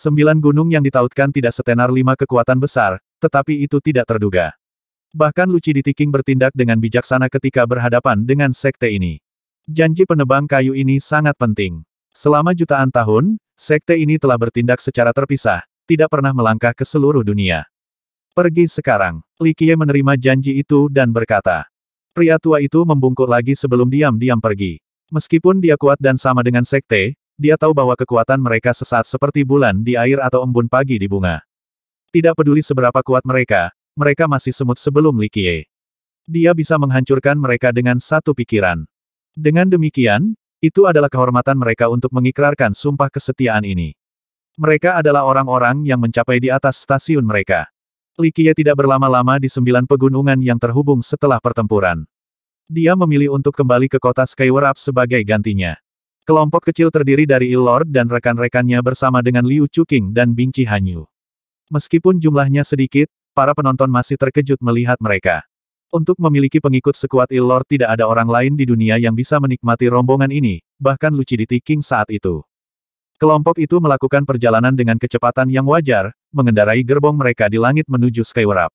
Sembilan gunung yang ditautkan tidak setenar lima kekuatan besar, tetapi itu tidak terduga. Bahkan Lucidity King bertindak dengan bijaksana ketika berhadapan dengan sekte ini. Janji penebang kayu ini sangat penting. Selama jutaan tahun, sekte ini telah bertindak secara terpisah, tidak pernah melangkah ke seluruh dunia. Pergi sekarang, Li Likie menerima janji itu dan berkata. Pria tua itu membungkuk lagi sebelum diam-diam pergi. Meskipun dia kuat dan sama dengan sekte, dia tahu bahwa kekuatan mereka sesaat seperti bulan di air atau embun pagi di bunga. Tidak peduli seberapa kuat mereka, mereka masih semut sebelum Likie. Dia bisa menghancurkan mereka dengan satu pikiran. Dengan demikian, itu adalah kehormatan mereka untuk mengikrarkan sumpah kesetiaan ini. Mereka adalah orang-orang yang mencapai di atas stasiun mereka. Likie tidak berlama-lama di sembilan pegunungan yang terhubung setelah pertempuran. Dia memilih untuk kembali ke kota Skywarp sebagai gantinya. Kelompok kecil terdiri dari Il-Lord dan rekan-rekannya bersama dengan Liu Chuking dan Bing Hanyu. Meskipun jumlahnya sedikit, para penonton masih terkejut melihat mereka. Untuk memiliki pengikut sekuat Il-Lord tidak ada orang lain di dunia yang bisa menikmati rombongan ini, bahkan Lucidity King saat itu. Kelompok itu melakukan perjalanan dengan kecepatan yang wajar, mengendarai gerbong mereka di langit menuju Skywrap.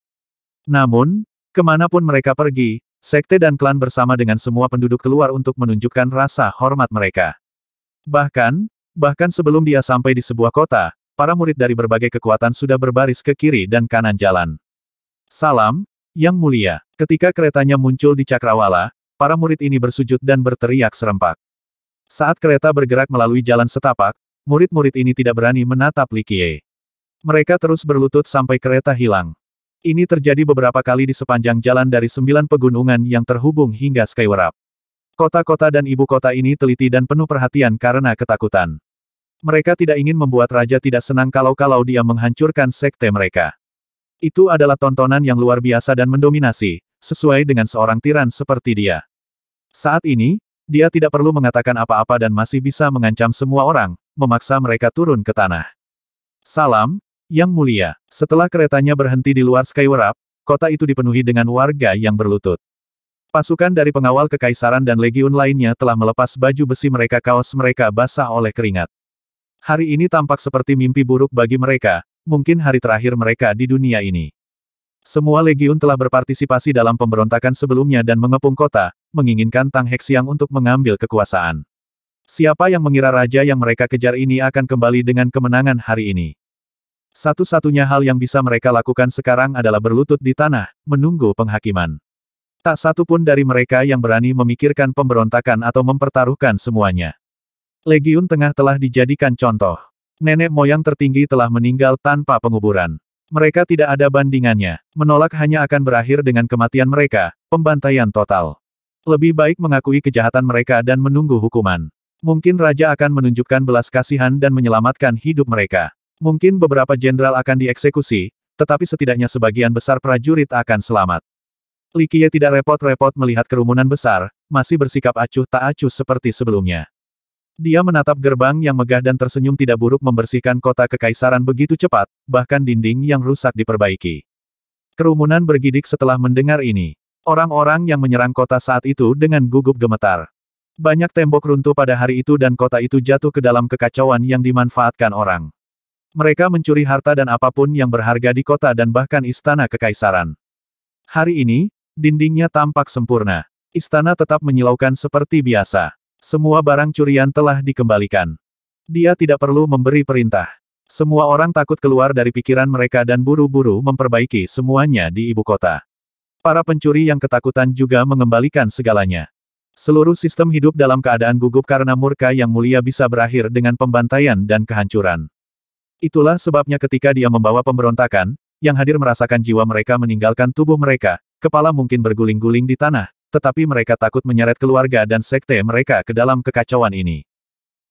Namun, kemanapun mereka pergi, sekte dan klan bersama dengan semua penduduk keluar untuk menunjukkan rasa hormat mereka. Bahkan, bahkan sebelum dia sampai di sebuah kota, para murid dari berbagai kekuatan sudah berbaris ke kiri dan kanan jalan. Salam, Yang Mulia. Ketika keretanya muncul di Cakrawala, para murid ini bersujud dan berteriak serempak. Saat kereta bergerak melalui jalan setapak, murid-murid ini tidak berani menatap Likie. Mereka terus berlutut sampai kereta hilang. Ini terjadi beberapa kali di sepanjang jalan dari sembilan pegunungan yang terhubung hingga Skywarp. Kota-kota dan ibu kota ini teliti dan penuh perhatian karena ketakutan. Mereka tidak ingin membuat raja tidak senang kalau-kalau dia menghancurkan sekte mereka. Itu adalah tontonan yang luar biasa dan mendominasi, sesuai dengan seorang tiran seperti dia. Saat ini, dia tidak perlu mengatakan apa-apa dan masih bisa mengancam semua orang, memaksa mereka turun ke tanah. Salam, Yang Mulia. Setelah keretanya berhenti di luar Skywarp, kota itu dipenuhi dengan warga yang berlutut. Pasukan dari pengawal kekaisaran dan legiun lainnya telah melepas baju besi mereka kaos mereka basah oleh keringat. Hari ini tampak seperti mimpi buruk bagi mereka, mungkin hari terakhir mereka di dunia ini. Semua legiun telah berpartisipasi dalam pemberontakan sebelumnya dan mengepung kota, menginginkan Tang Hexiang untuk mengambil kekuasaan. Siapa yang mengira raja yang mereka kejar ini akan kembali dengan kemenangan hari ini? Satu-satunya hal yang bisa mereka lakukan sekarang adalah berlutut di tanah, menunggu penghakiman. Tak satu pun dari mereka yang berani memikirkan pemberontakan atau mempertaruhkan semuanya. Legiun Tengah telah dijadikan contoh. Nenek moyang tertinggi telah meninggal tanpa penguburan. Mereka tidak ada bandingannya. Menolak hanya akan berakhir dengan kematian mereka, pembantaian total. Lebih baik mengakui kejahatan mereka dan menunggu hukuman. Mungkin raja akan menunjukkan belas kasihan dan menyelamatkan hidup mereka. Mungkin beberapa jenderal akan dieksekusi, tetapi setidaknya sebagian besar prajurit akan selamat. Li tidak repot-repot melihat kerumunan besar, masih bersikap acuh tak acuh seperti sebelumnya. Dia menatap gerbang yang megah dan tersenyum tidak buruk membersihkan kota kekaisaran begitu cepat, bahkan dinding yang rusak diperbaiki. Kerumunan bergidik setelah mendengar ini. Orang-orang yang menyerang kota saat itu dengan gugup gemetar. Banyak tembok runtuh pada hari itu dan kota itu jatuh ke dalam kekacauan yang dimanfaatkan orang. Mereka mencuri harta dan apapun yang berharga di kota dan bahkan istana kekaisaran. Hari ini, Dindingnya tampak sempurna. Istana tetap menyilaukan seperti biasa. Semua barang curian telah dikembalikan. Dia tidak perlu memberi perintah. Semua orang takut keluar dari pikiran mereka dan buru-buru memperbaiki semuanya di ibu kota. Para pencuri yang ketakutan juga mengembalikan segalanya. Seluruh sistem hidup dalam keadaan gugup karena murka yang mulia bisa berakhir dengan pembantaian dan kehancuran. Itulah sebabnya ketika dia membawa pemberontakan, yang hadir merasakan jiwa mereka meninggalkan tubuh mereka, Kepala mungkin berguling-guling di tanah, tetapi mereka takut menyeret keluarga dan sekte mereka ke dalam kekacauan ini.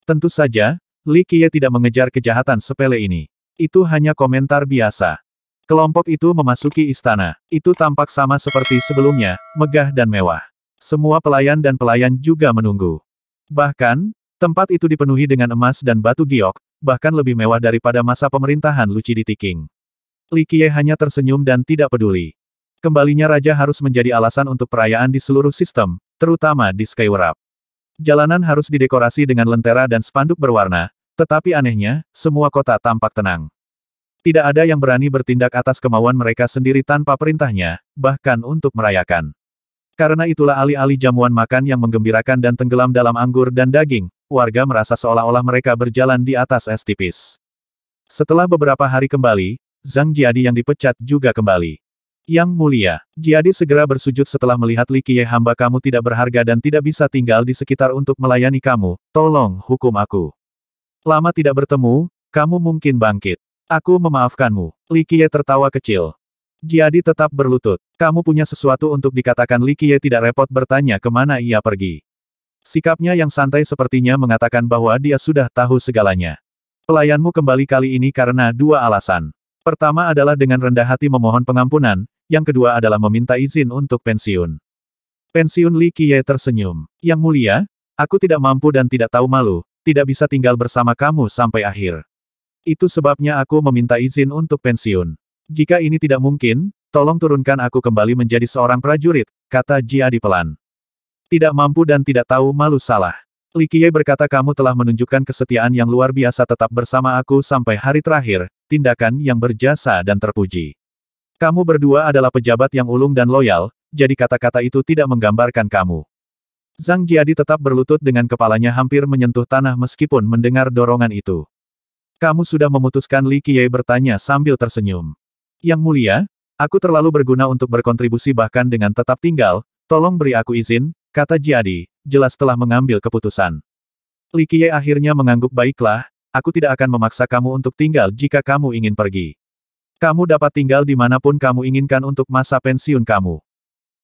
Tentu saja, Li Qiye tidak mengejar kejahatan sepele ini. Itu hanya komentar biasa. Kelompok itu memasuki istana. Itu tampak sama seperti sebelumnya, megah dan mewah. Semua pelayan dan pelayan juga menunggu. Bahkan, tempat itu dipenuhi dengan emas dan batu giok, bahkan lebih mewah daripada masa pemerintahan di Tiking. Li Qiye hanya tersenyum dan tidak peduli. Kembalinya raja harus menjadi alasan untuk perayaan di seluruh sistem, terutama di Skywarp. Jalanan harus didekorasi dengan lentera dan spanduk berwarna, tetapi anehnya, semua kota tampak tenang. Tidak ada yang berani bertindak atas kemauan mereka sendiri tanpa perintahnya, bahkan untuk merayakan. Karena itulah alih-alih jamuan makan yang menggembirakan dan tenggelam dalam anggur dan daging, warga merasa seolah-olah mereka berjalan di atas es tipis. Setelah beberapa hari kembali, Zhang Jiadi yang dipecat juga kembali. Yang mulia, Jiadi segera bersujud setelah melihat Li Qiye hamba kamu tidak berharga dan tidak bisa tinggal di sekitar untuk melayani kamu, tolong hukum aku. Lama tidak bertemu, kamu mungkin bangkit. Aku memaafkanmu. Li Qiye tertawa kecil. Jiadi tetap berlutut. Kamu punya sesuatu untuk dikatakan Li Qiye tidak repot bertanya kemana ia pergi. Sikapnya yang santai sepertinya mengatakan bahwa dia sudah tahu segalanya. Pelayanmu kembali kali ini karena dua alasan. Pertama adalah dengan rendah hati memohon pengampunan, yang kedua adalah meminta izin untuk pensiun. Pensiun Li Qiye tersenyum. Yang mulia, aku tidak mampu dan tidak tahu malu, tidak bisa tinggal bersama kamu sampai akhir. Itu sebabnya aku meminta izin untuk pensiun. Jika ini tidak mungkin, tolong turunkan aku kembali menjadi seorang prajurit, kata Jia di pelan. Tidak mampu dan tidak tahu malu salah. Li Qiye berkata kamu telah menunjukkan kesetiaan yang luar biasa tetap bersama aku sampai hari terakhir, tindakan yang berjasa dan terpuji. Kamu berdua adalah pejabat yang ulung dan loyal, jadi kata-kata itu tidak menggambarkan kamu. Zhang Jiadi tetap berlutut dengan kepalanya hampir menyentuh tanah meskipun mendengar dorongan itu. Kamu sudah memutuskan Li Qiye bertanya sambil tersenyum. Yang mulia, aku terlalu berguna untuk berkontribusi bahkan dengan tetap tinggal, tolong beri aku izin, kata Jiadi, jelas telah mengambil keputusan. Li Qiye akhirnya mengangguk baiklah, aku tidak akan memaksa kamu untuk tinggal jika kamu ingin pergi. Kamu dapat tinggal di dimanapun kamu inginkan untuk masa pensiun kamu.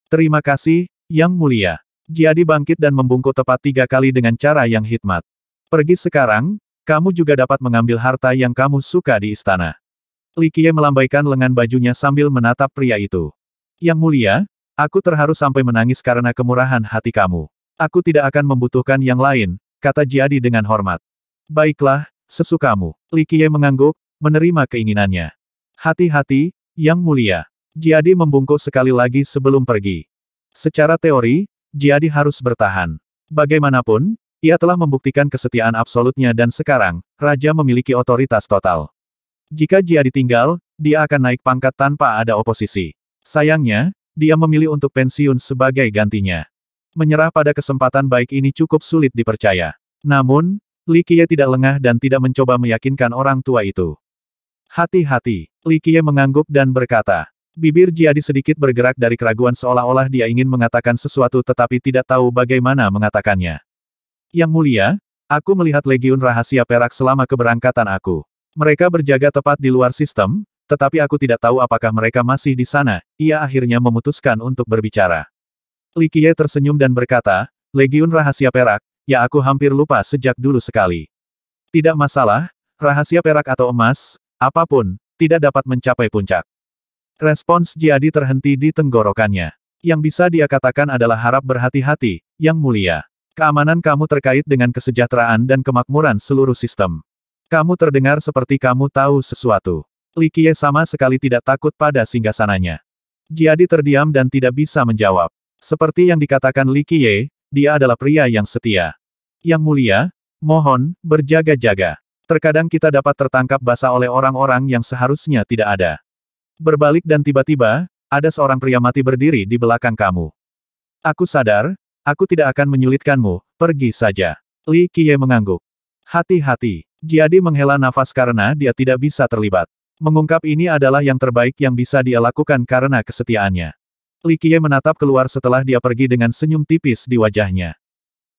Terima kasih, Yang Mulia. Jadi bangkit dan membungkuk tepat tiga kali dengan cara yang hikmat. Pergi sekarang, kamu juga dapat mengambil harta yang kamu suka di istana. Likie melambaikan lengan bajunya sambil menatap pria itu. Yang Mulia, aku terharu sampai menangis karena kemurahan hati kamu. Aku tidak akan membutuhkan yang lain, kata Jadi dengan hormat. Baiklah, sesukamu. Likie mengangguk, menerima keinginannya. Hati-hati, Yang Mulia. Jiadi membungkuk sekali lagi sebelum pergi. Secara teori, Jiadi harus bertahan. Bagaimanapun, ia telah membuktikan kesetiaan absolutnya dan sekarang, Raja memiliki otoritas total. Jika Jiadi tinggal, dia akan naik pangkat tanpa ada oposisi. Sayangnya, dia memilih untuk pensiun sebagai gantinya. Menyerah pada kesempatan baik ini cukup sulit dipercaya. Namun, Li Qiye tidak lengah dan tidak mencoba meyakinkan orang tua itu. Hati-hati. Likie mengangguk dan berkata. Bibir Jiadi sedikit bergerak dari keraguan seolah-olah dia ingin mengatakan sesuatu tetapi tidak tahu bagaimana mengatakannya. Yang mulia, aku melihat Legiun Rahasia Perak selama keberangkatan aku. Mereka berjaga tepat di luar sistem, tetapi aku tidak tahu apakah mereka masih di sana, ia akhirnya memutuskan untuk berbicara. Likie tersenyum dan berkata, Legiun Rahasia Perak, ya aku hampir lupa sejak dulu sekali. Tidak masalah, rahasia perak atau emas, apapun, tidak dapat mencapai puncak. Respons Jiadi terhenti di tenggorokannya. Yang bisa dia katakan adalah harap berhati-hati, yang mulia. Keamanan kamu terkait dengan kesejahteraan dan kemakmuran seluruh sistem. Kamu terdengar seperti kamu tahu sesuatu. Likie sama sekali tidak takut pada singgasananya. Jiadi terdiam dan tidak bisa menjawab. Seperti yang dikatakan Likie, dia adalah pria yang setia. Yang mulia, mohon, berjaga-jaga. Terkadang kita dapat tertangkap basah oleh orang-orang yang seharusnya tidak ada. Berbalik dan tiba-tiba, ada seorang pria mati berdiri di belakang kamu. Aku sadar, aku tidak akan menyulitkanmu, pergi saja. Li Qiye mengangguk. Hati-hati, Jiadi menghela nafas karena dia tidak bisa terlibat. Mengungkap ini adalah yang terbaik yang bisa dia lakukan karena kesetiaannya. Li Qiye menatap keluar setelah dia pergi dengan senyum tipis di wajahnya.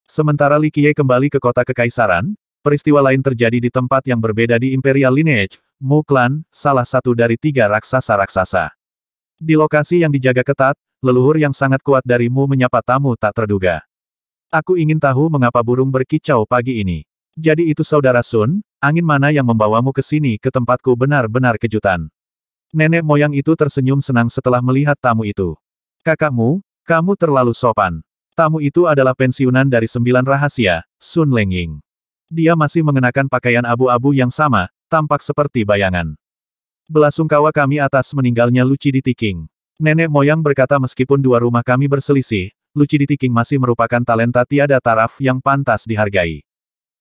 Sementara Li Qiye kembali ke kota kekaisaran, Peristiwa lain terjadi di tempat yang berbeda di Imperial Lineage, Mu Clan, salah satu dari tiga raksasa-raksasa. Di lokasi yang dijaga ketat, leluhur yang sangat kuat dari Mu menyapa tamu tak terduga. Aku ingin tahu mengapa burung berkicau pagi ini. Jadi itu saudara Sun, angin mana yang membawamu ke sini ke tempatku benar-benar kejutan. Nenek moyang itu tersenyum senang setelah melihat tamu itu. Kakakmu, kamu terlalu sopan. Tamu itu adalah pensiunan dari sembilan rahasia, Sun Lengying. Dia masih mengenakan pakaian abu-abu yang sama, tampak seperti bayangan. Belasungkawa kami atas meninggalnya di Tiking. Nenek moyang berkata meskipun dua rumah kami berselisih, di Tiking masih merupakan talenta tiada taraf yang pantas dihargai.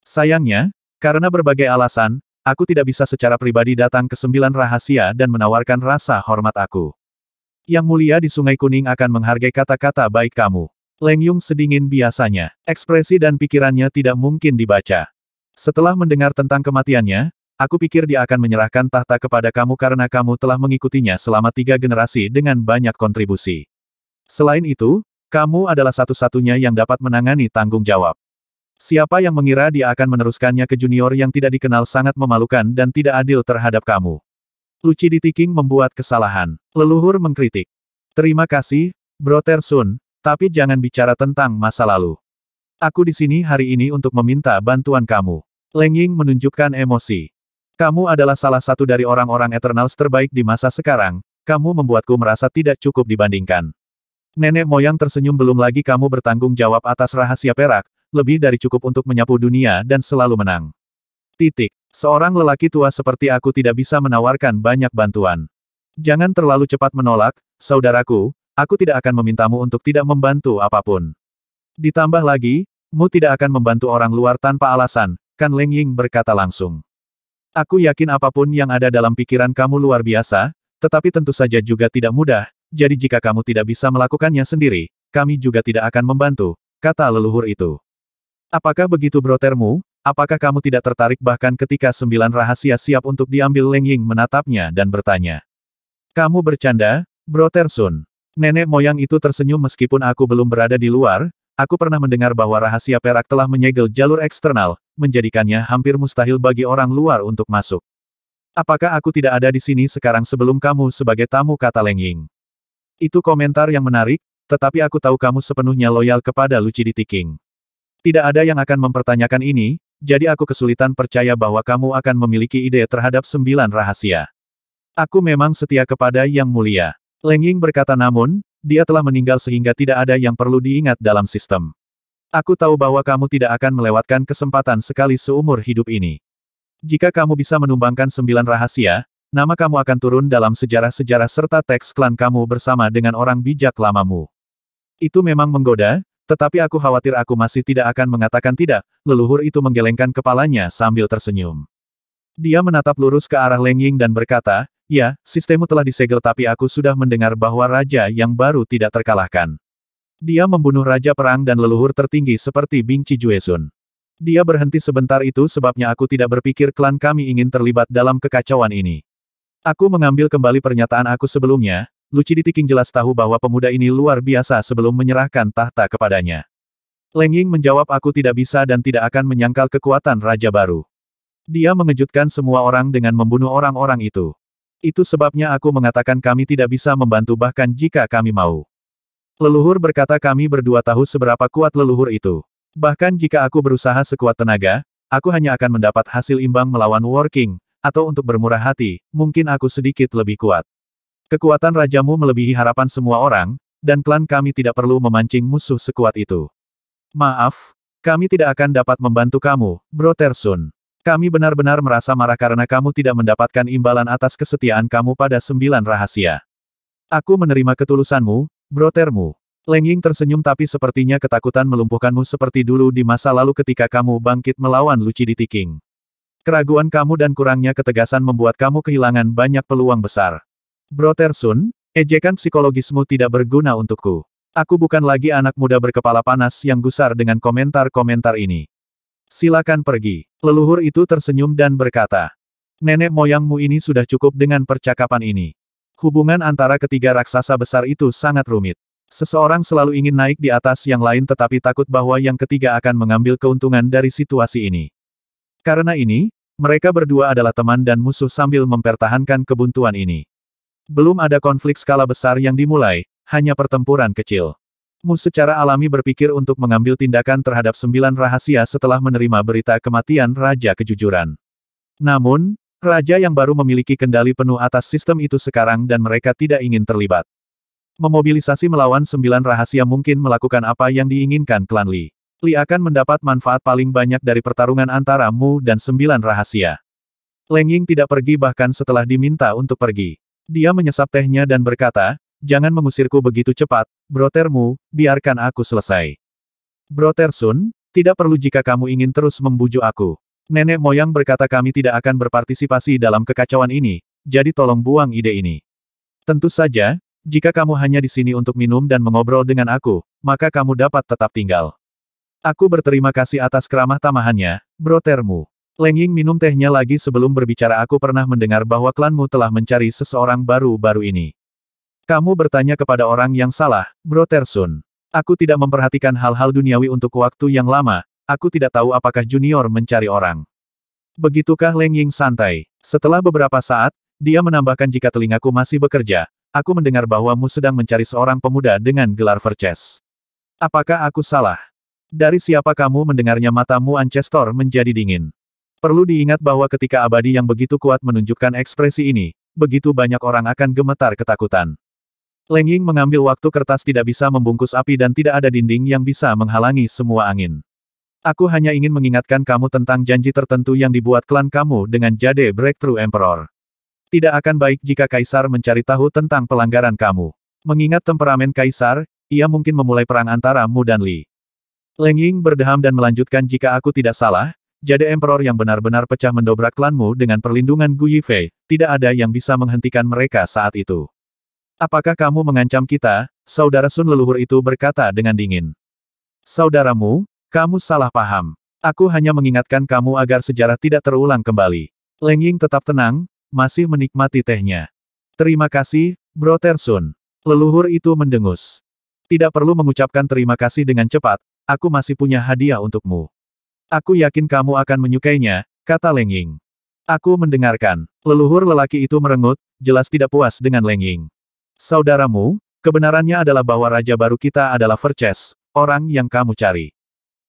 Sayangnya, karena berbagai alasan, aku tidak bisa secara pribadi datang ke sembilan rahasia dan menawarkan rasa hormat aku. Yang mulia di Sungai Kuning akan menghargai kata-kata baik kamu. Leng Yung sedingin biasanya. Ekspresi dan pikirannya tidak mungkin dibaca. Setelah mendengar tentang kematiannya, aku pikir dia akan menyerahkan tahta kepada kamu karena kamu telah mengikutinya selama tiga generasi dengan banyak kontribusi. Selain itu, kamu adalah satu-satunya yang dapat menangani tanggung jawab. Siapa yang mengira dia akan meneruskannya ke junior yang tidak dikenal sangat memalukan dan tidak adil terhadap kamu. di Tiking membuat kesalahan. Leluhur mengkritik. Terima kasih, Brother Sun, tapi jangan bicara tentang masa lalu. Aku di sini hari ini untuk meminta bantuan kamu. Leng Ying menunjukkan emosi. Kamu adalah salah satu dari orang-orang Eternals terbaik di masa sekarang, kamu membuatku merasa tidak cukup dibandingkan. Nenek moyang tersenyum belum lagi kamu bertanggung jawab atas rahasia perak, lebih dari cukup untuk menyapu dunia dan selalu menang. Titik. Seorang lelaki tua seperti aku tidak bisa menawarkan banyak bantuan. Jangan terlalu cepat menolak, saudaraku, aku tidak akan memintamu untuk tidak membantu apapun. Ditambah lagi, Mu tidak akan membantu orang luar tanpa alasan, Kan Leng Ying berkata langsung. Aku yakin apapun yang ada dalam pikiran kamu luar biasa, tetapi tentu saja juga tidak mudah, jadi jika kamu tidak bisa melakukannya sendiri, kami juga tidak akan membantu, kata leluhur itu. Apakah begitu brotermu? Apakah kamu tidak tertarik bahkan ketika sembilan rahasia siap untuk diambil Leng Ying menatapnya dan bertanya. Kamu bercanda, broter Sun. Nenek moyang itu tersenyum meskipun aku belum berada di luar, Aku pernah mendengar bahwa rahasia perak telah menyegel jalur eksternal, menjadikannya hampir mustahil bagi orang luar untuk masuk. Apakah aku tidak ada di sini sekarang sebelum kamu sebagai tamu kata Leng Ying? Itu komentar yang menarik, tetapi aku tahu kamu sepenuhnya loyal kepada Lucidity King. Tidak ada yang akan mempertanyakan ini, jadi aku kesulitan percaya bahwa kamu akan memiliki ide terhadap sembilan rahasia. Aku memang setia kepada Yang Mulia. Leng Ying berkata namun, dia telah meninggal sehingga tidak ada yang perlu diingat dalam sistem. Aku tahu bahwa kamu tidak akan melewatkan kesempatan sekali seumur hidup ini. Jika kamu bisa menumbangkan sembilan rahasia, nama kamu akan turun dalam sejarah-sejarah serta teks klan kamu bersama dengan orang bijak lamamu. Itu memang menggoda, tetapi aku khawatir aku masih tidak akan mengatakan tidak, leluhur itu menggelengkan kepalanya sambil tersenyum. Dia menatap lurus ke arah Leng Ying dan berkata, Ya, sistemmu telah disegel tapi aku sudah mendengar bahwa raja yang baru tidak terkalahkan. Dia membunuh raja perang dan leluhur tertinggi seperti Bing Chijuesun. Dia berhenti sebentar itu sebabnya aku tidak berpikir klan kami ingin terlibat dalam kekacauan ini. Aku mengambil kembali pernyataan aku sebelumnya, Lucidity King jelas tahu bahwa pemuda ini luar biasa sebelum menyerahkan tahta kepadanya. Leng Ying menjawab aku tidak bisa dan tidak akan menyangkal kekuatan Raja Baru. Dia mengejutkan semua orang dengan membunuh orang-orang itu. Itu sebabnya aku mengatakan kami tidak bisa membantu bahkan jika kami mau. Leluhur berkata kami berdua tahu seberapa kuat leluhur itu. Bahkan jika aku berusaha sekuat tenaga, aku hanya akan mendapat hasil imbang melawan working, atau untuk bermurah hati, mungkin aku sedikit lebih kuat. Kekuatan rajamu melebihi harapan semua orang, dan klan kami tidak perlu memancing musuh sekuat itu. Maaf, kami tidak akan dapat membantu kamu, Bro Tersun. Kami benar-benar merasa marah karena kamu tidak mendapatkan imbalan atas kesetiaan kamu pada sembilan rahasia. Aku menerima ketulusanmu, brotermu. Leng Ying tersenyum tapi sepertinya ketakutan melumpuhkanmu seperti dulu di masa lalu ketika kamu bangkit melawan di Tiking. Keraguan kamu dan kurangnya ketegasan membuat kamu kehilangan banyak peluang besar. Broter Sun, ejekan psikologismu tidak berguna untukku. Aku bukan lagi anak muda berkepala panas yang gusar dengan komentar-komentar ini. Silakan pergi. Leluhur itu tersenyum dan berkata, Nenek moyangmu ini sudah cukup dengan percakapan ini. Hubungan antara ketiga raksasa besar itu sangat rumit. Seseorang selalu ingin naik di atas yang lain tetapi takut bahwa yang ketiga akan mengambil keuntungan dari situasi ini. Karena ini, mereka berdua adalah teman dan musuh sambil mempertahankan kebuntuan ini. Belum ada konflik skala besar yang dimulai, hanya pertempuran kecil. Mu secara alami berpikir untuk mengambil tindakan terhadap sembilan rahasia setelah menerima berita kematian Raja Kejujuran. Namun, Raja yang baru memiliki kendali penuh atas sistem itu sekarang dan mereka tidak ingin terlibat. Memobilisasi melawan sembilan rahasia mungkin melakukan apa yang diinginkan klan Li. Li akan mendapat manfaat paling banyak dari pertarungan antara Mu dan sembilan rahasia. Leng Ying tidak pergi bahkan setelah diminta untuk pergi. Dia menyesap tehnya dan berkata, jangan mengusirku begitu cepat, brotermu, biarkan aku selesai. Broter Sun, tidak perlu jika kamu ingin terus membujuk aku. Nenek moyang berkata kami tidak akan berpartisipasi dalam kekacauan ini, jadi tolong buang ide ini. Tentu saja, jika kamu hanya di sini untuk minum dan mengobrol dengan aku, maka kamu dapat tetap tinggal. Aku berterima kasih atas keramah tamahannya, brotermu. Leng Ying minum tehnya lagi sebelum berbicara aku pernah mendengar bahwa klanmu telah mencari seseorang baru-baru ini. Kamu bertanya kepada orang yang salah, Bro Tersun. Aku tidak memperhatikan hal-hal duniawi untuk waktu yang lama, aku tidak tahu apakah junior mencari orang. Begitukah Leng Ying santai. Setelah beberapa saat, dia menambahkan jika telingaku masih bekerja, aku mendengar bahwa Mu sedang mencari seorang pemuda dengan gelar Verces. Apakah aku salah? Dari siapa kamu mendengarnya matamu Ancestor menjadi dingin. Perlu diingat bahwa ketika abadi yang begitu kuat menunjukkan ekspresi ini, begitu banyak orang akan gemetar ketakutan. Leng Ying mengambil waktu kertas tidak bisa membungkus api dan tidak ada dinding yang bisa menghalangi semua angin. Aku hanya ingin mengingatkan kamu tentang janji tertentu yang dibuat klan kamu dengan Jade Breakthrough Emperor. Tidak akan baik jika Kaisar mencari tahu tentang pelanggaran kamu. Mengingat temperamen Kaisar, ia mungkin memulai perang antara Mu dan Li. Leng Ying berdeham dan melanjutkan jika aku tidak salah, Jade Emperor yang benar-benar pecah mendobrak klanmu dengan perlindungan Gu Yifei, tidak ada yang bisa menghentikan mereka saat itu. Apakah kamu mengancam kita? Saudara Sun leluhur itu berkata dengan dingin. Saudaramu, kamu salah paham. Aku hanya mengingatkan kamu agar sejarah tidak terulang kembali. Leng Ying tetap tenang, masih menikmati tehnya. Terima kasih, Bro Tersun. Leluhur itu mendengus. Tidak perlu mengucapkan terima kasih dengan cepat, aku masih punya hadiah untukmu. Aku yakin kamu akan menyukainya, kata Leng Ying. Aku mendengarkan. Leluhur lelaki itu merengut, jelas tidak puas dengan Leng Ying. Saudaramu, kebenarannya adalah bahwa raja baru kita adalah Verces, orang yang kamu cari.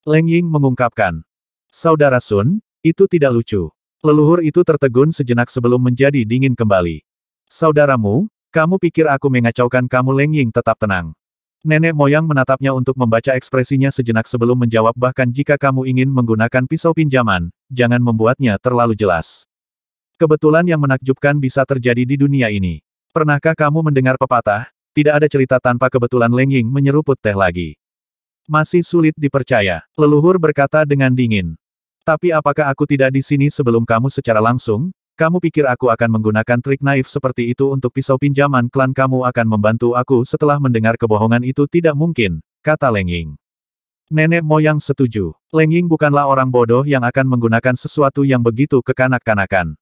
Leng Ying mengungkapkan. Saudara Sun, itu tidak lucu. Leluhur itu tertegun sejenak sebelum menjadi dingin kembali. Saudaramu, kamu pikir aku mengacaukan kamu Leng Ying tetap tenang. Nenek moyang menatapnya untuk membaca ekspresinya sejenak sebelum menjawab bahkan jika kamu ingin menggunakan pisau pinjaman, jangan membuatnya terlalu jelas. Kebetulan yang menakjubkan bisa terjadi di dunia ini. Pernahkah kamu mendengar pepatah, tidak ada cerita tanpa kebetulan Leng Ying menyeruput teh lagi. Masih sulit dipercaya, leluhur berkata dengan dingin. Tapi apakah aku tidak di sini sebelum kamu secara langsung? Kamu pikir aku akan menggunakan trik naif seperti itu untuk pisau pinjaman klan kamu akan membantu aku setelah mendengar kebohongan itu tidak mungkin, kata Leng Ying. Nenek moyang setuju. Leng Ying bukanlah orang bodoh yang akan menggunakan sesuatu yang begitu kekanak-kanakan.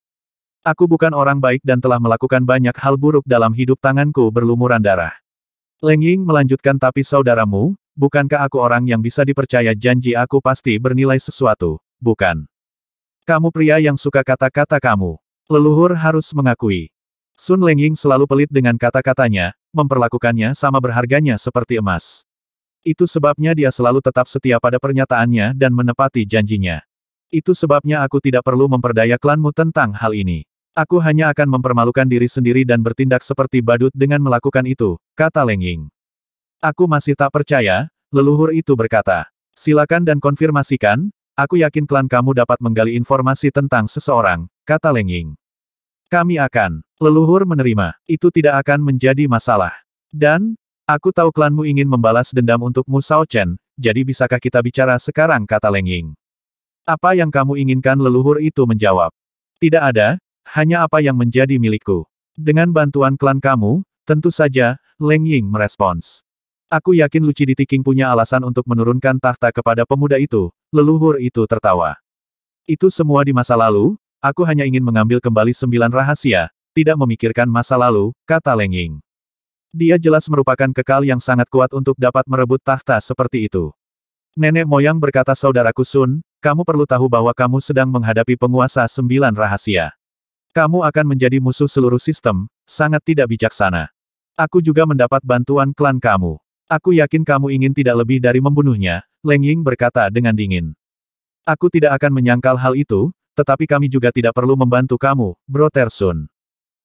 Aku bukan orang baik dan telah melakukan banyak hal buruk dalam hidup tanganku berlumuran darah. Leng Ying melanjutkan tapi saudaramu, bukankah aku orang yang bisa dipercaya janji aku pasti bernilai sesuatu, bukan? Kamu pria yang suka kata-kata kamu. Leluhur harus mengakui. Sun Leng Ying selalu pelit dengan kata-katanya, memperlakukannya sama berharganya seperti emas. Itu sebabnya dia selalu tetap setia pada pernyataannya dan menepati janjinya. Itu sebabnya aku tidak perlu memperdaya klanmu tentang hal ini. Aku hanya akan mempermalukan diri sendiri dan bertindak seperti badut dengan melakukan itu, kata Leng Ying. Aku masih tak percaya, leluhur itu berkata. Silakan dan konfirmasikan, aku yakin klan kamu dapat menggali informasi tentang seseorang, kata Leng Ying. Kami akan, leluhur menerima, itu tidak akan menjadi masalah. Dan, aku tahu klanmu ingin membalas dendam untuk Mu Chen, jadi bisakah kita bicara sekarang kata Leng Ying. Apa yang kamu inginkan leluhur itu menjawab. Tidak ada, hanya apa yang menjadi milikku. Dengan bantuan klan kamu, tentu saja, Leng Ying merespons. Aku yakin di Tiking punya alasan untuk menurunkan tahta kepada pemuda itu, leluhur itu tertawa. Itu semua di masa lalu, aku hanya ingin mengambil kembali sembilan rahasia, tidak memikirkan masa lalu, kata Leng Ying. Dia jelas merupakan kekal yang sangat kuat untuk dapat merebut tahta seperti itu. Nenek moyang berkata saudaraku Sun, kamu perlu tahu bahwa kamu sedang menghadapi penguasa sembilan rahasia. Kamu akan menjadi musuh seluruh sistem, sangat tidak bijaksana. Aku juga mendapat bantuan klan kamu. Aku yakin kamu ingin tidak lebih dari membunuhnya, Leng Ying berkata dengan dingin. Aku tidak akan menyangkal hal itu, tetapi kami juga tidak perlu membantu kamu, Bro Tersun.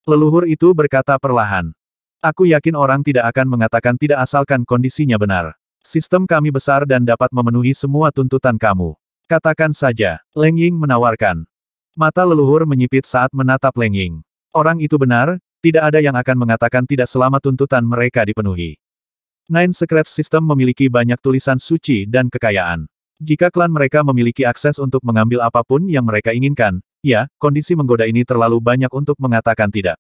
Leluhur itu berkata perlahan. Aku yakin orang tidak akan mengatakan tidak asalkan kondisinya benar. Sistem kami besar dan dapat memenuhi semua tuntutan kamu. Katakan saja, Leng Ying menawarkan. Mata leluhur menyipit saat menatap Leng Ying. Orang itu benar, tidak ada yang akan mengatakan tidak selama tuntutan mereka dipenuhi. Nine Secret System memiliki banyak tulisan suci dan kekayaan. Jika klan mereka memiliki akses untuk mengambil apapun yang mereka inginkan, ya, kondisi menggoda ini terlalu banyak untuk mengatakan tidak.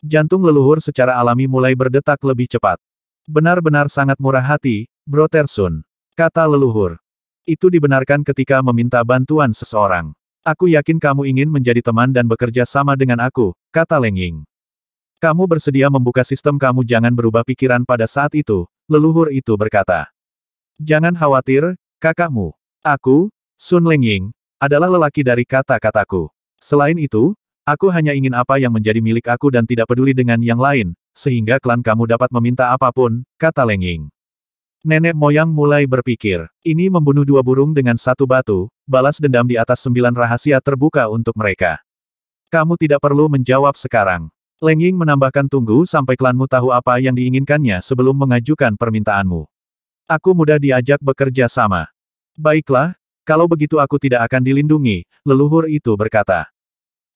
Jantung leluhur secara alami mulai berdetak lebih cepat. Benar-benar sangat murah hati, Bro Tersun. Kata leluhur. Itu dibenarkan ketika meminta bantuan seseorang. Aku yakin kamu ingin menjadi teman dan bekerja sama dengan aku, kata Leng Ying. Kamu bersedia membuka sistem kamu jangan berubah pikiran pada saat itu, leluhur itu berkata. Jangan khawatir, kakakmu. Aku, Sun Leng Ying, adalah lelaki dari kata-kataku. Selain itu, aku hanya ingin apa yang menjadi milik aku dan tidak peduli dengan yang lain, sehingga klan kamu dapat meminta apapun, kata Leng Ying. Nenek moyang mulai berpikir, ini membunuh dua burung dengan satu batu, balas dendam di atas sembilan rahasia terbuka untuk mereka. Kamu tidak perlu menjawab sekarang. Leng Ying menambahkan tunggu sampai klanmu tahu apa yang diinginkannya sebelum mengajukan permintaanmu. Aku mudah diajak bekerja sama. Baiklah, kalau begitu aku tidak akan dilindungi, leluhur itu berkata.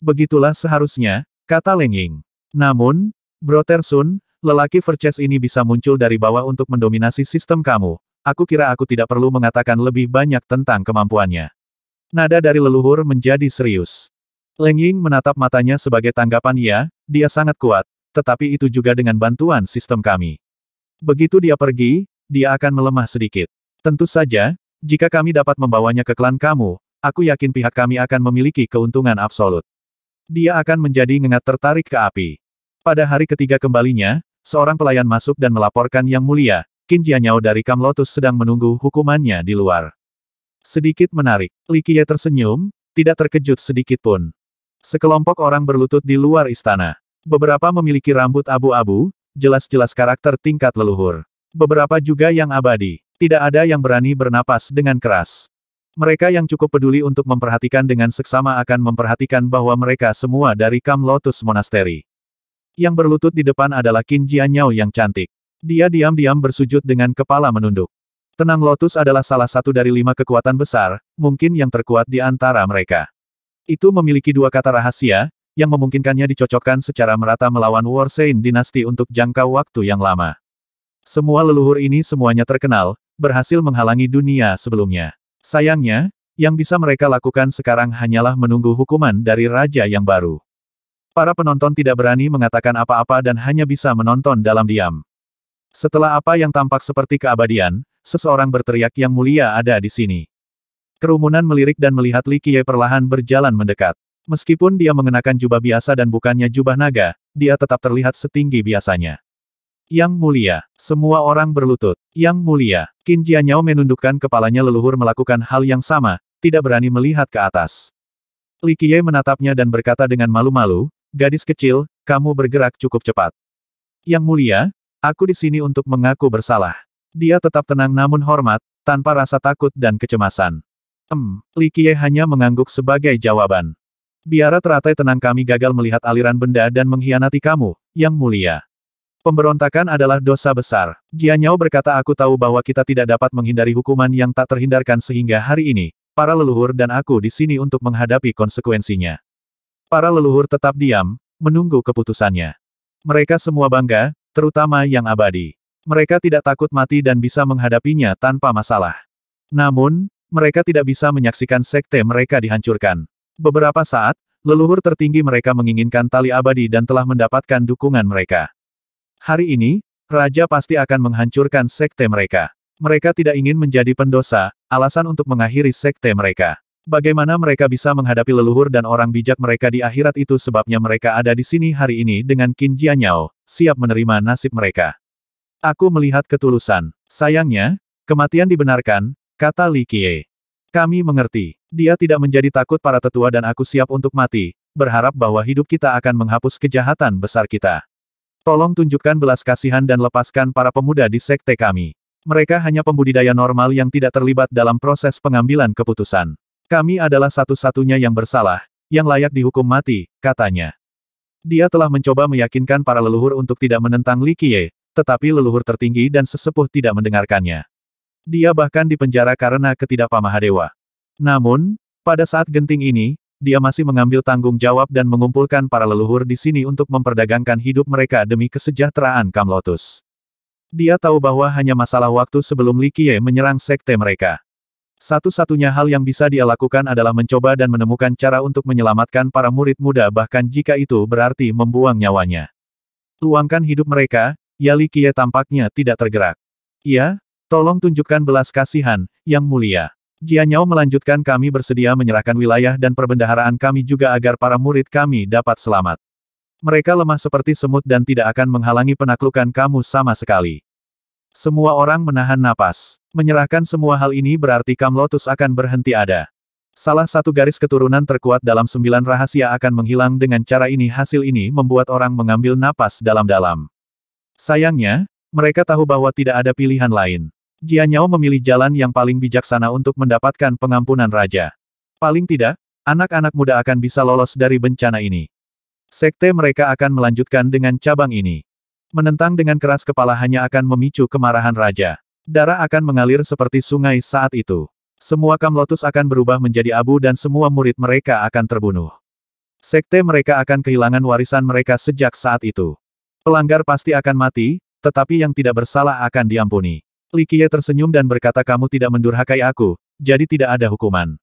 Begitulah seharusnya, kata Leng Ying. Namun, Brother Sun. Lelaki Verces ini bisa muncul dari bawah untuk mendominasi sistem kamu. Aku kira aku tidak perlu mengatakan lebih banyak tentang kemampuannya. Nada dari leluhur menjadi serius. Leng Ying menatap matanya sebagai tanggapan ya, dia sangat kuat, tetapi itu juga dengan bantuan sistem kami. Begitu dia pergi, dia akan melemah sedikit. Tentu saja, jika kami dapat membawanya ke klan kamu, aku yakin pihak kami akan memiliki keuntungan absolut. Dia akan menjadi ngengat tertarik ke api. Pada hari ketiga kembalinya, Seorang pelayan masuk dan melaporkan Yang Mulia, Qin Jianyao dari Kam Lotus sedang menunggu hukumannya di luar. Sedikit menarik, Li Qiye tersenyum, tidak terkejut sedikit pun. Sekelompok orang berlutut di luar istana. Beberapa memiliki rambut abu-abu, jelas-jelas karakter tingkat leluhur. Beberapa juga yang abadi. Tidak ada yang berani bernapas dengan keras. Mereka yang cukup peduli untuk memperhatikan dengan seksama akan memperhatikan bahwa mereka semua dari Kam Lotus Monastery. Yang berlutut di depan adalah Qin Jianyao yang cantik. Dia diam-diam bersujud dengan kepala menunduk. Tenang Lotus adalah salah satu dari lima kekuatan besar, mungkin yang terkuat di antara mereka. Itu memiliki dua kata rahasia, yang memungkinkannya dicocokkan secara merata melawan Warsein dinasti untuk jangka waktu yang lama. Semua leluhur ini semuanya terkenal, berhasil menghalangi dunia sebelumnya. Sayangnya, yang bisa mereka lakukan sekarang hanyalah menunggu hukuman dari raja yang baru. Para penonton tidak berani mengatakan apa-apa dan hanya bisa menonton dalam diam. Setelah apa yang tampak seperti keabadian, seseorang berteriak yang mulia ada di sini. Kerumunan melirik dan melihat Li Qiye perlahan berjalan mendekat. Meskipun dia mengenakan jubah biasa dan bukannya jubah naga, dia tetap terlihat setinggi biasanya. Yang mulia, semua orang berlutut. Yang mulia, Qin Jianyao menundukkan kepalanya leluhur melakukan hal yang sama, tidak berani melihat ke atas. Li Qiye menatapnya dan berkata dengan malu-malu, Gadis kecil, kamu bergerak cukup cepat. Yang mulia, aku di sini untuk mengaku bersalah. Dia tetap tenang namun hormat, tanpa rasa takut dan kecemasan. Hmm, Li Qiye hanya mengangguk sebagai jawaban. Biara teratai tenang kami gagal melihat aliran benda dan mengkhianati kamu, yang mulia. Pemberontakan adalah dosa besar. Jianyao berkata aku tahu bahwa kita tidak dapat menghindari hukuman yang tak terhindarkan sehingga hari ini, para leluhur dan aku di sini untuk menghadapi konsekuensinya. Para leluhur tetap diam, menunggu keputusannya. Mereka semua bangga, terutama yang abadi. Mereka tidak takut mati dan bisa menghadapinya tanpa masalah. Namun, mereka tidak bisa menyaksikan sekte mereka dihancurkan. Beberapa saat, leluhur tertinggi mereka menginginkan tali abadi dan telah mendapatkan dukungan mereka. Hari ini, Raja pasti akan menghancurkan sekte mereka. Mereka tidak ingin menjadi pendosa, alasan untuk mengakhiri sekte mereka. Bagaimana mereka bisa menghadapi leluhur dan orang bijak mereka di akhirat itu sebabnya mereka ada di sini hari ini dengan Qin Jianyao, siap menerima nasib mereka. Aku melihat ketulusan. Sayangnya, kematian dibenarkan, kata Li Qiye. Kami mengerti. Dia tidak menjadi takut para tetua dan aku siap untuk mati, berharap bahwa hidup kita akan menghapus kejahatan besar kita. Tolong tunjukkan belas kasihan dan lepaskan para pemuda di sekte kami. Mereka hanya pembudidaya normal yang tidak terlibat dalam proses pengambilan keputusan. Kami adalah satu-satunya yang bersalah, yang layak dihukum mati, katanya. Dia telah mencoba meyakinkan para leluhur untuk tidak menentang Li Qiye, tetapi leluhur tertinggi dan sesepuh tidak mendengarkannya. Dia bahkan dipenjara karena ketidakpamahadewa. Namun, pada saat genting ini, dia masih mengambil tanggung jawab dan mengumpulkan para leluhur di sini untuk memperdagangkan hidup mereka demi kesejahteraan Kamlotus. Dia tahu bahwa hanya masalah waktu sebelum Li Qiye menyerang sekte mereka. Satu-satunya hal yang bisa dia lakukan adalah mencoba dan menemukan cara untuk menyelamatkan para murid muda bahkan jika itu berarti membuang nyawanya. Tuangkan hidup mereka, Yali Kie tampaknya tidak tergerak. Ya, tolong tunjukkan belas kasihan, yang mulia. Jianyao melanjutkan kami bersedia menyerahkan wilayah dan perbendaharaan kami juga agar para murid kami dapat selamat. Mereka lemah seperti semut dan tidak akan menghalangi penaklukan kamu sama sekali. Semua orang menahan napas. Menyerahkan semua hal ini berarti Kam Lotus akan berhenti ada. Salah satu garis keturunan terkuat dalam sembilan rahasia akan menghilang dengan cara ini hasil ini membuat orang mengambil napas dalam-dalam. Sayangnya, mereka tahu bahwa tidak ada pilihan lain. Jianyao memilih jalan yang paling bijaksana untuk mendapatkan pengampunan raja. Paling tidak, anak-anak muda akan bisa lolos dari bencana ini. Sekte mereka akan melanjutkan dengan cabang ini. Menentang dengan keras kepala hanya akan memicu kemarahan raja. Darah akan mengalir seperti sungai saat itu. Semua kam Lotus akan berubah menjadi abu dan semua murid mereka akan terbunuh. Sekte mereka akan kehilangan warisan mereka sejak saat itu. Pelanggar pasti akan mati, tetapi yang tidak bersalah akan diampuni. Likie tersenyum dan berkata kamu tidak mendurhakai aku, jadi tidak ada hukuman.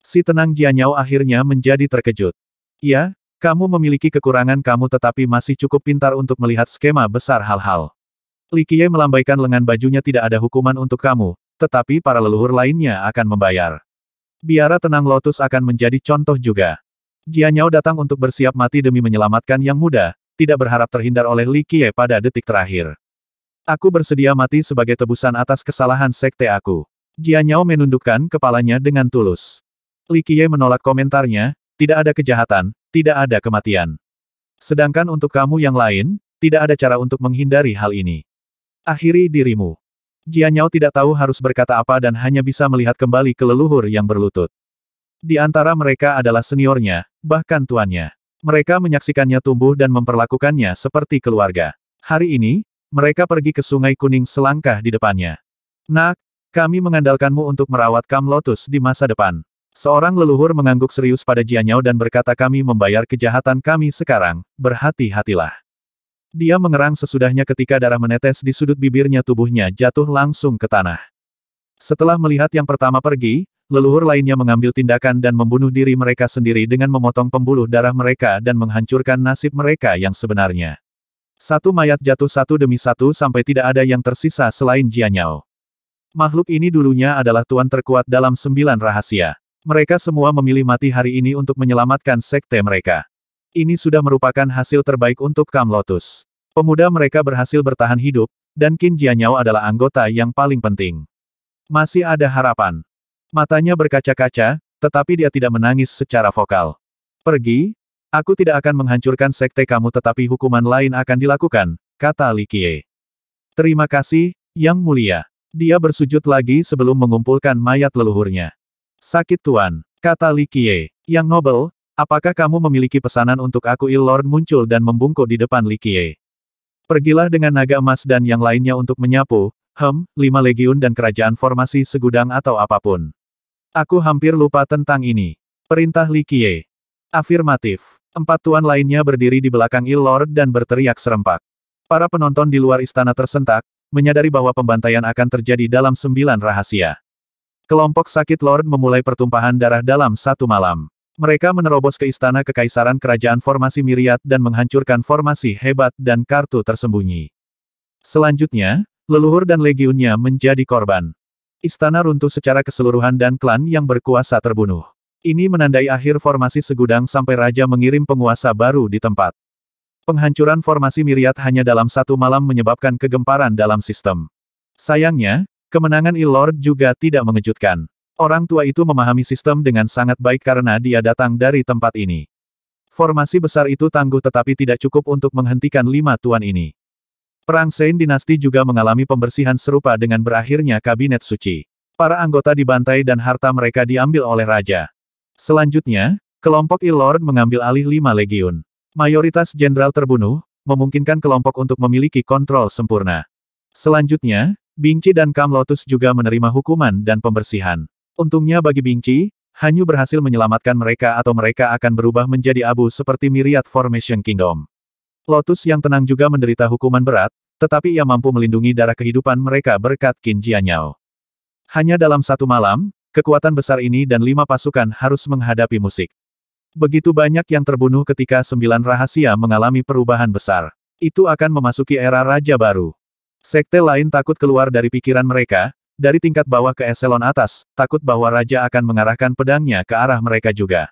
Si tenang Jianyao akhirnya menjadi terkejut. Ya, kamu memiliki kekurangan kamu tetapi masih cukup pintar untuk melihat skema besar hal-hal. Likie melambaikan lengan bajunya tidak ada hukuman untuk kamu, tetapi para leluhur lainnya akan membayar. Biara tenang Lotus akan menjadi contoh juga. Jianyao datang untuk bersiap mati demi menyelamatkan yang muda, tidak berharap terhindar oleh Likie pada detik terakhir. Aku bersedia mati sebagai tebusan atas kesalahan sekte aku. Jianyao menundukkan kepalanya dengan tulus. Likie menolak komentarnya, tidak ada kejahatan, tidak ada kematian. Sedangkan untuk kamu yang lain, tidak ada cara untuk menghindari hal ini. Akhiri dirimu. Jianyao tidak tahu harus berkata apa dan hanya bisa melihat kembali ke leluhur yang berlutut. Di antara mereka adalah seniornya, bahkan tuannya. Mereka menyaksikannya tumbuh dan memperlakukannya seperti keluarga. Hari ini, mereka pergi ke Sungai Kuning selangkah di depannya. Nak, kami mengandalkanmu untuk merawat Kam Lotus di masa depan. Seorang leluhur mengangguk serius pada Jianyao dan berkata kami membayar kejahatan kami sekarang, berhati-hatilah. Dia mengerang sesudahnya ketika darah menetes di sudut bibirnya tubuhnya jatuh langsung ke tanah. Setelah melihat yang pertama pergi, leluhur lainnya mengambil tindakan dan membunuh diri mereka sendiri dengan memotong pembuluh darah mereka dan menghancurkan nasib mereka yang sebenarnya. Satu mayat jatuh satu demi satu sampai tidak ada yang tersisa selain Jianyao. Makhluk ini dulunya adalah tuan terkuat dalam sembilan rahasia. Mereka semua memilih mati hari ini untuk menyelamatkan sekte mereka. Ini sudah merupakan hasil terbaik untuk Kam Lotus. Pemuda mereka berhasil bertahan hidup, dan Qin Jianyao adalah anggota yang paling penting. Masih ada harapan. Matanya berkaca-kaca, tetapi dia tidak menangis secara vokal. Pergi, aku tidak akan menghancurkan sekte kamu tetapi hukuman lain akan dilakukan, kata Li Qie. Terima kasih, Yang Mulia. Dia bersujud lagi sebelum mengumpulkan mayat leluhurnya. Sakit tuan, kata Li Qiye. Yang Nobel, apakah kamu memiliki pesanan untuk aku Il Lord muncul dan membungkuk di depan Li Qiye. Pergilah dengan naga emas dan yang lainnya untuk menyapu, hem, lima legiun dan kerajaan formasi segudang atau apapun. Aku hampir lupa tentang ini. Perintah Li Qiye. Afirmatif. Empat tuan lainnya berdiri di belakang Il Lord dan berteriak serempak. Para penonton di luar istana tersentak, menyadari bahwa pembantaian akan terjadi dalam sembilan rahasia. Kelompok sakit Lord memulai pertumpahan darah dalam satu malam. Mereka menerobos ke istana kekaisaran kerajaan formasi Miriat dan menghancurkan formasi hebat dan kartu tersembunyi. Selanjutnya, leluhur dan legiunnya menjadi korban. Istana runtuh secara keseluruhan dan klan yang berkuasa terbunuh. Ini menandai akhir formasi segudang sampai raja mengirim penguasa baru di tempat. Penghancuran formasi Miriat hanya dalam satu malam menyebabkan kegemparan dalam sistem. Sayangnya, Kemenangan Ilord juga tidak mengejutkan. Orang tua itu memahami sistem dengan sangat baik karena dia datang dari tempat ini. Formasi besar itu tangguh tetapi tidak cukup untuk menghentikan lima tuan ini. Perang Sein Dinasti juga mengalami pembersihan serupa dengan berakhirnya Kabinet Suci. Para anggota dibantai dan harta mereka diambil oleh Raja. Selanjutnya, kelompok Ilord mengambil alih lima legiun. Mayoritas jenderal terbunuh, memungkinkan kelompok untuk memiliki kontrol sempurna. Selanjutnya, Bingci dan Kam Lotus juga menerima hukuman dan pembersihan. Untungnya bagi Bingci, Hanyu berhasil menyelamatkan mereka atau mereka akan berubah menjadi abu seperti Myriad Formation Kingdom. Lotus yang tenang juga menderita hukuman berat, tetapi ia mampu melindungi darah kehidupan mereka berkat Qin Jianyao. Hanya dalam satu malam, kekuatan besar ini dan lima pasukan harus menghadapi musik. Begitu banyak yang terbunuh ketika sembilan rahasia mengalami perubahan besar. Itu akan memasuki era Raja Baru. Sekte lain takut keluar dari pikiran mereka, dari tingkat bawah ke eselon atas, takut bahwa raja akan mengarahkan pedangnya ke arah mereka juga.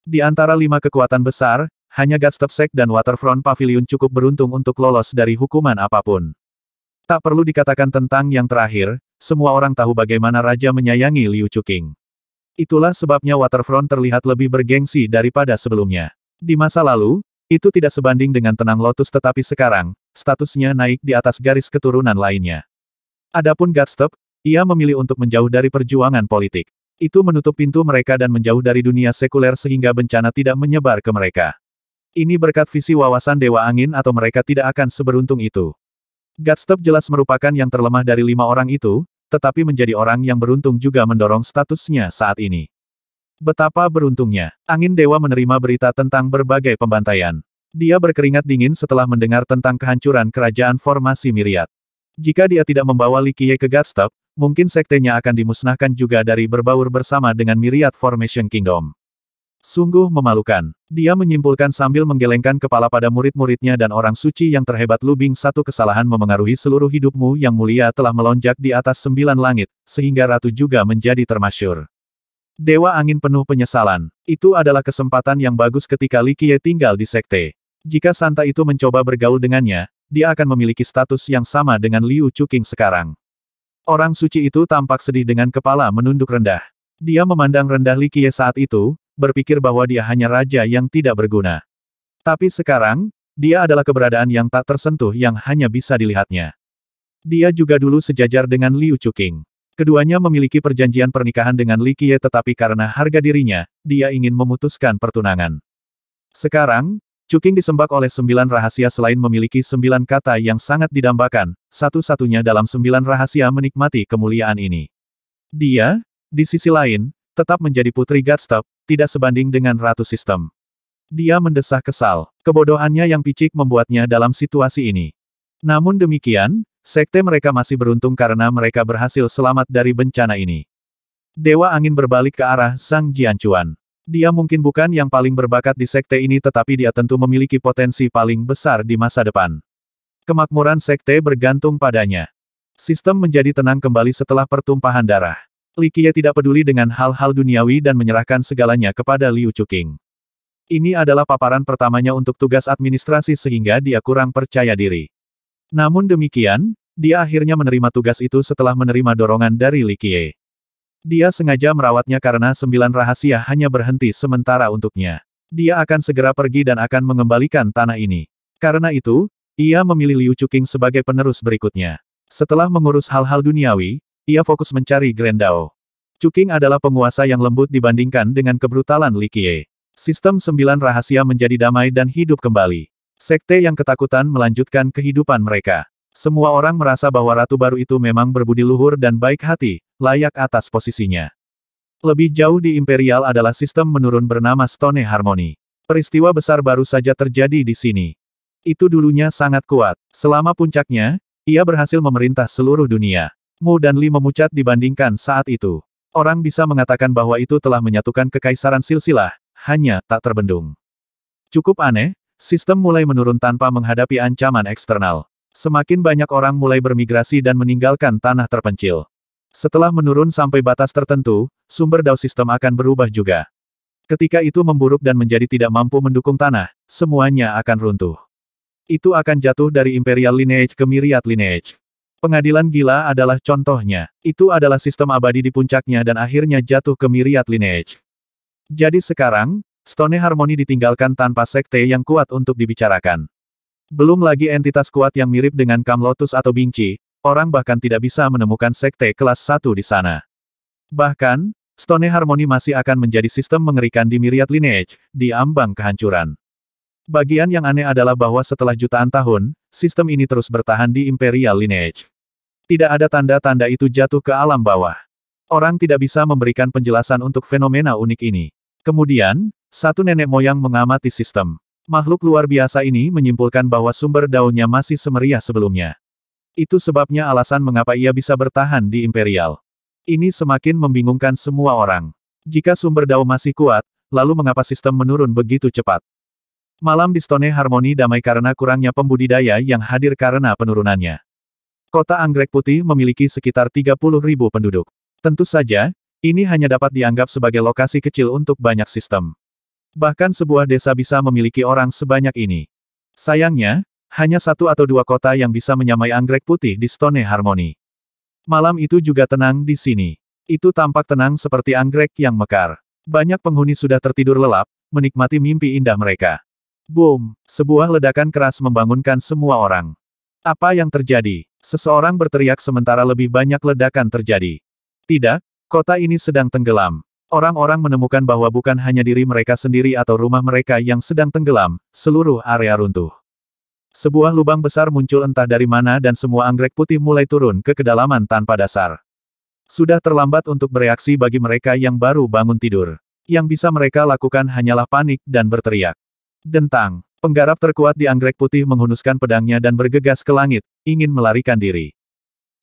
Di antara lima kekuatan besar, hanya Gatstep Sek dan Waterfront Pavilion cukup beruntung untuk lolos dari hukuman apapun. Tak perlu dikatakan tentang yang terakhir, semua orang tahu bagaimana Raja menyayangi Liu Chuqing. Itulah sebabnya Waterfront terlihat lebih bergengsi daripada sebelumnya. Di masa lalu, itu tidak sebanding dengan tenang Lotus tetapi sekarang, statusnya naik di atas garis keturunan lainnya. Adapun Gatstep, ia memilih untuk menjauh dari perjuangan politik. Itu menutup pintu mereka dan menjauh dari dunia sekuler sehingga bencana tidak menyebar ke mereka. Ini berkat visi wawasan Dewa Angin atau mereka tidak akan seberuntung itu. Gatstep jelas merupakan yang terlemah dari lima orang itu, tetapi menjadi orang yang beruntung juga mendorong statusnya saat ini. Betapa beruntungnya, angin dewa menerima berita tentang berbagai pembantaian. Dia berkeringat dingin setelah mendengar tentang kehancuran kerajaan formasi Miriat. Jika dia tidak membawa Likie ke Godstep, mungkin sektenya akan dimusnahkan juga dari berbaur bersama dengan Miriat Formation Kingdom. Sungguh memalukan. Dia menyimpulkan sambil menggelengkan kepala pada murid-muridnya dan orang suci yang terhebat Lubing satu kesalahan memengaruhi seluruh hidupmu yang mulia telah melonjak di atas sembilan langit, sehingga ratu juga menjadi termasyur. Dewa angin penuh penyesalan. Itu adalah kesempatan yang bagus ketika Likie tinggal di sekte. Jika Santa itu mencoba bergaul dengannya, dia akan memiliki status yang sama dengan Liu Chuking sekarang. Orang suci itu tampak sedih dengan kepala menunduk rendah. Dia memandang rendah Li Qiye saat itu, berpikir bahwa dia hanya raja yang tidak berguna. Tapi sekarang, dia adalah keberadaan yang tak tersentuh yang hanya bisa dilihatnya. Dia juga dulu sejajar dengan Liu Chuking. Keduanya memiliki perjanjian pernikahan dengan Li Qiye tetapi karena harga dirinya, dia ingin memutuskan pertunangan. Sekarang, Cuking disembak oleh sembilan rahasia selain memiliki sembilan kata yang sangat didambakan, satu-satunya dalam sembilan rahasia menikmati kemuliaan ini. Dia, di sisi lain, tetap menjadi putri Godstep, tidak sebanding dengan ratu sistem. Dia mendesah kesal, kebodohannya yang picik membuatnya dalam situasi ini. Namun demikian, sekte mereka masih beruntung karena mereka berhasil selamat dari bencana ini. Dewa angin berbalik ke arah Sang Jiancuan. Dia mungkin bukan yang paling berbakat di sekte ini tetapi dia tentu memiliki potensi paling besar di masa depan. Kemakmuran sekte bergantung padanya. Sistem menjadi tenang kembali setelah pertumpahan darah. Li Qiye tidak peduli dengan hal-hal duniawi dan menyerahkan segalanya kepada Liu Chuking. Ini adalah paparan pertamanya untuk tugas administrasi sehingga dia kurang percaya diri. Namun demikian, dia akhirnya menerima tugas itu setelah menerima dorongan dari Li Qiye. Dia sengaja merawatnya karena sembilan rahasia hanya berhenti sementara untuknya. Dia akan segera pergi dan akan mengembalikan tanah ini. Karena itu, ia memilih Liu Chuking sebagai penerus berikutnya. Setelah mengurus hal-hal duniawi, ia fokus mencari Grand Dao. Chuking adalah penguasa yang lembut dibandingkan dengan kebrutalan Li Qie. Sistem sembilan rahasia menjadi damai dan hidup kembali. Sekte yang ketakutan melanjutkan kehidupan mereka. Semua orang merasa bahwa ratu baru itu memang berbudi luhur dan baik hati, layak atas posisinya. Lebih jauh di Imperial adalah sistem menurun bernama Stone Harmony. Peristiwa besar baru saja terjadi di sini. Itu dulunya sangat kuat. Selama puncaknya, ia berhasil memerintah seluruh dunia. Mu dan Li memucat dibandingkan saat itu. Orang bisa mengatakan bahwa itu telah menyatukan kekaisaran silsilah, hanya tak terbendung. Cukup aneh, sistem mulai menurun tanpa menghadapi ancaman eksternal. Semakin banyak orang mulai bermigrasi dan meninggalkan tanah terpencil. Setelah menurun sampai batas tertentu, sumber Dao sistem akan berubah juga. Ketika itu memburuk dan menjadi tidak mampu mendukung tanah, semuanya akan runtuh. Itu akan jatuh dari Imperial Lineage ke Myriad Lineage. Pengadilan gila adalah contohnya. Itu adalah sistem abadi di puncaknya dan akhirnya jatuh ke Myriad Lineage. Jadi sekarang, Stone Harmony ditinggalkan tanpa sekte yang kuat untuk dibicarakan. Belum lagi entitas kuat yang mirip dengan Kam Lotus atau Bingci, Orang bahkan tidak bisa menemukan sekte kelas 1 di sana. Bahkan, Stone Harmony masih akan menjadi sistem mengerikan di Myriad Lineage, di ambang kehancuran. Bagian yang aneh adalah bahwa setelah jutaan tahun, sistem ini terus bertahan di Imperial Lineage. Tidak ada tanda-tanda itu jatuh ke alam bawah. Orang tidak bisa memberikan penjelasan untuk fenomena unik ini. Kemudian, satu nenek moyang mengamati sistem. Makhluk luar biasa ini menyimpulkan bahwa sumber daunnya masih semeriah sebelumnya. Itu sebabnya alasan mengapa ia bisa bertahan di Imperial. Ini semakin membingungkan semua orang. Jika sumber Dao masih kuat, lalu mengapa sistem menurun begitu cepat? Malam di Stone Harmony damai karena kurangnya pembudidaya yang hadir karena penurunannya. Kota Anggrek Putih memiliki sekitar 30 ribu penduduk. Tentu saja, ini hanya dapat dianggap sebagai lokasi kecil untuk banyak sistem. Bahkan sebuah desa bisa memiliki orang sebanyak ini. Sayangnya, hanya satu atau dua kota yang bisa menyamai anggrek putih di Stone Harmony. Malam itu juga tenang di sini. Itu tampak tenang seperti anggrek yang mekar. Banyak penghuni sudah tertidur lelap, menikmati mimpi indah mereka. Boom! Sebuah ledakan keras membangunkan semua orang. Apa yang terjadi? Seseorang berteriak sementara lebih banyak ledakan terjadi. Tidak, kota ini sedang tenggelam. Orang-orang menemukan bahwa bukan hanya diri mereka sendiri atau rumah mereka yang sedang tenggelam, seluruh area runtuh. Sebuah lubang besar muncul entah dari mana dan semua anggrek putih mulai turun ke kedalaman tanpa dasar. Sudah terlambat untuk bereaksi bagi mereka yang baru bangun tidur. Yang bisa mereka lakukan hanyalah panik dan berteriak. Dentang, penggarap terkuat di anggrek putih menghunuskan pedangnya dan bergegas ke langit, ingin melarikan diri.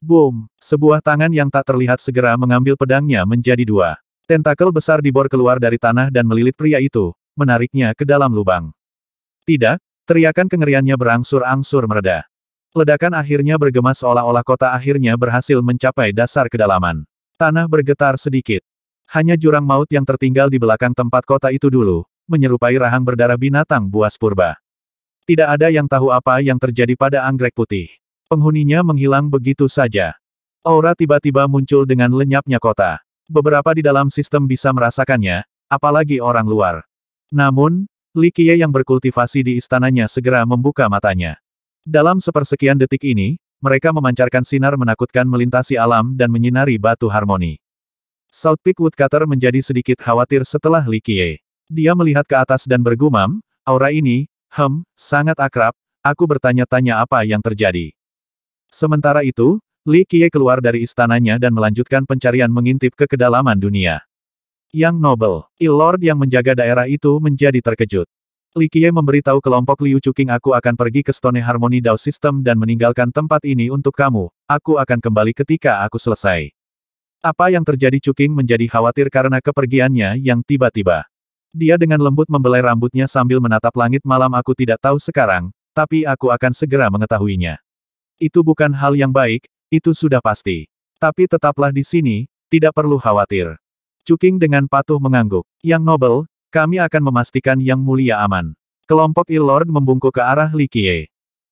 Boom! Sebuah tangan yang tak terlihat segera mengambil pedangnya menjadi dua. Tentakel besar dibor keluar dari tanah dan melilit pria itu, menariknya ke dalam lubang. Tidak, Teriakan kengeriannya berangsur-angsur mereda. Ledakan akhirnya bergema seolah-olah kota akhirnya berhasil mencapai dasar kedalaman. Tanah bergetar sedikit. Hanya jurang maut yang tertinggal di belakang tempat kota itu dulu, menyerupai rahang berdarah binatang buas purba. Tidak ada yang tahu apa yang terjadi pada anggrek putih. Penghuninya menghilang begitu saja. Aura tiba-tiba muncul dengan lenyapnya kota. Beberapa di dalam sistem bisa merasakannya, apalagi orang luar. Namun, Li Qiye yang berkultivasi di istananya segera membuka matanya. Dalam sepersekian detik ini, mereka memancarkan sinar menakutkan melintasi alam dan menyinari batu harmoni. South Peak Woodcutter menjadi sedikit khawatir setelah Li Qiye. Dia melihat ke atas dan bergumam, aura ini, hem, sangat akrab, aku bertanya-tanya apa yang terjadi. Sementara itu, Li Qiye keluar dari istananya dan melanjutkan pencarian mengintip ke kedalaman dunia. Yang Noble, Ilord yang menjaga daerah itu menjadi terkejut. Li Qiye memberitahu kelompok Liu Chuking aku akan pergi ke Stone Harmony Dao System dan meninggalkan tempat ini untuk kamu, aku akan kembali ketika aku selesai. Apa yang terjadi Chuking menjadi khawatir karena kepergiannya yang tiba-tiba. Dia dengan lembut membelai rambutnya sambil menatap langit malam aku tidak tahu sekarang, tapi aku akan segera mengetahuinya. Itu bukan hal yang baik, itu sudah pasti. Tapi tetaplah di sini, tidak perlu khawatir. Cuking dengan patuh mengangguk. Yang Nobel, kami akan memastikan Yang Mulia aman. Kelompok Ilord membungkuk ke arah Li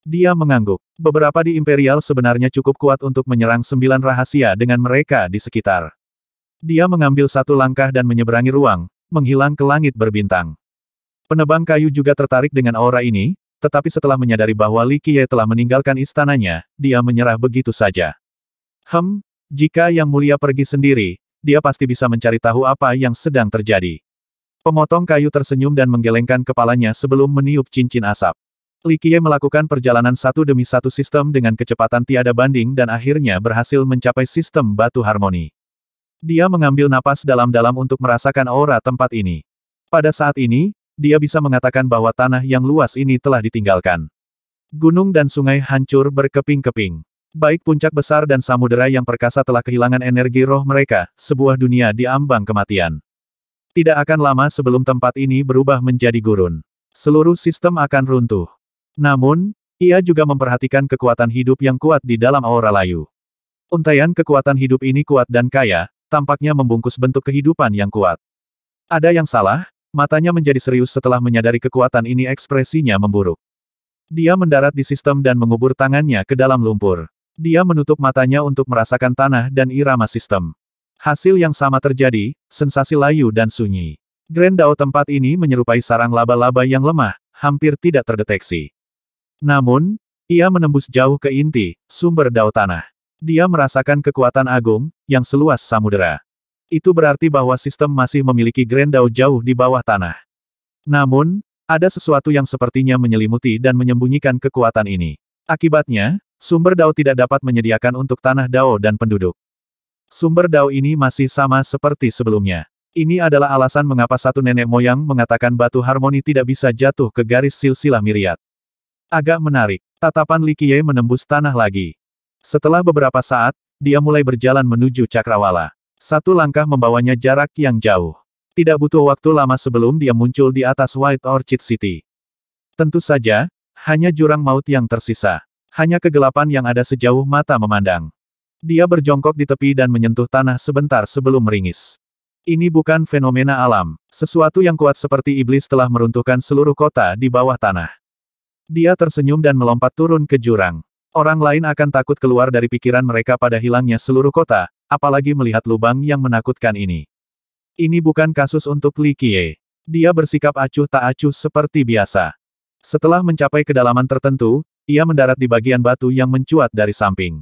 Dia mengangguk. Beberapa di Imperial sebenarnya cukup kuat untuk menyerang sembilan rahasia dengan mereka di sekitar. Dia mengambil satu langkah dan menyeberangi ruang, menghilang ke langit berbintang. Penebang kayu juga tertarik dengan aura ini, tetapi setelah menyadari bahwa Li telah meninggalkan istananya, dia menyerah begitu saja. Hem, jika Yang Mulia pergi sendiri, dia pasti bisa mencari tahu apa yang sedang terjadi. Pemotong kayu tersenyum dan menggelengkan kepalanya sebelum meniup cincin asap. Likie melakukan perjalanan satu demi satu sistem dengan kecepatan tiada banding dan akhirnya berhasil mencapai sistem batu harmoni. Dia mengambil napas dalam-dalam untuk merasakan aura tempat ini. Pada saat ini, dia bisa mengatakan bahwa tanah yang luas ini telah ditinggalkan. Gunung dan sungai hancur berkeping-keping. Baik puncak besar dan samudera yang perkasa telah kehilangan energi roh mereka, sebuah dunia diambang kematian. Tidak akan lama sebelum tempat ini berubah menjadi gurun. Seluruh sistem akan runtuh. Namun, ia juga memperhatikan kekuatan hidup yang kuat di dalam aura layu. Untaian kekuatan hidup ini kuat dan kaya, tampaknya membungkus bentuk kehidupan yang kuat. Ada yang salah, matanya menjadi serius setelah menyadari kekuatan ini ekspresinya memburuk. Dia mendarat di sistem dan mengubur tangannya ke dalam lumpur. Dia menutup matanya untuk merasakan tanah dan irama sistem. Hasil yang sama terjadi, sensasi layu dan sunyi. Grand dao tempat ini menyerupai sarang laba-laba yang lemah, hampir tidak terdeteksi. Namun, ia menembus jauh ke inti, sumber dao tanah. Dia merasakan kekuatan agung, yang seluas samudera. Itu berarti bahwa sistem masih memiliki grand dao jauh di bawah tanah. Namun, ada sesuatu yang sepertinya menyelimuti dan menyembunyikan kekuatan ini. Akibatnya, Sumber Dao tidak dapat menyediakan untuk tanah Dao dan penduduk. Sumber Dao ini masih sama seperti sebelumnya. Ini adalah alasan mengapa satu nenek moyang mengatakan batu harmoni tidak bisa jatuh ke garis silsilah miriat. Agak menarik, tatapan Likie menembus tanah lagi. Setelah beberapa saat, dia mulai berjalan menuju Cakrawala. Satu langkah membawanya jarak yang jauh. Tidak butuh waktu lama sebelum dia muncul di atas White Orchid City. Tentu saja, hanya jurang maut yang tersisa hanya kegelapan yang ada sejauh mata memandang. Dia berjongkok di tepi dan menyentuh tanah sebentar sebelum meringis. Ini bukan fenomena alam, sesuatu yang kuat seperti iblis telah meruntuhkan seluruh kota di bawah tanah. Dia tersenyum dan melompat turun ke jurang. Orang lain akan takut keluar dari pikiran mereka pada hilangnya seluruh kota, apalagi melihat lubang yang menakutkan ini. Ini bukan kasus untuk Li Qie. Dia bersikap acuh tak acuh seperti biasa. Setelah mencapai kedalaman tertentu, ia mendarat di bagian batu yang mencuat dari samping.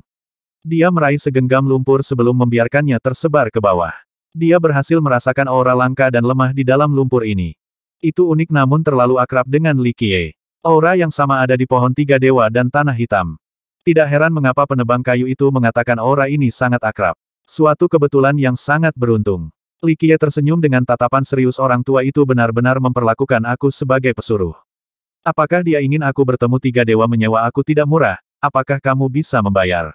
Dia meraih segenggam lumpur sebelum membiarkannya tersebar ke bawah. Dia berhasil merasakan aura langka dan lemah di dalam lumpur ini. Itu unik namun terlalu akrab dengan Li Qiye. Aura yang sama ada di pohon tiga dewa dan tanah hitam. Tidak heran mengapa penebang kayu itu mengatakan aura ini sangat akrab. Suatu kebetulan yang sangat beruntung. Li Likie tersenyum dengan tatapan serius orang tua itu benar-benar memperlakukan aku sebagai pesuruh. Apakah dia ingin aku bertemu tiga dewa menyewa aku tidak murah? Apakah kamu bisa membayar?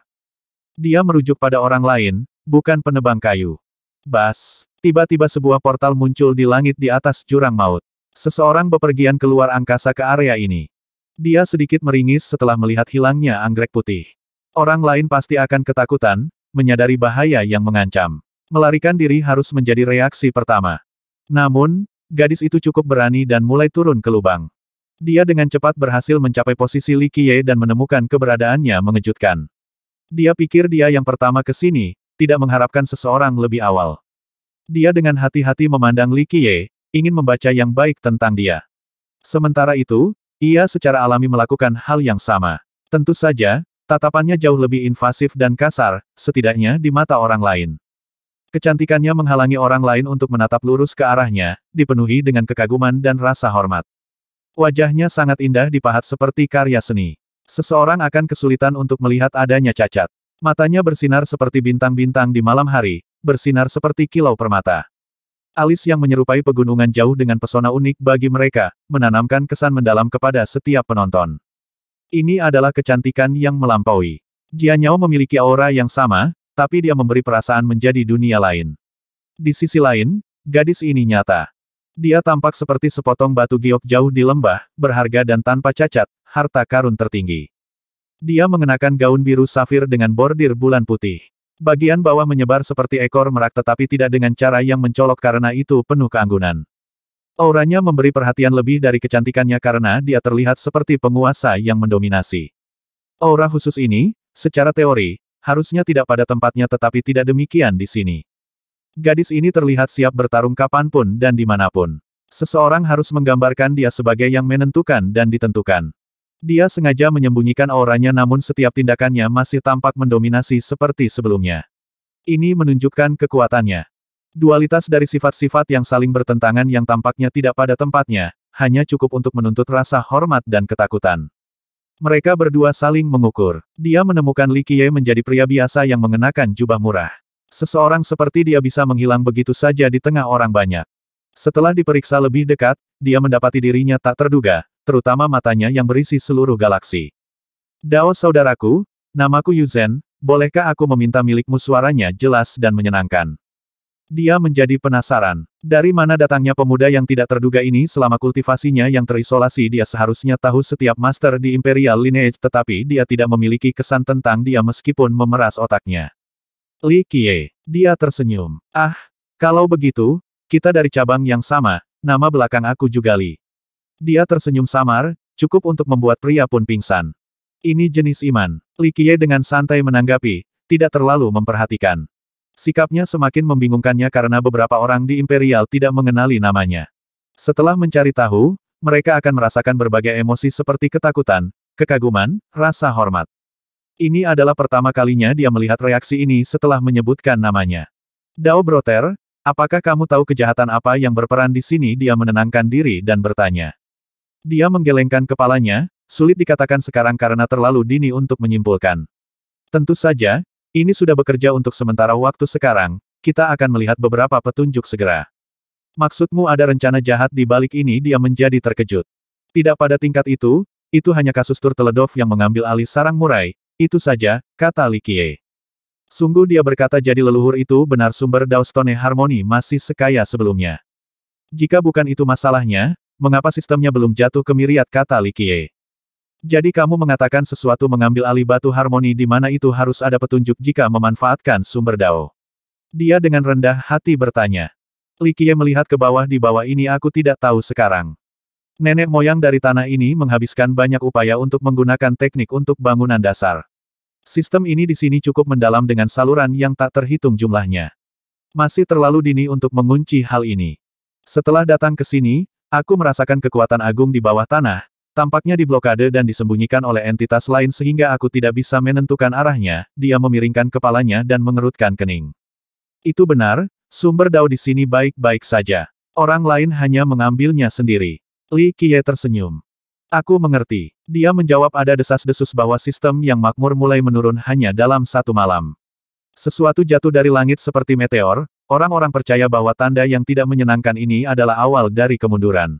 Dia merujuk pada orang lain, bukan penebang kayu. Bas, tiba-tiba sebuah portal muncul di langit di atas jurang maut. Seseorang bepergian keluar angkasa ke area ini. Dia sedikit meringis setelah melihat hilangnya anggrek putih. Orang lain pasti akan ketakutan, menyadari bahaya yang mengancam. Melarikan diri harus menjadi reaksi pertama. Namun, gadis itu cukup berani dan mulai turun ke lubang. Dia dengan cepat berhasil mencapai posisi Li Qiye dan menemukan keberadaannya mengejutkan. Dia pikir dia yang pertama ke sini, tidak mengharapkan seseorang lebih awal. Dia dengan hati-hati memandang Li Qiye, ingin membaca yang baik tentang dia. Sementara itu, ia secara alami melakukan hal yang sama. Tentu saja, tatapannya jauh lebih invasif dan kasar, setidaknya di mata orang lain. Kecantikannya menghalangi orang lain untuk menatap lurus ke arahnya, dipenuhi dengan kekaguman dan rasa hormat. Wajahnya sangat indah dipahat seperti karya seni. Seseorang akan kesulitan untuk melihat adanya cacat. Matanya bersinar seperti bintang-bintang di malam hari, bersinar seperti kilau permata. Alis yang menyerupai pegunungan jauh dengan pesona unik bagi mereka, menanamkan kesan mendalam kepada setiap penonton. Ini adalah kecantikan yang melampaui. Jianyao memiliki aura yang sama, tapi dia memberi perasaan menjadi dunia lain. Di sisi lain, gadis ini nyata. Dia tampak seperti sepotong batu giok jauh di lembah, berharga dan tanpa cacat, harta karun tertinggi. Dia mengenakan gaun biru safir dengan bordir bulan putih. Bagian bawah menyebar seperti ekor merak tetapi tidak dengan cara yang mencolok karena itu penuh keanggunan. Auranya memberi perhatian lebih dari kecantikannya karena dia terlihat seperti penguasa yang mendominasi. Aura khusus ini, secara teori, harusnya tidak pada tempatnya tetapi tidak demikian di sini. Gadis ini terlihat siap bertarung kapanpun dan dimanapun. Seseorang harus menggambarkan dia sebagai yang menentukan dan ditentukan. Dia sengaja menyembunyikan auranya namun setiap tindakannya masih tampak mendominasi seperti sebelumnya. Ini menunjukkan kekuatannya. Dualitas dari sifat-sifat yang saling bertentangan yang tampaknya tidak pada tempatnya, hanya cukup untuk menuntut rasa hormat dan ketakutan. Mereka berdua saling mengukur. Dia menemukan Li Qiye menjadi pria biasa yang mengenakan jubah murah. Seseorang seperti dia bisa menghilang begitu saja di tengah orang banyak. Setelah diperiksa lebih dekat, dia mendapati dirinya tak terduga, terutama matanya yang berisi seluruh galaksi. Dao saudaraku, namaku Yuzen, bolehkah aku meminta milikmu suaranya jelas dan menyenangkan. Dia menjadi penasaran. Dari mana datangnya pemuda yang tidak terduga ini selama kultivasinya yang terisolasi dia seharusnya tahu setiap master di Imperial Lineage tetapi dia tidak memiliki kesan tentang dia meskipun memeras otaknya. Li Qie, Dia tersenyum. Ah, kalau begitu, kita dari cabang yang sama, nama belakang aku juga Li. Dia tersenyum samar, cukup untuk membuat pria pun pingsan. Ini jenis iman. Li Qie dengan santai menanggapi, tidak terlalu memperhatikan. Sikapnya semakin membingungkannya karena beberapa orang di Imperial tidak mengenali namanya. Setelah mencari tahu, mereka akan merasakan berbagai emosi seperti ketakutan, kekaguman, rasa hormat. Ini adalah pertama kalinya dia melihat reaksi ini setelah menyebutkan namanya. Dao Broter, apakah kamu tahu kejahatan apa yang berperan di sini? Dia menenangkan diri dan bertanya. Dia menggelengkan kepalanya, sulit dikatakan sekarang karena terlalu dini untuk menyimpulkan. Tentu saja, ini sudah bekerja untuk sementara waktu sekarang, kita akan melihat beberapa petunjuk segera. Maksudmu ada rencana jahat di balik ini? Dia menjadi terkejut. Tidak pada tingkat itu, itu hanya kasus Turteledov yang mengambil alih sarang murai, itu saja, kata Li Likie. Sungguh dia berkata jadi leluhur itu benar sumber Daustone Harmoni masih sekaya sebelumnya. Jika bukan itu masalahnya, mengapa sistemnya belum jatuh ke miriat kata Likie? Jadi kamu mengatakan sesuatu mengambil alih batu harmoni di mana itu harus ada petunjuk jika memanfaatkan sumber Dao. Dia dengan rendah hati bertanya. Li Likie melihat ke bawah di bawah ini aku tidak tahu sekarang. Nenek moyang dari tanah ini menghabiskan banyak upaya untuk menggunakan teknik untuk bangunan dasar. Sistem ini di sini cukup mendalam dengan saluran yang tak terhitung jumlahnya. Masih terlalu dini untuk mengunci hal ini. Setelah datang ke sini, aku merasakan kekuatan agung di bawah tanah, tampaknya diblokade dan disembunyikan oleh entitas lain sehingga aku tidak bisa menentukan arahnya, dia memiringkan kepalanya dan mengerutkan kening. Itu benar, sumber dao di sini baik-baik saja. Orang lain hanya mengambilnya sendiri. Li Qiye tersenyum. Aku mengerti. Dia menjawab ada desas-desus bahwa sistem yang makmur mulai menurun hanya dalam satu malam. Sesuatu jatuh dari langit seperti meteor, orang-orang percaya bahwa tanda yang tidak menyenangkan ini adalah awal dari kemunduran.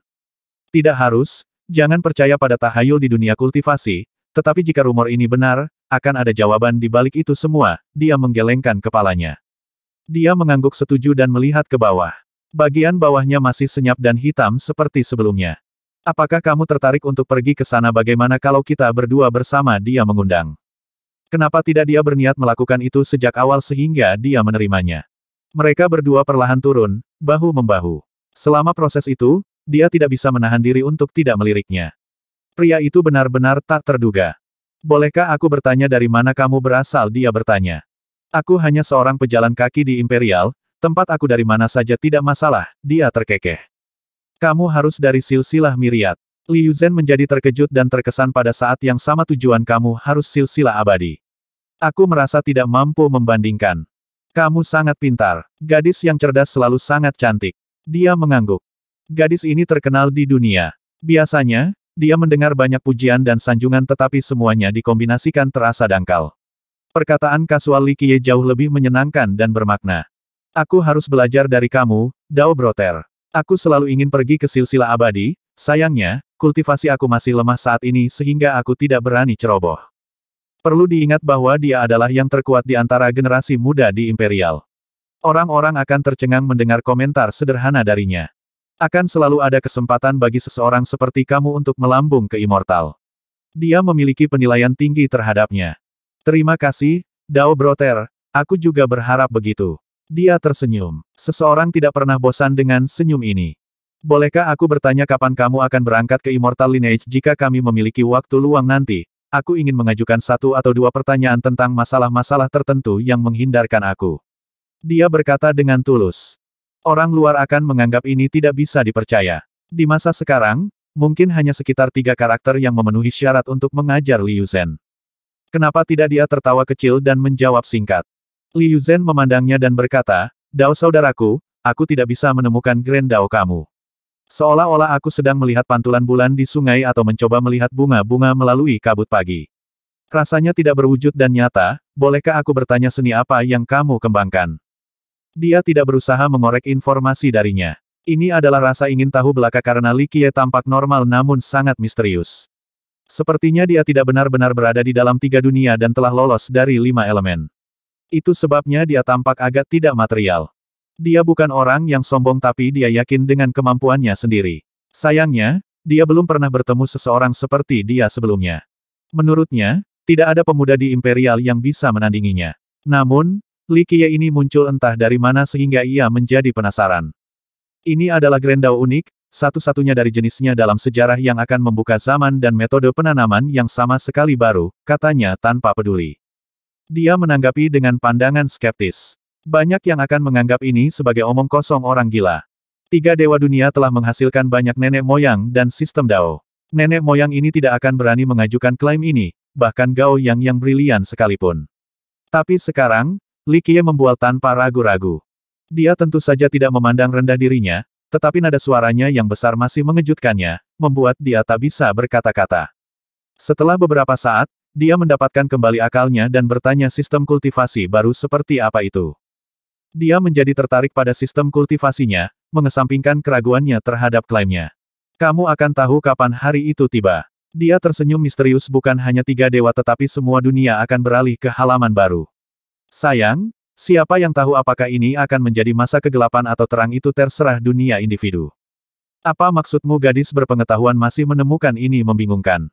Tidak harus, jangan percaya pada tahayul di dunia kultivasi, tetapi jika rumor ini benar, akan ada jawaban di balik itu semua, dia menggelengkan kepalanya. Dia mengangguk setuju dan melihat ke bawah. Bagian bawahnya masih senyap dan hitam seperti sebelumnya. Apakah kamu tertarik untuk pergi ke sana bagaimana kalau kita berdua bersama dia mengundang? Kenapa tidak dia berniat melakukan itu sejak awal sehingga dia menerimanya? Mereka berdua perlahan turun, bahu-membahu. Selama proses itu, dia tidak bisa menahan diri untuk tidak meliriknya. Pria itu benar-benar tak terduga. Bolehkah aku bertanya dari mana kamu berasal dia bertanya. Aku hanya seorang pejalan kaki di Imperial, tempat aku dari mana saja tidak masalah, dia terkekeh. Kamu harus dari silsilah miriat. Liu Zhen menjadi terkejut dan terkesan pada saat yang sama tujuan kamu harus silsilah abadi. Aku merasa tidak mampu membandingkan. Kamu sangat pintar. Gadis yang cerdas selalu sangat cantik. Dia mengangguk. Gadis ini terkenal di dunia. Biasanya, dia mendengar banyak pujian dan sanjungan tetapi semuanya dikombinasikan terasa dangkal. Perkataan kasual Li Qiye jauh lebih menyenangkan dan bermakna. Aku harus belajar dari kamu, Dao Broter. Aku selalu ingin pergi ke silsilah abadi, sayangnya, kultivasi aku masih lemah saat ini sehingga aku tidak berani ceroboh. Perlu diingat bahwa dia adalah yang terkuat di antara generasi muda di Imperial. Orang-orang akan tercengang mendengar komentar sederhana darinya. Akan selalu ada kesempatan bagi seseorang seperti kamu untuk melambung ke immortal. Dia memiliki penilaian tinggi terhadapnya. Terima kasih, Dao Broter, aku juga berharap begitu. Dia tersenyum. Seseorang tidak pernah bosan dengan senyum ini. Bolehkah aku bertanya kapan kamu akan berangkat ke Immortal Lineage jika kami memiliki waktu luang nanti? Aku ingin mengajukan satu atau dua pertanyaan tentang masalah-masalah tertentu yang menghindarkan aku. Dia berkata dengan tulus. Orang luar akan menganggap ini tidak bisa dipercaya. Di masa sekarang, mungkin hanya sekitar tiga karakter yang memenuhi syarat untuk mengajar Liu Zhen. Kenapa tidak dia tertawa kecil dan menjawab singkat? Liu Zhen memandangnya dan berkata, Dao saudaraku, aku tidak bisa menemukan Grand Dao kamu. Seolah-olah aku sedang melihat pantulan bulan di sungai atau mencoba melihat bunga-bunga melalui kabut pagi. Rasanya tidak berwujud dan nyata, bolehkah aku bertanya seni apa yang kamu kembangkan? Dia tidak berusaha mengorek informasi darinya. Ini adalah rasa ingin tahu belaka karena Li Qiye tampak normal namun sangat misterius. Sepertinya dia tidak benar-benar berada di dalam tiga dunia dan telah lolos dari lima elemen. Itu sebabnya dia tampak agak tidak material. Dia bukan orang yang sombong tapi dia yakin dengan kemampuannya sendiri. Sayangnya, dia belum pernah bertemu seseorang seperti dia sebelumnya. Menurutnya, tidak ada pemuda di Imperial yang bisa menandinginya. Namun, Li Qiye ini muncul entah dari mana sehingga ia menjadi penasaran. Ini adalah grendau unik, satu-satunya dari jenisnya dalam sejarah yang akan membuka zaman dan metode penanaman yang sama sekali baru, katanya tanpa peduli. Dia menanggapi dengan pandangan skeptis. Banyak yang akan menganggap ini sebagai omong kosong orang gila. Tiga dewa dunia telah menghasilkan banyak nenek moyang dan sistem dao. Nenek moyang ini tidak akan berani mengajukan klaim ini, bahkan Gao Yang yang brilian sekalipun. Tapi sekarang, Li Qiye membual tanpa ragu-ragu. Dia tentu saja tidak memandang rendah dirinya, tetapi nada suaranya yang besar masih mengejutkannya, membuat dia tak bisa berkata-kata. Setelah beberapa saat, dia mendapatkan kembali akalnya dan bertanya sistem kultivasi baru seperti apa itu. Dia menjadi tertarik pada sistem kultivasinya, mengesampingkan keraguannya terhadap klaimnya. Kamu akan tahu kapan hari itu tiba. Dia tersenyum misterius bukan hanya tiga dewa tetapi semua dunia akan beralih ke halaman baru. Sayang, siapa yang tahu apakah ini akan menjadi masa kegelapan atau terang itu terserah dunia individu. Apa maksudmu gadis berpengetahuan masih menemukan ini membingungkan?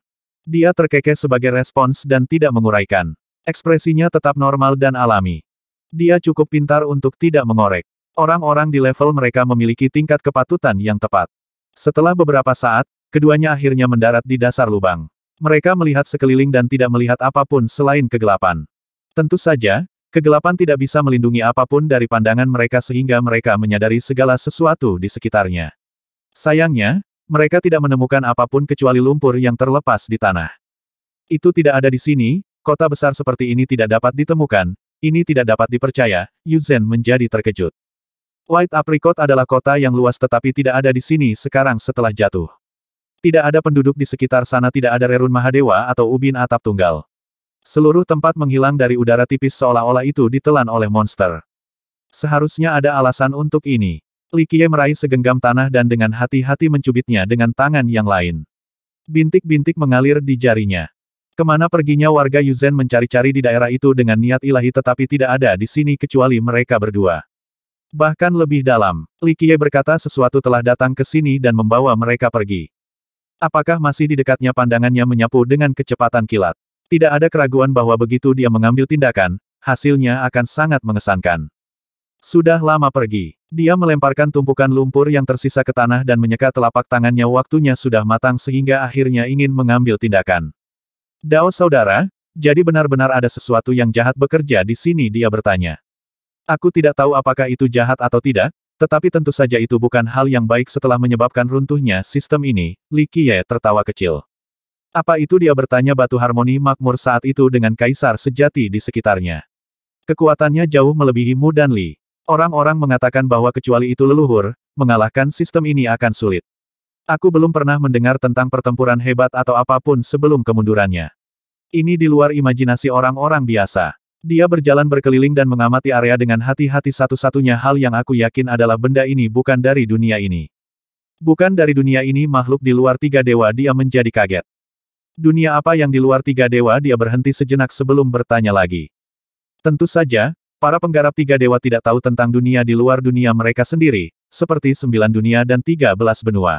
Dia terkekeh sebagai respons dan tidak menguraikan. Ekspresinya tetap normal dan alami. Dia cukup pintar untuk tidak mengorek. Orang-orang di level mereka memiliki tingkat kepatutan yang tepat. Setelah beberapa saat, keduanya akhirnya mendarat di dasar lubang. Mereka melihat sekeliling dan tidak melihat apapun selain kegelapan. Tentu saja, kegelapan tidak bisa melindungi apapun dari pandangan mereka sehingga mereka menyadari segala sesuatu di sekitarnya. Sayangnya, mereka tidak menemukan apapun kecuali lumpur yang terlepas di tanah. Itu tidak ada di sini, kota besar seperti ini tidak dapat ditemukan, ini tidak dapat dipercaya, Yuzen menjadi terkejut. White Apricot adalah kota yang luas tetapi tidak ada di sini sekarang setelah jatuh. Tidak ada penduduk di sekitar sana tidak ada Rerun Mahadewa atau Ubin Atap Tunggal. Seluruh tempat menghilang dari udara tipis seolah-olah itu ditelan oleh monster. Seharusnya ada alasan untuk ini. Qiye meraih segenggam tanah dan dengan hati-hati mencubitnya dengan tangan yang lain. Bintik-bintik mengalir di jarinya. Kemana perginya warga Yuzen mencari-cari di daerah itu dengan niat ilahi tetapi tidak ada di sini kecuali mereka berdua. Bahkan lebih dalam, Qiye berkata sesuatu telah datang ke sini dan membawa mereka pergi. Apakah masih di dekatnya pandangannya menyapu dengan kecepatan kilat? Tidak ada keraguan bahwa begitu dia mengambil tindakan, hasilnya akan sangat mengesankan. Sudah lama pergi. Dia melemparkan tumpukan lumpur yang tersisa ke tanah dan menyeka telapak tangannya waktunya sudah matang sehingga akhirnya ingin mengambil tindakan. Dao saudara, jadi benar-benar ada sesuatu yang jahat bekerja di sini dia bertanya. Aku tidak tahu apakah itu jahat atau tidak, tetapi tentu saja itu bukan hal yang baik setelah menyebabkan runtuhnya sistem ini, Li Qiye tertawa kecil. Apa itu dia bertanya batu harmoni makmur saat itu dengan kaisar sejati di sekitarnya. Kekuatannya jauh melebihi Mu dan Li. Orang-orang mengatakan bahwa kecuali itu leluhur, mengalahkan sistem ini akan sulit. Aku belum pernah mendengar tentang pertempuran hebat atau apapun sebelum kemundurannya. Ini di luar imajinasi orang-orang biasa. Dia berjalan berkeliling dan mengamati area dengan hati-hati satu-satunya hal yang aku yakin adalah benda ini bukan dari dunia ini. Bukan dari dunia ini makhluk di luar tiga dewa dia menjadi kaget. Dunia apa yang di luar tiga dewa dia berhenti sejenak sebelum bertanya lagi. Tentu saja, Para penggarap tiga dewa tidak tahu tentang dunia di luar dunia mereka sendiri, seperti sembilan dunia dan tiga belas benua.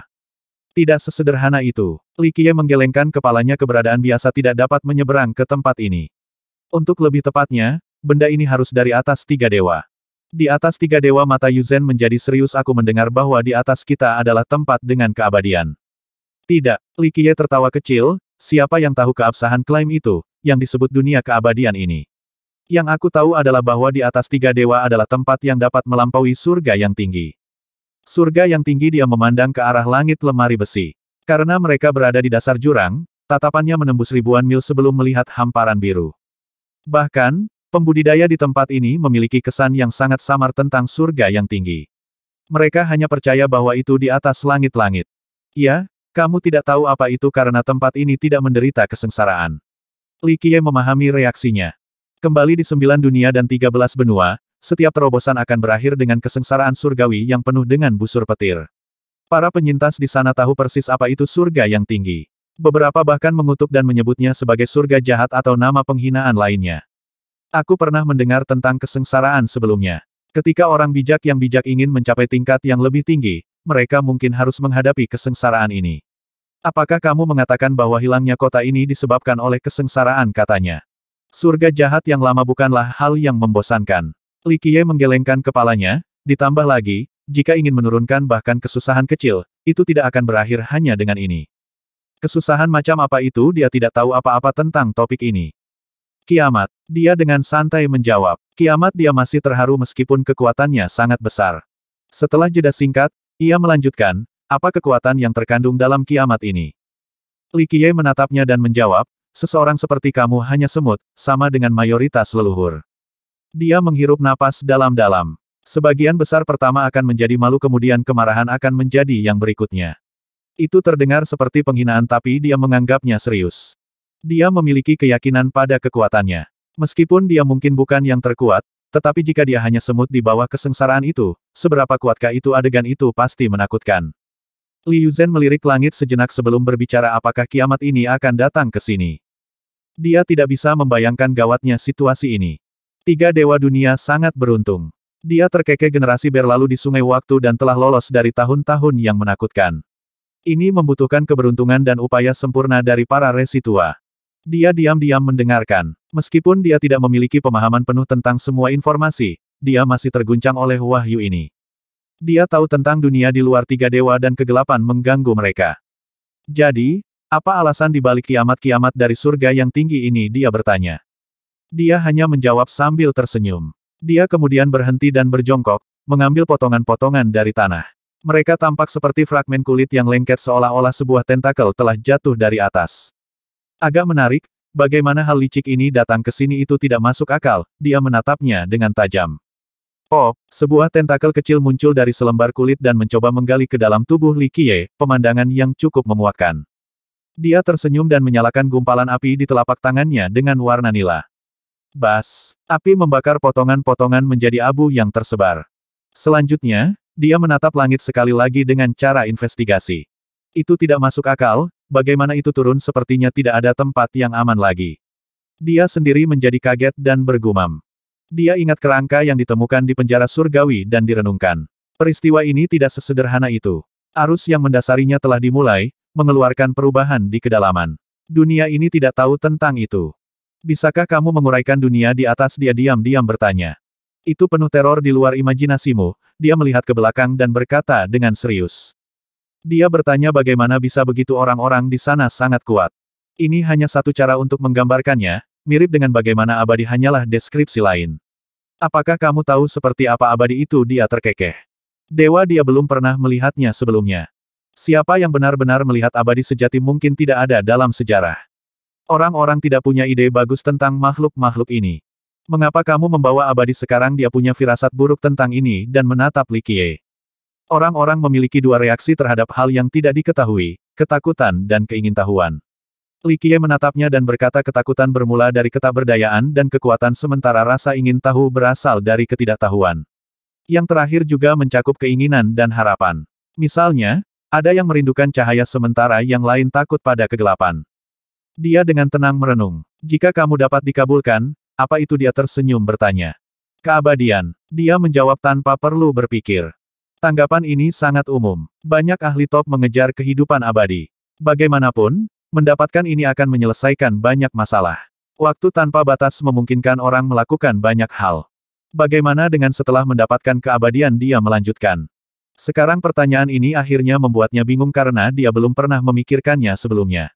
Tidak sesederhana itu, Li menggelengkan kepalanya keberadaan biasa tidak dapat menyeberang ke tempat ini. Untuk lebih tepatnya, benda ini harus dari atas tiga dewa. Di atas tiga dewa mata Yuzen menjadi serius aku mendengar bahwa di atas kita adalah tempat dengan keabadian. Tidak, Li tertawa kecil, siapa yang tahu keabsahan klaim itu, yang disebut dunia keabadian ini. Yang aku tahu adalah bahwa di atas tiga dewa adalah tempat yang dapat melampaui surga yang tinggi. Surga yang tinggi dia memandang ke arah langit lemari besi. Karena mereka berada di dasar jurang, tatapannya menembus ribuan mil sebelum melihat hamparan biru. Bahkan, pembudidaya di tempat ini memiliki kesan yang sangat samar tentang surga yang tinggi. Mereka hanya percaya bahwa itu di atas langit-langit. Ya, kamu tidak tahu apa itu karena tempat ini tidak menderita kesengsaraan. Likie memahami reaksinya. Kembali di sembilan dunia dan tiga belas benua, setiap terobosan akan berakhir dengan kesengsaraan surgawi yang penuh dengan busur petir. Para penyintas di sana tahu persis apa itu surga yang tinggi. Beberapa bahkan mengutuk dan menyebutnya sebagai surga jahat atau nama penghinaan lainnya. Aku pernah mendengar tentang kesengsaraan sebelumnya. Ketika orang bijak yang bijak ingin mencapai tingkat yang lebih tinggi, mereka mungkin harus menghadapi kesengsaraan ini. Apakah kamu mengatakan bahwa hilangnya kota ini disebabkan oleh kesengsaraan katanya? Surga jahat yang lama bukanlah hal yang membosankan. Li Qiye menggelengkan kepalanya, ditambah lagi, jika ingin menurunkan bahkan kesusahan kecil, itu tidak akan berakhir hanya dengan ini. Kesusahan macam apa itu dia tidak tahu apa-apa tentang topik ini. Kiamat, dia dengan santai menjawab. Kiamat dia masih terharu meskipun kekuatannya sangat besar. Setelah jeda singkat, ia melanjutkan, apa kekuatan yang terkandung dalam kiamat ini? Li Qiye menatapnya dan menjawab, seseorang seperti kamu hanya semut, sama dengan mayoritas leluhur. Dia menghirup napas dalam-dalam. Sebagian besar pertama akan menjadi malu kemudian kemarahan akan menjadi yang berikutnya. Itu terdengar seperti penghinaan tapi dia menganggapnya serius. Dia memiliki keyakinan pada kekuatannya. Meskipun dia mungkin bukan yang terkuat, tetapi jika dia hanya semut di bawah kesengsaraan itu, seberapa kuatkah itu adegan itu pasti menakutkan. Liu Zhen melirik langit sejenak sebelum berbicara apakah kiamat ini akan datang ke sini. Dia tidak bisa membayangkan gawatnya situasi ini. Tiga dewa dunia sangat beruntung. Dia terkekeh generasi berlalu di sungai waktu dan telah lolos dari tahun-tahun yang menakutkan. Ini membutuhkan keberuntungan dan upaya sempurna dari para resi tua. Dia diam-diam mendengarkan. Meskipun dia tidak memiliki pemahaman penuh tentang semua informasi, dia masih terguncang oleh wahyu ini. Dia tahu tentang dunia di luar tiga dewa dan kegelapan mengganggu mereka. Jadi, apa alasan dibalik kiamat-kiamat dari surga yang tinggi ini dia bertanya. Dia hanya menjawab sambil tersenyum. Dia kemudian berhenti dan berjongkok, mengambil potongan-potongan dari tanah. Mereka tampak seperti fragmen kulit yang lengket seolah-olah sebuah tentakel telah jatuh dari atas. Agak menarik, bagaimana hal licik ini datang ke sini itu tidak masuk akal, dia menatapnya dengan tajam. Oh, sebuah tentakel kecil muncul dari selembar kulit dan mencoba menggali ke dalam tubuh Li Qiye, pemandangan yang cukup memuakkan. Dia tersenyum dan menyalakan gumpalan api di telapak tangannya dengan warna nila. Bas, api membakar potongan-potongan menjadi abu yang tersebar. Selanjutnya, dia menatap langit sekali lagi dengan cara investigasi. Itu tidak masuk akal, bagaimana itu turun sepertinya tidak ada tempat yang aman lagi. Dia sendiri menjadi kaget dan bergumam. Dia ingat kerangka yang ditemukan di penjara surgawi dan direnungkan. Peristiwa ini tidak sesederhana itu. Arus yang mendasarinya telah dimulai, mengeluarkan perubahan di kedalaman. Dunia ini tidak tahu tentang itu. Bisakah kamu menguraikan dunia di atas dia diam-diam bertanya. Itu penuh teror di luar imajinasimu, dia melihat ke belakang dan berkata dengan serius. Dia bertanya bagaimana bisa begitu orang-orang di sana sangat kuat. Ini hanya satu cara untuk menggambarkannya, mirip dengan bagaimana abadi hanyalah deskripsi lain. Apakah kamu tahu seperti apa abadi itu dia terkekeh? Dewa dia belum pernah melihatnya sebelumnya. Siapa yang benar-benar melihat abadi sejati mungkin tidak ada dalam sejarah. Orang-orang tidak punya ide bagus tentang makhluk-makhluk ini. Mengapa kamu membawa abadi sekarang dia punya firasat buruk tentang ini dan menatap Likie. Orang-orang memiliki dua reaksi terhadap hal yang tidak diketahui, ketakutan dan keingintahuan. Likie menatapnya dan berkata ketakutan bermula dari ketaberdayaan dan kekuatan sementara rasa ingin tahu berasal dari ketidaktahuan. Yang terakhir juga mencakup keinginan dan harapan. Misalnya, ada yang merindukan cahaya sementara yang lain takut pada kegelapan. Dia dengan tenang merenung. Jika kamu dapat dikabulkan, apa itu dia tersenyum bertanya. Keabadian. Dia menjawab tanpa perlu berpikir. Tanggapan ini sangat umum. Banyak ahli top mengejar kehidupan abadi. Bagaimanapun, mendapatkan ini akan menyelesaikan banyak masalah. Waktu tanpa batas memungkinkan orang melakukan banyak hal. Bagaimana dengan setelah mendapatkan keabadian dia melanjutkan. Sekarang pertanyaan ini akhirnya membuatnya bingung karena dia belum pernah memikirkannya sebelumnya.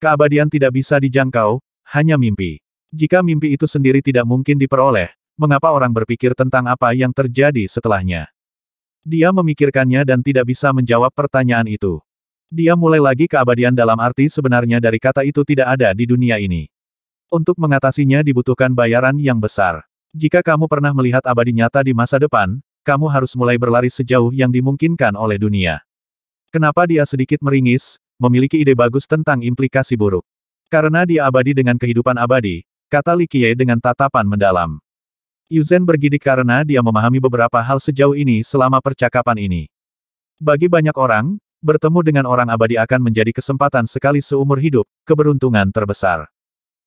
Keabadian tidak bisa dijangkau, hanya mimpi. Jika mimpi itu sendiri tidak mungkin diperoleh, mengapa orang berpikir tentang apa yang terjadi setelahnya? Dia memikirkannya dan tidak bisa menjawab pertanyaan itu. Dia mulai lagi keabadian dalam arti sebenarnya dari kata itu tidak ada di dunia ini. Untuk mengatasinya dibutuhkan bayaran yang besar. Jika kamu pernah melihat abadi nyata di masa depan, kamu harus mulai berlari sejauh yang dimungkinkan oleh dunia. Kenapa dia sedikit meringis, memiliki ide bagus tentang implikasi buruk. Karena dia abadi dengan kehidupan abadi, kata Li Qiye dengan tatapan mendalam. Yuzen bergidik karena dia memahami beberapa hal sejauh ini selama percakapan ini. Bagi banyak orang, bertemu dengan orang abadi akan menjadi kesempatan sekali seumur hidup, keberuntungan terbesar.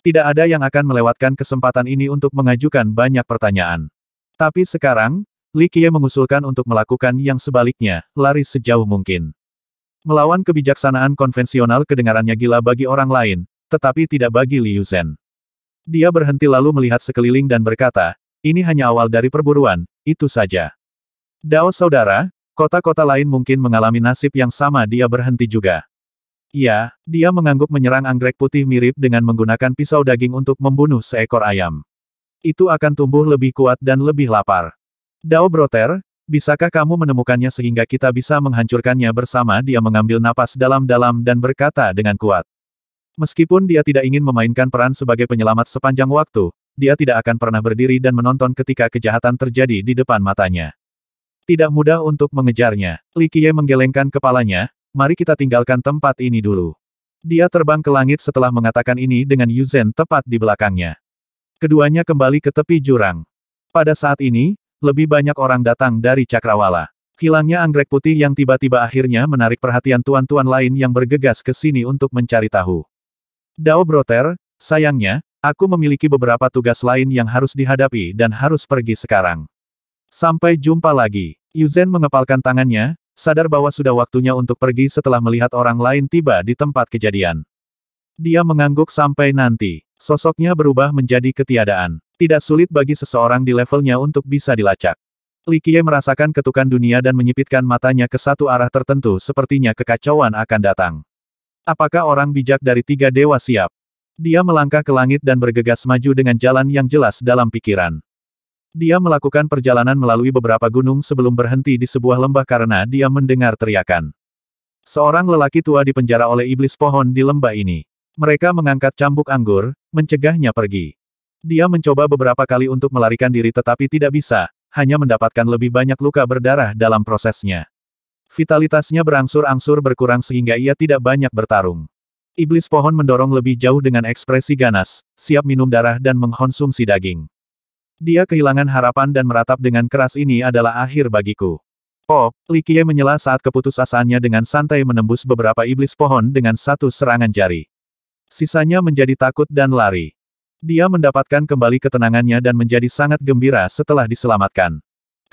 Tidak ada yang akan melewatkan kesempatan ini untuk mengajukan banyak pertanyaan. Tapi sekarang, Li Qiye mengusulkan untuk melakukan yang sebaliknya, lari sejauh mungkin. Melawan kebijaksanaan konvensional kedengarannya gila bagi orang lain, tetapi tidak bagi Liu Zhen. Dia berhenti lalu melihat sekeliling dan berkata, ini hanya awal dari perburuan, itu saja. Dao saudara, kota-kota lain mungkin mengalami nasib yang sama dia berhenti juga. Ya, dia mengangguk menyerang anggrek putih mirip dengan menggunakan pisau daging untuk membunuh seekor ayam. Itu akan tumbuh lebih kuat dan lebih lapar. Dao Broter, bisakah kamu menemukannya sehingga kita bisa menghancurkannya bersama dia mengambil napas dalam-dalam dan berkata dengan kuat. Meskipun dia tidak ingin memainkan peran sebagai penyelamat sepanjang waktu, dia tidak akan pernah berdiri dan menonton ketika kejahatan terjadi di depan matanya. Tidak mudah untuk mengejarnya. Li Qiye menggelengkan kepalanya, mari kita tinggalkan tempat ini dulu. Dia terbang ke langit setelah mengatakan ini dengan Yuzen tepat di belakangnya. Keduanya kembali ke tepi jurang. Pada saat ini, lebih banyak orang datang dari Cakrawala. Hilangnya anggrek putih yang tiba-tiba akhirnya menarik perhatian tuan-tuan lain yang bergegas ke sini untuk mencari tahu. Dao Broter, sayangnya, aku memiliki beberapa tugas lain yang harus dihadapi dan harus pergi sekarang. Sampai jumpa lagi. Yuzen mengepalkan tangannya, sadar bahwa sudah waktunya untuk pergi setelah melihat orang lain tiba di tempat kejadian. Dia mengangguk sampai nanti. Sosoknya berubah menjadi ketiadaan. Tidak sulit bagi seseorang di levelnya untuk bisa dilacak. Likie merasakan ketukan dunia dan menyipitkan matanya ke satu arah tertentu sepertinya kekacauan akan datang. Apakah orang bijak dari tiga dewa siap? Dia melangkah ke langit dan bergegas maju dengan jalan yang jelas dalam pikiran. Dia melakukan perjalanan melalui beberapa gunung sebelum berhenti di sebuah lembah karena dia mendengar teriakan. Seorang lelaki tua dipenjara oleh iblis pohon di lembah ini. Mereka mengangkat cambuk anggur, mencegahnya pergi. Dia mencoba beberapa kali untuk melarikan diri tetapi tidak bisa, hanya mendapatkan lebih banyak luka berdarah dalam prosesnya. Vitalitasnya berangsur-angsur berkurang sehingga ia tidak banyak bertarung. Iblis pohon mendorong lebih jauh dengan ekspresi ganas, siap minum darah dan mengkonsumsi daging. Dia kehilangan harapan dan meratap dengan keras ini adalah akhir bagiku. Pop, oh, Likie menyela saat keputusasaannya dengan santai menembus beberapa iblis pohon dengan satu serangan jari. Sisanya menjadi takut dan lari. Dia mendapatkan kembali ketenangannya dan menjadi sangat gembira setelah diselamatkan.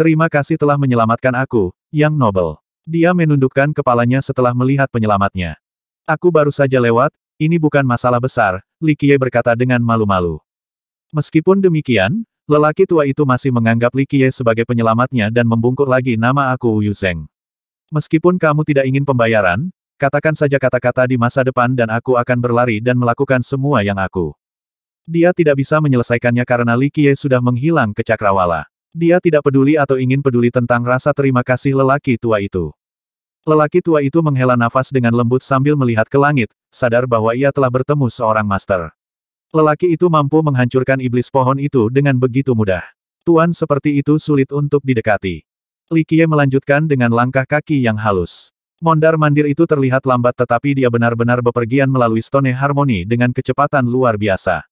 Terima kasih telah menyelamatkan aku, Yang Noble. Dia menundukkan kepalanya setelah melihat penyelamatnya. Aku baru saja lewat, ini bukan masalah besar, Likie berkata dengan malu-malu. Meskipun demikian, lelaki tua itu masih menganggap Likie sebagai penyelamatnya dan membungkuk lagi nama aku Yu Zeng. Meskipun kamu tidak ingin pembayaran, Katakan saja kata-kata di masa depan dan aku akan berlari dan melakukan semua yang aku. Dia tidak bisa menyelesaikannya karena Li Qiye sudah menghilang ke cakrawala. Dia tidak peduli atau ingin peduli tentang rasa terima kasih lelaki tua itu. Lelaki tua itu menghela nafas dengan lembut sambil melihat ke langit, sadar bahwa ia telah bertemu seorang master. Lelaki itu mampu menghancurkan iblis pohon itu dengan begitu mudah. Tuan seperti itu sulit untuk didekati. Li Qiye melanjutkan dengan langkah kaki yang halus. Mondar-mandir itu terlihat lambat tetapi dia benar-benar bepergian melalui Stone Harmony dengan kecepatan luar biasa.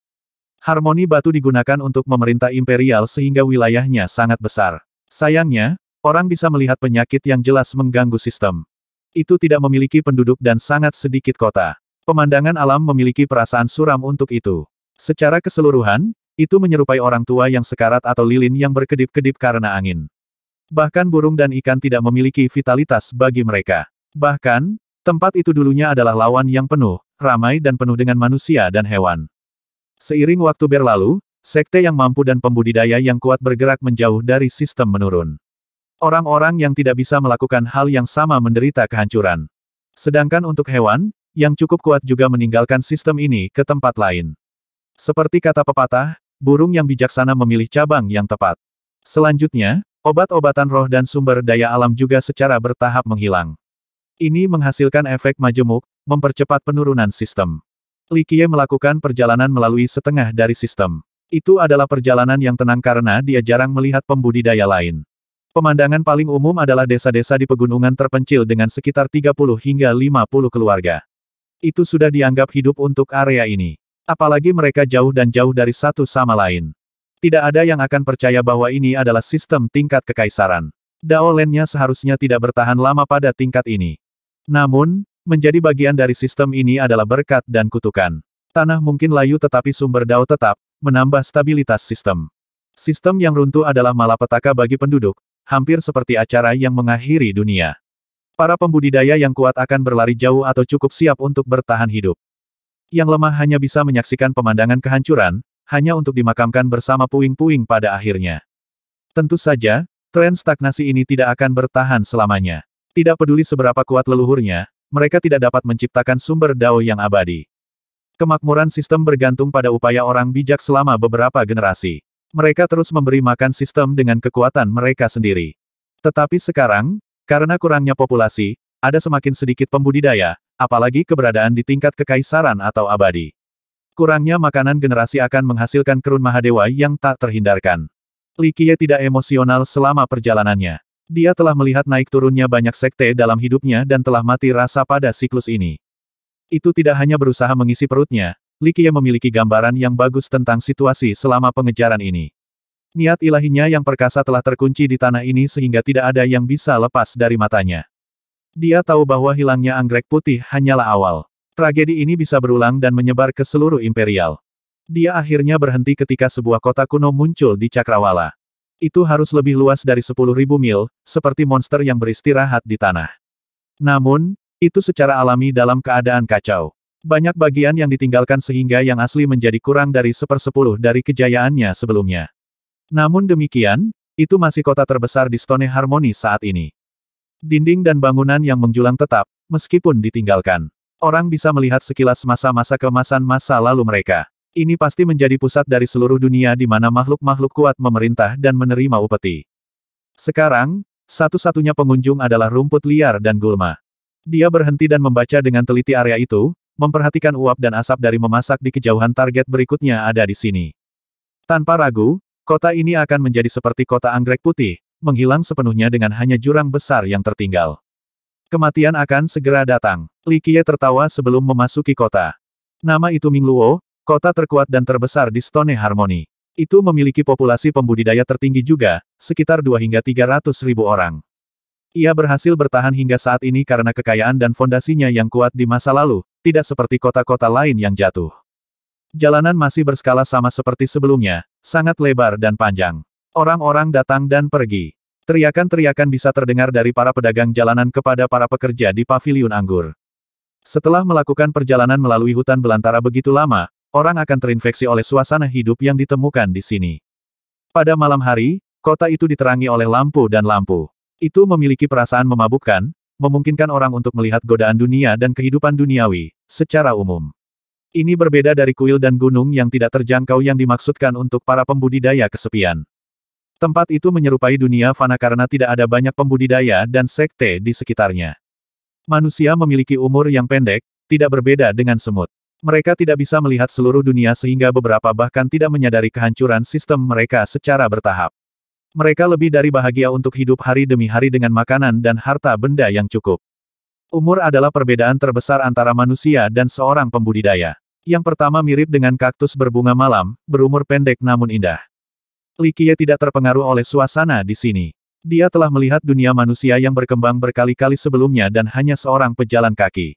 Harmoni batu digunakan untuk memerintah imperial sehingga wilayahnya sangat besar. Sayangnya, orang bisa melihat penyakit yang jelas mengganggu sistem. Itu tidak memiliki penduduk dan sangat sedikit kota. Pemandangan alam memiliki perasaan suram untuk itu. Secara keseluruhan, itu menyerupai orang tua yang sekarat atau lilin yang berkedip-kedip karena angin. Bahkan burung dan ikan tidak memiliki vitalitas bagi mereka. Bahkan, tempat itu dulunya adalah lawan yang penuh, ramai dan penuh dengan manusia dan hewan. Seiring waktu berlalu, sekte yang mampu dan pembudidaya yang kuat bergerak menjauh dari sistem menurun. Orang-orang yang tidak bisa melakukan hal yang sama menderita kehancuran. Sedangkan untuk hewan, yang cukup kuat juga meninggalkan sistem ini ke tempat lain. Seperti kata pepatah, burung yang bijaksana memilih cabang yang tepat. Selanjutnya, obat-obatan roh dan sumber daya alam juga secara bertahap menghilang. Ini menghasilkan efek majemuk, mempercepat penurunan sistem. Li Likie melakukan perjalanan melalui setengah dari sistem. Itu adalah perjalanan yang tenang karena dia jarang melihat pembudidaya lain. Pemandangan paling umum adalah desa-desa di pegunungan terpencil dengan sekitar 30 hingga 50 keluarga. Itu sudah dianggap hidup untuk area ini. Apalagi mereka jauh dan jauh dari satu sama lain. Tidak ada yang akan percaya bahwa ini adalah sistem tingkat kekaisaran. Daolennya seharusnya tidak bertahan lama pada tingkat ini. Namun, menjadi bagian dari sistem ini adalah berkat dan kutukan. Tanah mungkin layu tetapi sumber dao tetap, menambah stabilitas sistem. Sistem yang runtuh adalah malapetaka bagi penduduk, hampir seperti acara yang mengakhiri dunia. Para pembudidaya yang kuat akan berlari jauh atau cukup siap untuk bertahan hidup. Yang lemah hanya bisa menyaksikan pemandangan kehancuran, hanya untuk dimakamkan bersama puing-puing pada akhirnya. Tentu saja, tren stagnasi ini tidak akan bertahan selamanya. Tidak peduli seberapa kuat leluhurnya, mereka tidak dapat menciptakan sumber dao yang abadi. Kemakmuran sistem bergantung pada upaya orang bijak selama beberapa generasi. Mereka terus memberi makan sistem dengan kekuatan mereka sendiri. Tetapi sekarang, karena kurangnya populasi, ada semakin sedikit pembudidaya, apalagi keberadaan di tingkat kekaisaran atau abadi. Kurangnya makanan generasi akan menghasilkan kerun Mahadewa yang tak terhindarkan. Likie tidak emosional selama perjalanannya. Dia telah melihat naik turunnya banyak sekte dalam hidupnya dan telah mati rasa pada siklus ini. Itu tidak hanya berusaha mengisi perutnya, Likia memiliki gambaran yang bagus tentang situasi selama pengejaran ini. Niat ilahinya yang perkasa telah terkunci di tanah ini sehingga tidak ada yang bisa lepas dari matanya. Dia tahu bahwa hilangnya anggrek putih hanyalah awal. Tragedi ini bisa berulang dan menyebar ke seluruh imperial. Dia akhirnya berhenti ketika sebuah kota kuno muncul di Cakrawala itu harus lebih luas dari 10.000 mil, seperti monster yang beristirahat di tanah. Namun, itu secara alami dalam keadaan kacau. Banyak bagian yang ditinggalkan sehingga yang asli menjadi kurang dari sepersepuluh dari kejayaannya sebelumnya. Namun demikian, itu masih kota terbesar di Stone Harmony saat ini. Dinding dan bangunan yang menjulang tetap, meskipun ditinggalkan. Orang bisa melihat sekilas masa-masa kemasan masa lalu mereka. Ini pasti menjadi pusat dari seluruh dunia di mana makhluk-makhluk kuat memerintah dan menerima upeti. Sekarang, satu-satunya pengunjung adalah rumput liar dan gulma. Dia berhenti dan membaca dengan teliti area itu, memperhatikan uap dan asap dari memasak di kejauhan target berikutnya ada di sini. Tanpa ragu, kota ini akan menjadi seperti kota anggrek putih, menghilang sepenuhnya dengan hanya jurang besar yang tertinggal. Kematian akan segera datang. Li Qiye tertawa sebelum memasuki kota. Nama itu Ming Luo, Kota terkuat dan terbesar di Stone Harmony. Itu memiliki populasi pembudidaya tertinggi juga, sekitar 2 hingga 300 ribu orang. Ia berhasil bertahan hingga saat ini karena kekayaan dan fondasinya yang kuat di masa lalu, tidak seperti kota-kota lain yang jatuh. Jalanan masih berskala sama seperti sebelumnya, sangat lebar dan panjang. Orang-orang datang dan pergi. Teriakan-teriakan bisa terdengar dari para pedagang jalanan kepada para pekerja di paviliun anggur. Setelah melakukan perjalanan melalui hutan belantara begitu lama, orang akan terinfeksi oleh suasana hidup yang ditemukan di sini. Pada malam hari, kota itu diterangi oleh lampu dan lampu. Itu memiliki perasaan memabukkan, memungkinkan orang untuk melihat godaan dunia dan kehidupan duniawi, secara umum. Ini berbeda dari kuil dan gunung yang tidak terjangkau yang dimaksudkan untuk para pembudidaya kesepian. Tempat itu menyerupai dunia fana karena tidak ada banyak pembudidaya dan sekte di sekitarnya. Manusia memiliki umur yang pendek, tidak berbeda dengan semut. Mereka tidak bisa melihat seluruh dunia sehingga beberapa bahkan tidak menyadari kehancuran sistem mereka secara bertahap. Mereka lebih dari bahagia untuk hidup hari demi hari dengan makanan dan harta benda yang cukup. Umur adalah perbedaan terbesar antara manusia dan seorang pembudidaya. Yang pertama mirip dengan kaktus berbunga malam, berumur pendek namun indah. Likie tidak terpengaruh oleh suasana di sini. Dia telah melihat dunia manusia yang berkembang berkali-kali sebelumnya dan hanya seorang pejalan kaki.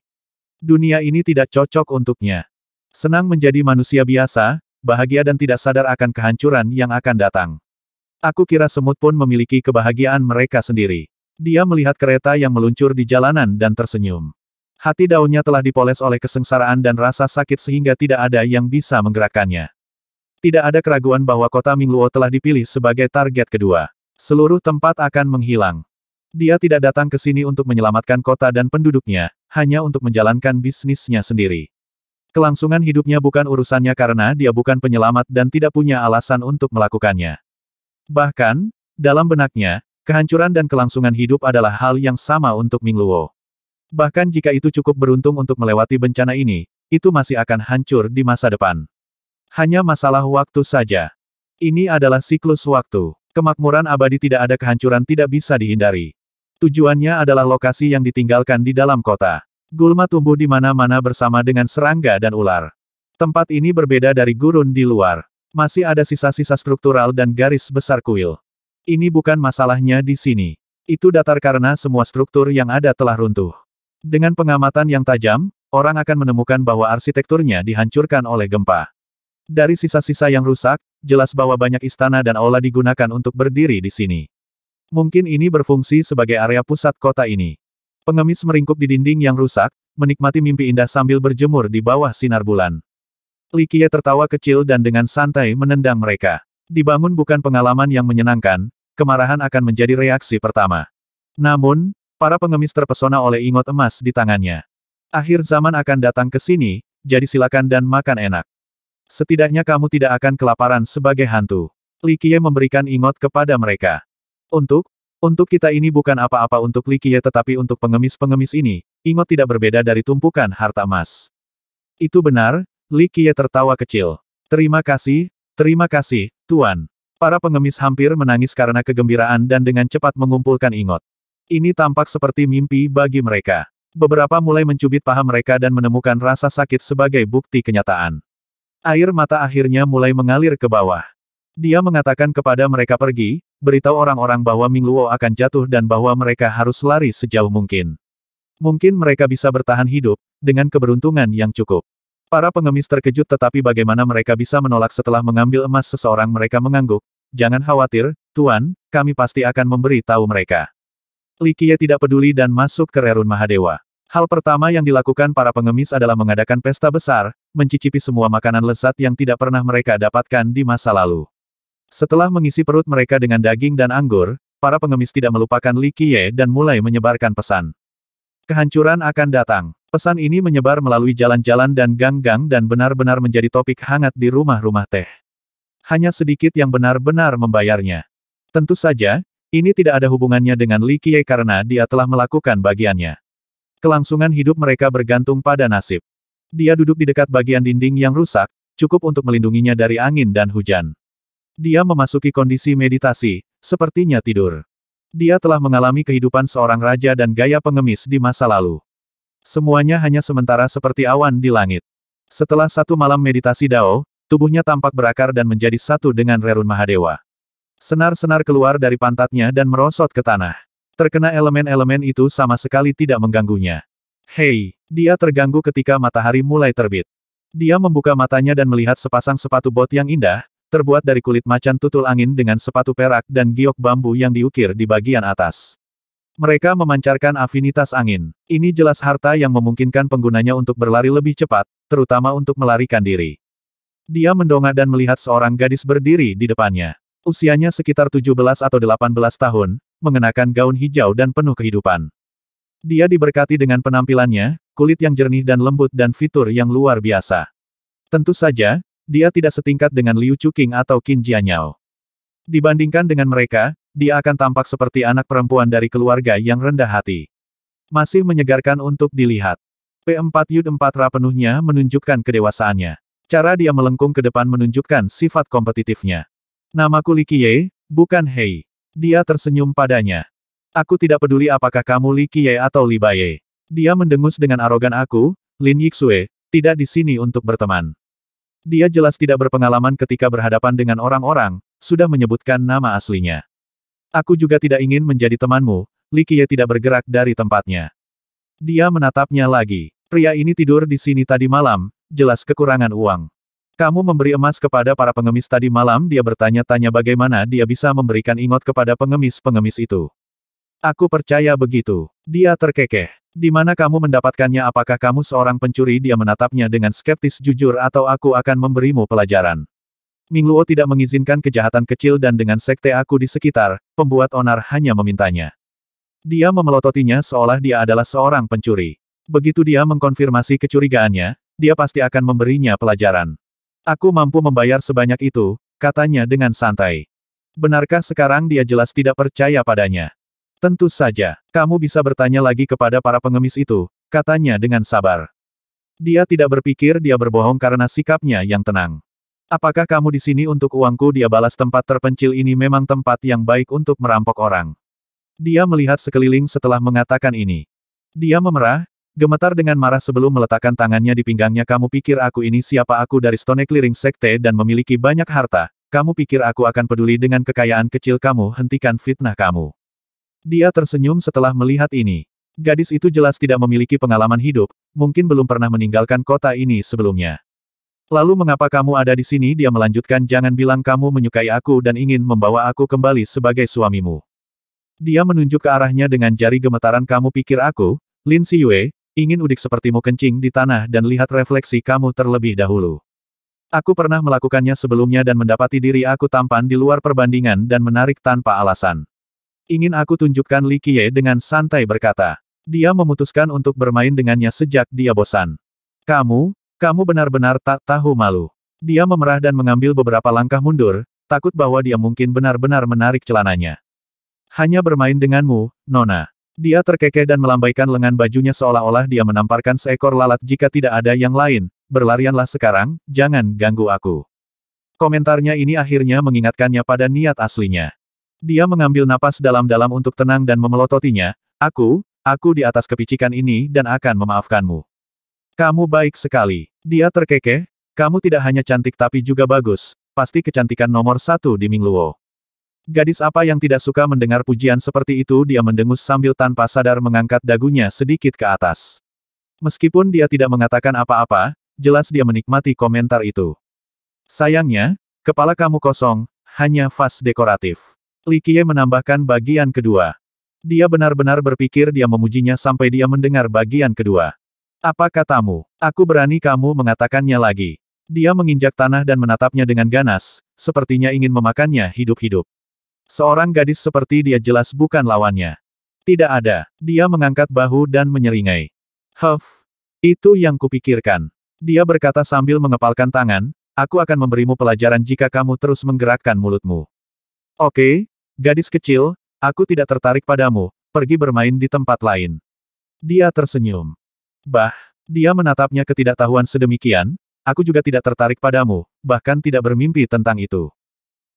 Dunia ini tidak cocok untuknya. Senang menjadi manusia biasa, bahagia dan tidak sadar akan kehancuran yang akan datang. Aku kira semut pun memiliki kebahagiaan mereka sendiri. Dia melihat kereta yang meluncur di jalanan dan tersenyum. Hati daunnya telah dipoles oleh kesengsaraan dan rasa sakit sehingga tidak ada yang bisa menggerakkannya. Tidak ada keraguan bahwa kota Mingluo telah dipilih sebagai target kedua. Seluruh tempat akan menghilang. Dia tidak datang ke sini untuk menyelamatkan kota dan penduduknya, hanya untuk menjalankan bisnisnya sendiri. Kelangsungan hidupnya bukan urusannya karena dia bukan penyelamat dan tidak punya alasan untuk melakukannya. Bahkan, dalam benaknya, kehancuran dan kelangsungan hidup adalah hal yang sama untuk Ming Luo. Bahkan jika itu cukup beruntung untuk melewati bencana ini, itu masih akan hancur di masa depan. Hanya masalah waktu saja. Ini adalah siklus waktu. Kemakmuran abadi tidak ada kehancuran tidak bisa dihindari. Tujuannya adalah lokasi yang ditinggalkan di dalam kota. Gulma tumbuh di mana-mana bersama dengan serangga dan ular. Tempat ini berbeda dari gurun di luar. Masih ada sisa-sisa struktural dan garis besar kuil. Ini bukan masalahnya di sini. Itu datar karena semua struktur yang ada telah runtuh. Dengan pengamatan yang tajam, orang akan menemukan bahwa arsitekturnya dihancurkan oleh gempa. Dari sisa-sisa yang rusak, jelas bahwa banyak istana dan aula digunakan untuk berdiri di sini. Mungkin ini berfungsi sebagai area pusat kota ini. Pengemis meringkuk di dinding yang rusak, menikmati mimpi indah sambil berjemur di bawah sinar bulan. Likie tertawa kecil dan dengan santai menendang mereka. Dibangun bukan pengalaman yang menyenangkan, kemarahan akan menjadi reaksi pertama. Namun, para pengemis terpesona oleh ingot emas di tangannya. Akhir zaman akan datang ke sini, jadi silakan dan makan enak. Setidaknya kamu tidak akan kelaparan sebagai hantu. Likie memberikan ingot kepada mereka. Untuk, untuk kita ini bukan apa-apa untuk Likie tetapi untuk pengemis-pengemis ini, Ingot tidak berbeda dari tumpukan harta emas. Itu benar, Likie tertawa kecil. Terima kasih, terima kasih, Tuan. Para pengemis hampir menangis karena kegembiraan dan dengan cepat mengumpulkan ingot. Ini tampak seperti mimpi bagi mereka. Beberapa mulai mencubit paha mereka dan menemukan rasa sakit sebagai bukti kenyataan. Air mata akhirnya mulai mengalir ke bawah. Dia mengatakan kepada mereka pergi, beritahu orang-orang bahwa Ming Luo akan jatuh dan bahwa mereka harus lari sejauh mungkin. Mungkin mereka bisa bertahan hidup, dengan keberuntungan yang cukup. Para pengemis terkejut tetapi bagaimana mereka bisa menolak setelah mengambil emas seseorang mereka mengangguk, jangan khawatir, Tuan, kami pasti akan memberi tahu mereka. Li Qiye tidak peduli dan masuk ke Rerun Mahadewa. Hal pertama yang dilakukan para pengemis adalah mengadakan pesta besar, mencicipi semua makanan lezat yang tidak pernah mereka dapatkan di masa lalu. Setelah mengisi perut mereka dengan daging dan anggur, para pengemis tidak melupakan Li Qiye dan mulai menyebarkan pesan. Kehancuran akan datang. Pesan ini menyebar melalui jalan-jalan dan gang-gang dan benar-benar menjadi topik hangat di rumah-rumah teh. Hanya sedikit yang benar-benar membayarnya. Tentu saja, ini tidak ada hubungannya dengan Li Qiye karena dia telah melakukan bagiannya. Kelangsungan hidup mereka bergantung pada nasib. Dia duduk di dekat bagian dinding yang rusak, cukup untuk melindunginya dari angin dan hujan. Dia memasuki kondisi meditasi, sepertinya tidur. Dia telah mengalami kehidupan seorang raja dan gaya pengemis di masa lalu. Semuanya hanya sementara seperti awan di langit. Setelah satu malam meditasi Dao, tubuhnya tampak berakar dan menjadi satu dengan Rerun Mahadewa. Senar-senar keluar dari pantatnya dan merosot ke tanah. Terkena elemen-elemen itu sama sekali tidak mengganggunya. Hei, dia terganggu ketika matahari mulai terbit. Dia membuka matanya dan melihat sepasang sepatu bot yang indah, Terbuat dari kulit macan tutul angin dengan sepatu perak dan giok bambu yang diukir di bagian atas. Mereka memancarkan afinitas angin. Ini jelas harta yang memungkinkan penggunanya untuk berlari lebih cepat, terutama untuk melarikan diri. Dia mendongak dan melihat seorang gadis berdiri di depannya. Usianya sekitar 17 atau 18 tahun, mengenakan gaun hijau dan penuh kehidupan. Dia diberkati dengan penampilannya, kulit yang jernih dan lembut dan fitur yang luar biasa. Tentu saja, dia tidak setingkat dengan Liu Chuqing atau Qin Jianyao. Dibandingkan dengan mereka, dia akan tampak seperti anak perempuan dari keluarga yang rendah hati. Masih menyegarkan untuk dilihat. P4 Yud 4 Ra penuhnya menunjukkan kedewasaannya. Cara dia melengkung ke depan menunjukkan sifat kompetitifnya. Namaku Li Qiye, bukan Hei. Dia tersenyum padanya. Aku tidak peduli apakah kamu Li Qiye atau Li Baye. Dia mendengus dengan arogan aku, Lin Yixue, tidak di sini untuk berteman. Dia jelas tidak berpengalaman ketika berhadapan dengan orang-orang, sudah menyebutkan nama aslinya. Aku juga tidak ingin menjadi temanmu, Li Qiye tidak bergerak dari tempatnya. Dia menatapnya lagi. Pria ini tidur di sini tadi malam, jelas kekurangan uang. Kamu memberi emas kepada para pengemis tadi malam dia bertanya-tanya bagaimana dia bisa memberikan ingot kepada pengemis-pengemis itu. Aku percaya begitu. Dia terkekeh. Di mana kamu mendapatkannya apakah kamu seorang pencuri dia menatapnya dengan skeptis jujur atau aku akan memberimu pelajaran. Mingluo tidak mengizinkan kejahatan kecil dan dengan sekte aku di sekitar, pembuat onar hanya memintanya. Dia memelototinya seolah dia adalah seorang pencuri. Begitu dia mengkonfirmasi kecurigaannya, dia pasti akan memberinya pelajaran. Aku mampu membayar sebanyak itu, katanya dengan santai. Benarkah sekarang dia jelas tidak percaya padanya? Tentu saja, kamu bisa bertanya lagi kepada para pengemis itu, katanya dengan sabar. Dia tidak berpikir dia berbohong karena sikapnya yang tenang. Apakah kamu di sini untuk uangku? Dia balas tempat terpencil ini memang tempat yang baik untuk merampok orang. Dia melihat sekeliling setelah mengatakan ini. Dia memerah, gemetar dengan marah sebelum meletakkan tangannya di pinggangnya. Kamu pikir aku ini siapa? Aku dari Stone Clearing Sekte dan memiliki banyak harta. Kamu pikir aku akan peduli dengan kekayaan kecil kamu? Hentikan fitnah kamu. Dia tersenyum setelah melihat ini. Gadis itu jelas tidak memiliki pengalaman hidup, mungkin belum pernah meninggalkan kota ini sebelumnya. Lalu mengapa kamu ada di sini? Dia melanjutkan jangan bilang kamu menyukai aku dan ingin membawa aku kembali sebagai suamimu. Dia menunjuk ke arahnya dengan jari gemetaran kamu pikir aku, Lin Siyue, ingin udik sepertimu kencing di tanah dan lihat refleksi kamu terlebih dahulu. Aku pernah melakukannya sebelumnya dan mendapati diri aku tampan di luar perbandingan dan menarik tanpa alasan. Ingin aku tunjukkan Li Qiye dengan santai berkata. Dia memutuskan untuk bermain dengannya sejak dia bosan. Kamu, kamu benar-benar tak tahu malu. Dia memerah dan mengambil beberapa langkah mundur, takut bahwa dia mungkin benar-benar menarik celananya. Hanya bermain denganmu, Nona. Dia terkekeh dan melambaikan lengan bajunya seolah-olah dia menamparkan seekor lalat jika tidak ada yang lain, berlarianlah sekarang, jangan ganggu aku. Komentarnya ini akhirnya mengingatkannya pada niat aslinya. Dia mengambil napas dalam-dalam untuk tenang dan memelototinya, aku, aku di atas kepicikan ini dan akan memaafkanmu. Kamu baik sekali. Dia terkekeh, kamu tidak hanya cantik tapi juga bagus, pasti kecantikan nomor satu di Mingluo. Gadis apa yang tidak suka mendengar pujian seperti itu dia mendengus sambil tanpa sadar mengangkat dagunya sedikit ke atas. Meskipun dia tidak mengatakan apa-apa, jelas dia menikmati komentar itu. Sayangnya, kepala kamu kosong, hanya vas dekoratif. Qiye menambahkan bagian kedua. Dia benar-benar berpikir dia memujinya sampai dia mendengar bagian kedua. Apa katamu? Aku berani kamu mengatakannya lagi. Dia menginjak tanah dan menatapnya dengan ganas, sepertinya ingin memakannya hidup-hidup. Seorang gadis seperti dia jelas bukan lawannya. Tidak ada. Dia mengangkat bahu dan menyeringai. Huff. Itu yang kupikirkan. Dia berkata sambil mengepalkan tangan, aku akan memberimu pelajaran jika kamu terus menggerakkan mulutmu. Oke, gadis kecil, aku tidak tertarik padamu, pergi bermain di tempat lain. Dia tersenyum. Bah, dia menatapnya ketidaktahuan sedemikian, aku juga tidak tertarik padamu, bahkan tidak bermimpi tentang itu.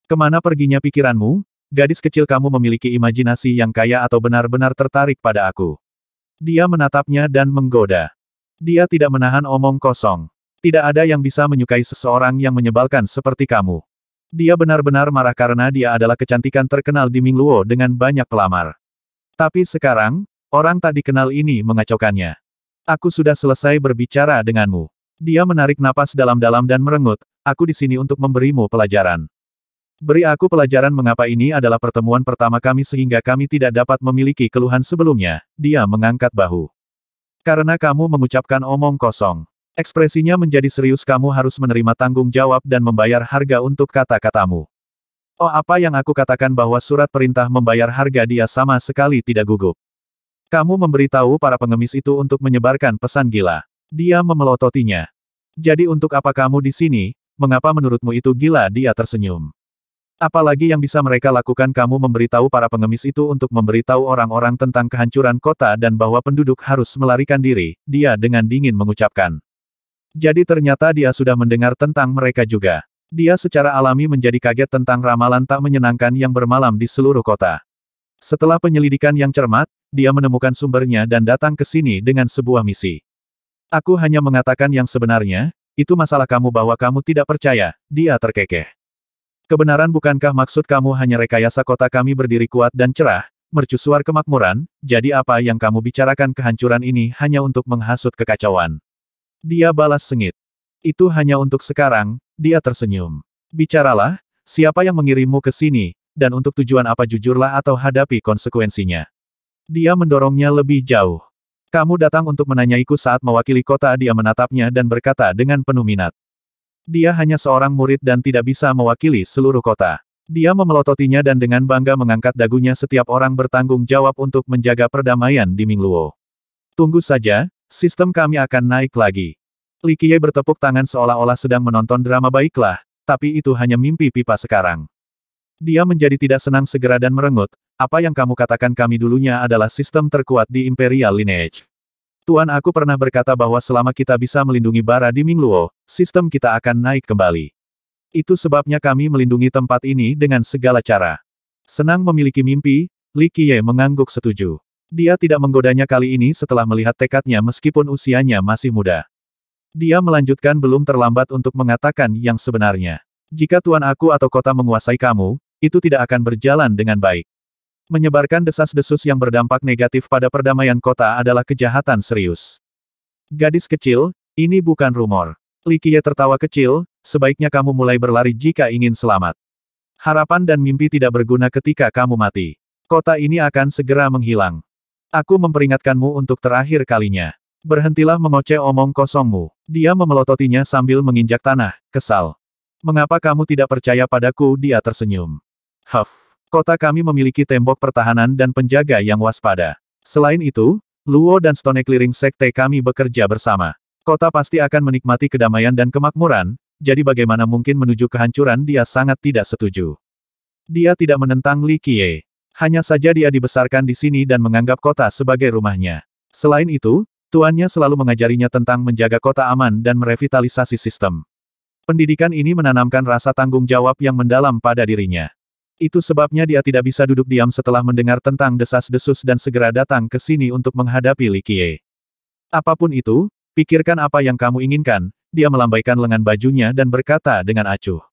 Kemana perginya pikiranmu, gadis kecil kamu memiliki imajinasi yang kaya atau benar-benar tertarik pada aku. Dia menatapnya dan menggoda. Dia tidak menahan omong kosong. Tidak ada yang bisa menyukai seseorang yang menyebalkan seperti kamu. Dia benar-benar marah karena dia adalah kecantikan terkenal di Mingluo dengan banyak pelamar. Tapi sekarang, orang tak dikenal ini mengacaukannya. Aku sudah selesai berbicara denganmu. Dia menarik napas dalam-dalam dan merengut, aku di sini untuk memberimu pelajaran. Beri aku pelajaran mengapa ini adalah pertemuan pertama kami sehingga kami tidak dapat memiliki keluhan sebelumnya, dia mengangkat bahu. Karena kamu mengucapkan omong kosong. Ekspresinya menjadi serius kamu harus menerima tanggung jawab dan membayar harga untuk kata-katamu. Oh apa yang aku katakan bahwa surat perintah membayar harga dia sama sekali tidak gugup. Kamu memberitahu para pengemis itu untuk menyebarkan pesan gila. Dia memelototinya. Jadi untuk apa kamu di sini, mengapa menurutmu itu gila dia tersenyum. Apalagi yang bisa mereka lakukan kamu memberitahu para pengemis itu untuk memberitahu orang-orang tentang kehancuran kota dan bahwa penduduk harus melarikan diri, dia dengan dingin mengucapkan. Jadi ternyata dia sudah mendengar tentang mereka juga. Dia secara alami menjadi kaget tentang ramalan tak menyenangkan yang bermalam di seluruh kota. Setelah penyelidikan yang cermat, dia menemukan sumbernya dan datang ke sini dengan sebuah misi. Aku hanya mengatakan yang sebenarnya, itu masalah kamu bahwa kamu tidak percaya, dia terkekeh. Kebenaran bukankah maksud kamu hanya rekayasa kota kami berdiri kuat dan cerah, mercusuar kemakmuran, jadi apa yang kamu bicarakan kehancuran ini hanya untuk menghasut kekacauan. Dia balas sengit. Itu hanya untuk sekarang, dia tersenyum. Bicaralah, siapa yang mengirimmu ke sini, dan untuk tujuan apa jujurlah atau hadapi konsekuensinya. Dia mendorongnya lebih jauh. Kamu datang untuk menanyaiku saat mewakili kota dia menatapnya dan berkata dengan penuh minat. Dia hanya seorang murid dan tidak bisa mewakili seluruh kota. Dia memelototinya dan dengan bangga mengangkat dagunya setiap orang bertanggung jawab untuk menjaga perdamaian di Mingluo. Tunggu saja, Sistem kami akan naik lagi. Li Qiye bertepuk tangan seolah-olah sedang menonton drama baiklah, tapi itu hanya mimpi pipa sekarang. Dia menjadi tidak senang segera dan merengut, apa yang kamu katakan kami dulunya adalah sistem terkuat di Imperial Lineage. Tuan aku pernah berkata bahwa selama kita bisa melindungi bara di Mingluo, sistem kita akan naik kembali. Itu sebabnya kami melindungi tempat ini dengan segala cara. Senang memiliki mimpi, Li Qiye mengangguk setuju. Dia tidak menggodanya kali ini setelah melihat tekadnya meskipun usianya masih muda. Dia melanjutkan belum terlambat untuk mengatakan yang sebenarnya. Jika tuan aku atau kota menguasai kamu, itu tidak akan berjalan dengan baik. Menyebarkan desas-desus yang berdampak negatif pada perdamaian kota adalah kejahatan serius. Gadis kecil, ini bukan rumor. Likie tertawa kecil, sebaiknya kamu mulai berlari jika ingin selamat. Harapan dan mimpi tidak berguna ketika kamu mati. Kota ini akan segera menghilang. Aku memperingatkanmu untuk terakhir kalinya. Berhentilah mengoceh omong kosongmu. Dia memelototinya sambil menginjak tanah, kesal. Mengapa kamu tidak percaya padaku? Dia tersenyum. Huff. Kota kami memiliki tembok pertahanan dan penjaga yang waspada. Selain itu, Luo dan Stone Clearing Sekte kami bekerja bersama. Kota pasti akan menikmati kedamaian dan kemakmuran, jadi bagaimana mungkin menuju kehancuran dia sangat tidak setuju. Dia tidak menentang Li Qiye. Hanya saja dia dibesarkan di sini dan menganggap kota sebagai rumahnya. Selain itu, tuannya selalu mengajarinya tentang menjaga kota aman dan merevitalisasi sistem. Pendidikan ini menanamkan rasa tanggung jawab yang mendalam pada dirinya. Itu sebabnya dia tidak bisa duduk diam setelah mendengar tentang desas-desus dan segera datang ke sini untuk menghadapi Likie. Apapun itu, pikirkan apa yang kamu inginkan, dia melambaikan lengan bajunya dan berkata dengan acuh.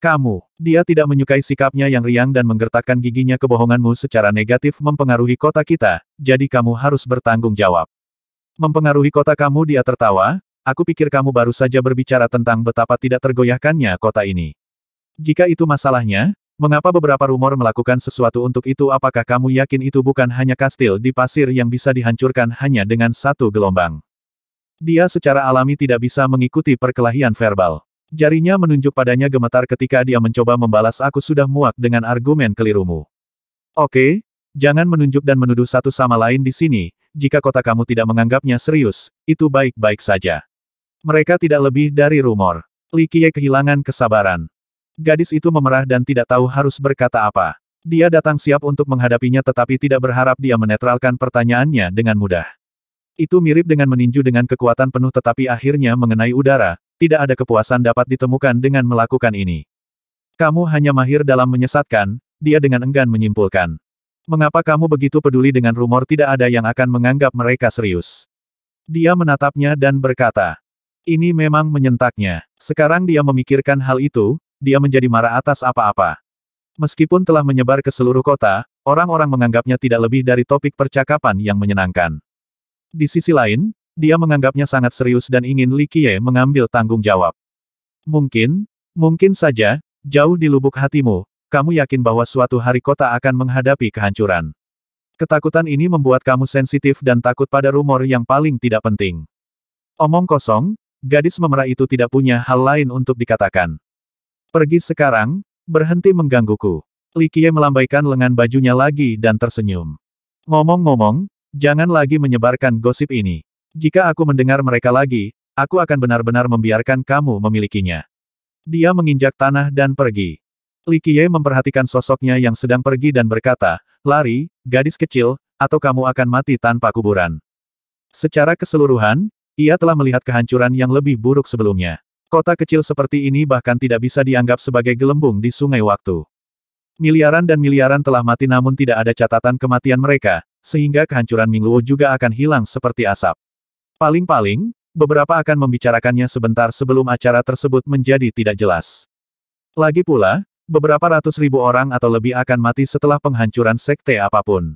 Kamu, dia tidak menyukai sikapnya yang riang dan menggertakkan giginya kebohonganmu secara negatif mempengaruhi kota kita, jadi kamu harus bertanggung jawab. Mempengaruhi kota kamu dia tertawa, aku pikir kamu baru saja berbicara tentang betapa tidak tergoyahkannya kota ini. Jika itu masalahnya, mengapa beberapa rumor melakukan sesuatu untuk itu apakah kamu yakin itu bukan hanya kastil di pasir yang bisa dihancurkan hanya dengan satu gelombang? Dia secara alami tidak bisa mengikuti perkelahian verbal. Jarinya menunjuk padanya gemetar ketika dia mencoba membalas aku sudah muak dengan argumen kelirumu. Oke, jangan menunjuk dan menuduh satu sama lain di sini, jika kota kamu tidak menganggapnya serius, itu baik-baik saja. Mereka tidak lebih dari rumor. Li Qiye kehilangan kesabaran. Gadis itu memerah dan tidak tahu harus berkata apa. Dia datang siap untuk menghadapinya tetapi tidak berharap dia menetralkan pertanyaannya dengan mudah. Itu mirip dengan meninju dengan kekuatan penuh tetapi akhirnya mengenai udara, tidak ada kepuasan dapat ditemukan dengan melakukan ini. Kamu hanya mahir dalam menyesatkan, dia dengan enggan menyimpulkan. Mengapa kamu begitu peduli dengan rumor tidak ada yang akan menganggap mereka serius? Dia menatapnya dan berkata, ini memang menyentaknya. Sekarang dia memikirkan hal itu, dia menjadi marah atas apa-apa. Meskipun telah menyebar ke seluruh kota, orang-orang menganggapnya tidak lebih dari topik percakapan yang menyenangkan. Di sisi lain, dia menganggapnya sangat serius dan ingin Li Qiye mengambil tanggung jawab. Mungkin, mungkin saja, jauh di lubuk hatimu, kamu yakin bahwa suatu hari kota akan menghadapi kehancuran. Ketakutan ini membuat kamu sensitif dan takut pada rumor yang paling tidak penting. Omong kosong, gadis memerah itu tidak punya hal lain untuk dikatakan. Pergi sekarang, berhenti menggangguku. Li Qiye melambaikan lengan bajunya lagi dan tersenyum. Ngomong-ngomong, jangan lagi menyebarkan gosip ini. Jika aku mendengar mereka lagi, aku akan benar-benar membiarkan kamu memilikinya. Dia menginjak tanah dan pergi. Li Qiye memperhatikan sosoknya yang sedang pergi dan berkata, lari, gadis kecil, atau kamu akan mati tanpa kuburan. Secara keseluruhan, ia telah melihat kehancuran yang lebih buruk sebelumnya. Kota kecil seperti ini bahkan tidak bisa dianggap sebagai gelembung di sungai waktu. Miliaran dan miliaran telah mati namun tidak ada catatan kematian mereka, sehingga kehancuran Mingluo juga akan hilang seperti asap. Paling-paling, beberapa akan membicarakannya sebentar sebelum acara tersebut menjadi tidak jelas. Lagi pula, beberapa ratus ribu orang atau lebih akan mati setelah penghancuran sekte apapun.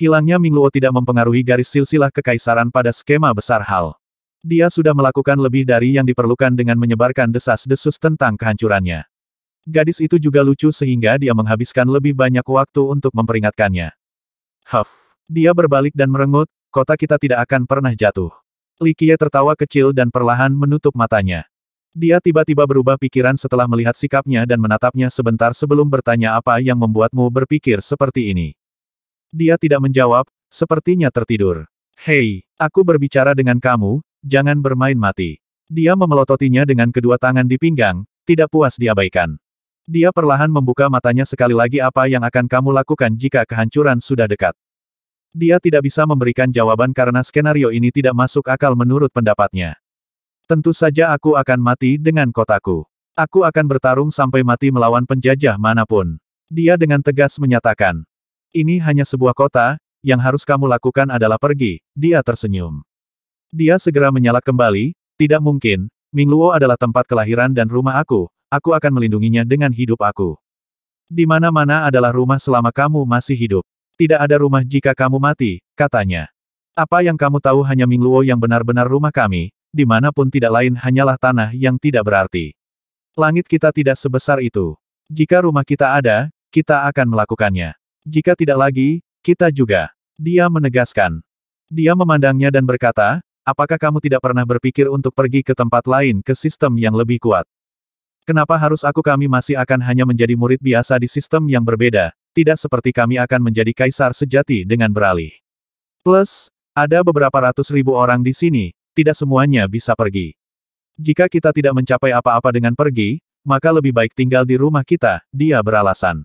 Hilangnya Mingluo tidak mempengaruhi garis silsilah kekaisaran pada skema besar hal. Dia sudah melakukan lebih dari yang diperlukan dengan menyebarkan desas-desus tentang kehancurannya. Gadis itu juga lucu sehingga dia menghabiskan lebih banyak waktu untuk memperingatkannya. Huff. Dia berbalik dan merengut, kota kita tidak akan pernah jatuh. Likie tertawa kecil dan perlahan menutup matanya. Dia tiba-tiba berubah pikiran setelah melihat sikapnya dan menatapnya sebentar sebelum bertanya apa yang membuatmu berpikir seperti ini. Dia tidak menjawab, sepertinya tertidur. Hei, aku berbicara dengan kamu, jangan bermain mati. Dia memelototinya dengan kedua tangan di pinggang, tidak puas diabaikan. Dia perlahan membuka matanya sekali lagi apa yang akan kamu lakukan jika kehancuran sudah dekat. Dia tidak bisa memberikan jawaban karena skenario ini tidak masuk akal menurut pendapatnya. Tentu saja aku akan mati dengan kotaku. Aku akan bertarung sampai mati melawan penjajah manapun. Dia dengan tegas menyatakan. Ini hanya sebuah kota, yang harus kamu lakukan adalah pergi, dia tersenyum. Dia segera menyala kembali, tidak mungkin, Mingluo adalah tempat kelahiran dan rumah aku, aku akan melindunginya dengan hidup aku. Di mana-mana adalah rumah selama kamu masih hidup. Tidak ada rumah jika kamu mati, katanya. Apa yang kamu tahu hanya Mingluo yang benar-benar rumah kami, dimanapun tidak lain hanyalah tanah yang tidak berarti. Langit kita tidak sebesar itu. Jika rumah kita ada, kita akan melakukannya. Jika tidak lagi, kita juga. Dia menegaskan. Dia memandangnya dan berkata, apakah kamu tidak pernah berpikir untuk pergi ke tempat lain ke sistem yang lebih kuat? Kenapa harus aku kami masih akan hanya menjadi murid biasa di sistem yang berbeda, tidak seperti kami akan menjadi kaisar sejati dengan beralih. Plus, ada beberapa ratus ribu orang di sini, tidak semuanya bisa pergi. Jika kita tidak mencapai apa-apa dengan pergi, maka lebih baik tinggal di rumah kita, dia beralasan.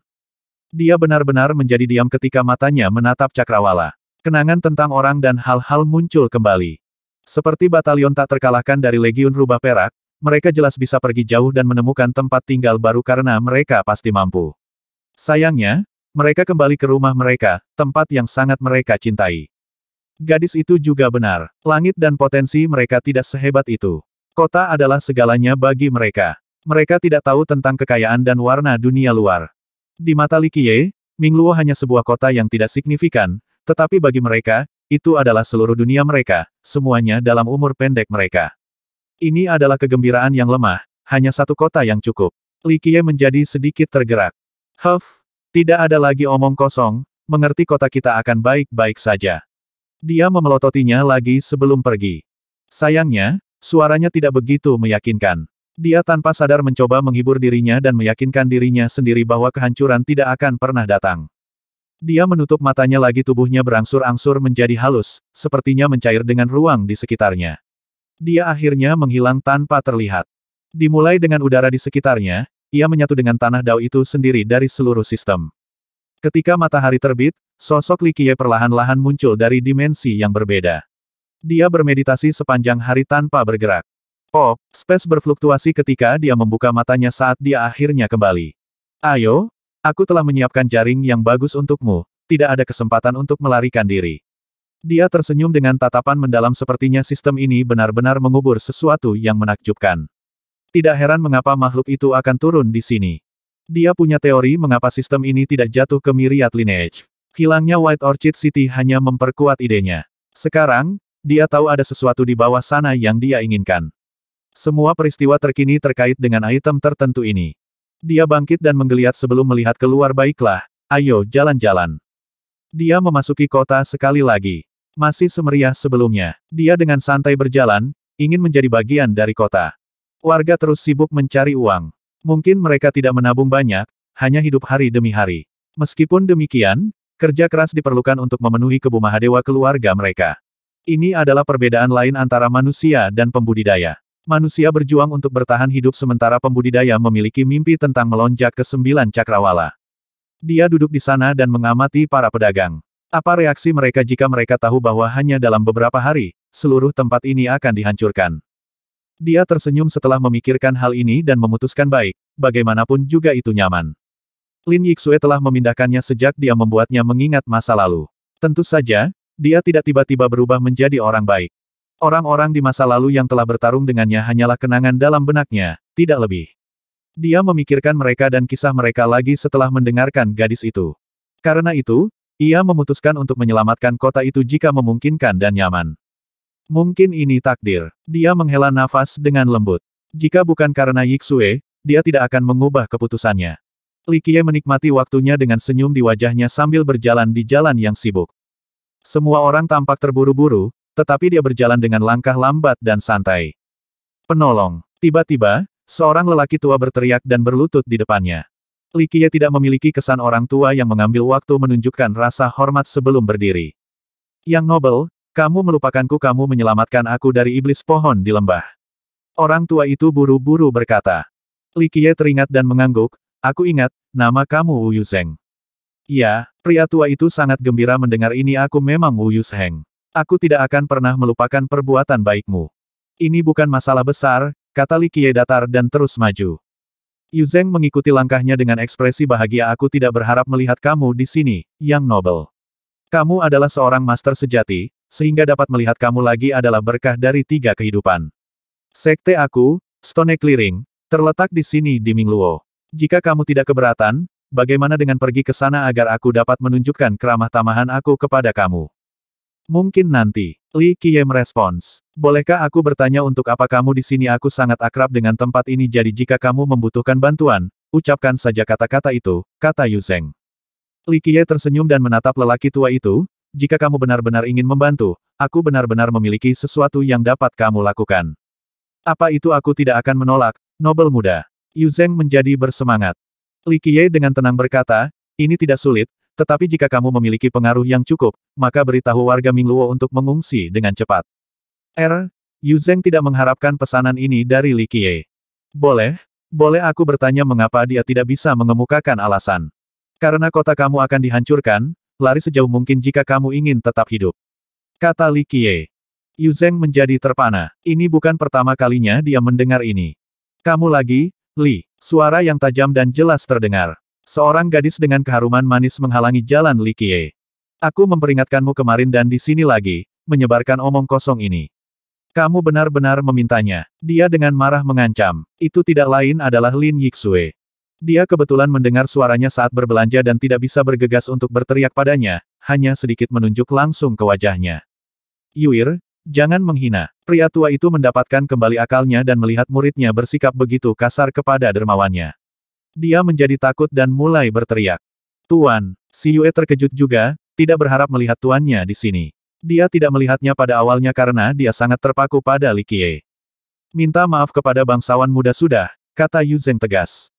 Dia benar-benar menjadi diam ketika matanya menatap cakrawala. Kenangan tentang orang dan hal-hal muncul kembali. Seperti batalion tak terkalahkan dari Legiun Rubah Perak, mereka jelas bisa pergi jauh dan menemukan tempat tinggal baru karena mereka pasti mampu. Sayangnya, mereka kembali ke rumah mereka, tempat yang sangat mereka cintai. Gadis itu juga benar. Langit dan potensi mereka tidak sehebat itu. Kota adalah segalanya bagi mereka. Mereka tidak tahu tentang kekayaan dan warna dunia luar. Di mata Likie, Mingluo hanya sebuah kota yang tidak signifikan, tetapi bagi mereka, itu adalah seluruh dunia mereka, semuanya dalam umur pendek mereka. Ini adalah kegembiraan yang lemah, hanya satu kota yang cukup. Likie menjadi sedikit tergerak. Huff, tidak ada lagi omong kosong, mengerti kota kita akan baik-baik saja. Dia memelototinya lagi sebelum pergi. Sayangnya, suaranya tidak begitu meyakinkan. Dia tanpa sadar mencoba menghibur dirinya dan meyakinkan dirinya sendiri bahwa kehancuran tidak akan pernah datang. Dia menutup matanya lagi tubuhnya berangsur-angsur menjadi halus, sepertinya mencair dengan ruang di sekitarnya. Dia akhirnya menghilang tanpa terlihat. Dimulai dengan udara di sekitarnya, ia menyatu dengan tanah Dao itu sendiri dari seluruh sistem. Ketika matahari terbit, sosok Likie perlahan-lahan muncul dari dimensi yang berbeda. Dia bermeditasi sepanjang hari tanpa bergerak. Oh, space berfluktuasi ketika dia membuka matanya saat dia akhirnya kembali. Ayo, aku telah menyiapkan jaring yang bagus untukmu, tidak ada kesempatan untuk melarikan diri. Dia tersenyum dengan tatapan mendalam sepertinya sistem ini benar-benar mengubur sesuatu yang menakjubkan. Tidak heran mengapa makhluk itu akan turun di sini. Dia punya teori mengapa sistem ini tidak jatuh ke Myriad Lineage. Hilangnya White Orchid City hanya memperkuat idenya. Sekarang, dia tahu ada sesuatu di bawah sana yang dia inginkan. Semua peristiwa terkini terkait dengan item tertentu ini. Dia bangkit dan menggeliat sebelum melihat keluar baiklah, ayo jalan-jalan. Dia memasuki kota sekali lagi. Masih semeriah sebelumnya. Dia dengan santai berjalan, ingin menjadi bagian dari kota. Warga terus sibuk mencari uang. Mungkin mereka tidak menabung banyak, hanya hidup hari demi hari. Meskipun demikian, kerja keras diperlukan untuk memenuhi dewa keluarga mereka. Ini adalah perbedaan lain antara manusia dan pembudidaya. Manusia berjuang untuk bertahan hidup sementara pembudidaya memiliki mimpi tentang melonjak ke sembilan cakrawala. Dia duduk di sana dan mengamati para pedagang. Apa reaksi mereka jika mereka tahu bahwa hanya dalam beberapa hari, seluruh tempat ini akan dihancurkan? Dia tersenyum setelah memikirkan hal ini dan memutuskan baik, bagaimanapun juga itu nyaman. Lin Yixue telah memindahkannya sejak dia membuatnya mengingat masa lalu. Tentu saja, dia tidak tiba-tiba berubah menjadi orang baik. Orang-orang di masa lalu yang telah bertarung dengannya hanyalah kenangan dalam benaknya, tidak lebih. Dia memikirkan mereka dan kisah mereka lagi setelah mendengarkan gadis itu. Karena itu, ia memutuskan untuk menyelamatkan kota itu jika memungkinkan dan nyaman. Mungkin ini takdir. Dia menghela nafas dengan lembut. Jika bukan karena Yixue, dia tidak akan mengubah keputusannya. Li Qiye menikmati waktunya dengan senyum di wajahnya sambil berjalan di jalan yang sibuk. Semua orang tampak terburu-buru, tetapi dia berjalan dengan langkah lambat dan santai. Penolong. Tiba-tiba, seorang lelaki tua berteriak dan berlutut di depannya. Li Qiye tidak memiliki kesan orang tua yang mengambil waktu menunjukkan rasa hormat sebelum berdiri. Yang Nobel, kamu melupakanku kamu menyelamatkan aku dari iblis pohon di lembah. Orang tua itu buru-buru berkata. Li Likie teringat dan mengangguk, aku ingat, nama kamu Wu Yuseng. Ya, pria tua itu sangat gembira mendengar ini aku memang Wu Yuseng. Aku tidak akan pernah melupakan perbuatan baikmu. Ini bukan masalah besar, kata Li Likie datar dan terus maju. Yuzeng mengikuti langkahnya dengan ekspresi bahagia aku tidak berharap melihat kamu di sini, yang nobel. Kamu adalah seorang master sejati, sehingga dapat melihat kamu lagi adalah berkah dari tiga kehidupan. Sekte aku, Stone Clearing, terletak di sini di Mingluo. Jika kamu tidak keberatan, bagaimana dengan pergi ke sana agar aku dapat menunjukkan keramah tamahan aku kepada kamu? Mungkin nanti, Li Qiye merespons. Bolehkah aku bertanya untuk apa kamu di sini aku sangat akrab dengan tempat ini jadi jika kamu membutuhkan bantuan, ucapkan saja kata-kata itu, kata Yuzeng. Li Qiye tersenyum dan menatap lelaki tua itu, jika kamu benar-benar ingin membantu, aku benar-benar memiliki sesuatu yang dapat kamu lakukan. Apa itu aku tidak akan menolak, Nobel muda? Yu Zeng menjadi bersemangat. Li Qiye dengan tenang berkata, ini tidak sulit, tetapi jika kamu memiliki pengaruh yang cukup, maka beritahu warga Mingluo untuk mengungsi dengan cepat. Er, Yu Zeng tidak mengharapkan pesanan ini dari Li Qiye. Boleh, boleh aku bertanya mengapa dia tidak bisa mengemukakan alasan. Karena kota kamu akan dihancurkan, lari sejauh mungkin jika kamu ingin tetap hidup. Kata Li Qiye. Yu Zeng menjadi terpana. Ini bukan pertama kalinya dia mendengar ini. Kamu lagi, Li. Suara yang tajam dan jelas terdengar. Seorang gadis dengan keharuman manis menghalangi jalan Li Qiye. Aku memperingatkanmu kemarin dan di sini lagi, menyebarkan omong kosong ini. Kamu benar-benar memintanya. Dia dengan marah mengancam. Itu tidak lain adalah Lin Yixue. Dia kebetulan mendengar suaranya saat berbelanja dan tidak bisa bergegas untuk berteriak padanya, hanya sedikit menunjuk langsung ke wajahnya. Yuir, jangan menghina. Pria tua itu mendapatkan kembali akalnya dan melihat muridnya bersikap begitu kasar kepada dermawannya. Dia menjadi takut dan mulai berteriak. Tuan, si Yue terkejut juga, tidak berharap melihat tuannya di sini. Dia tidak melihatnya pada awalnya karena dia sangat terpaku pada Likie. Minta maaf kepada bangsawan muda sudah, kata Yu Zeng tegas.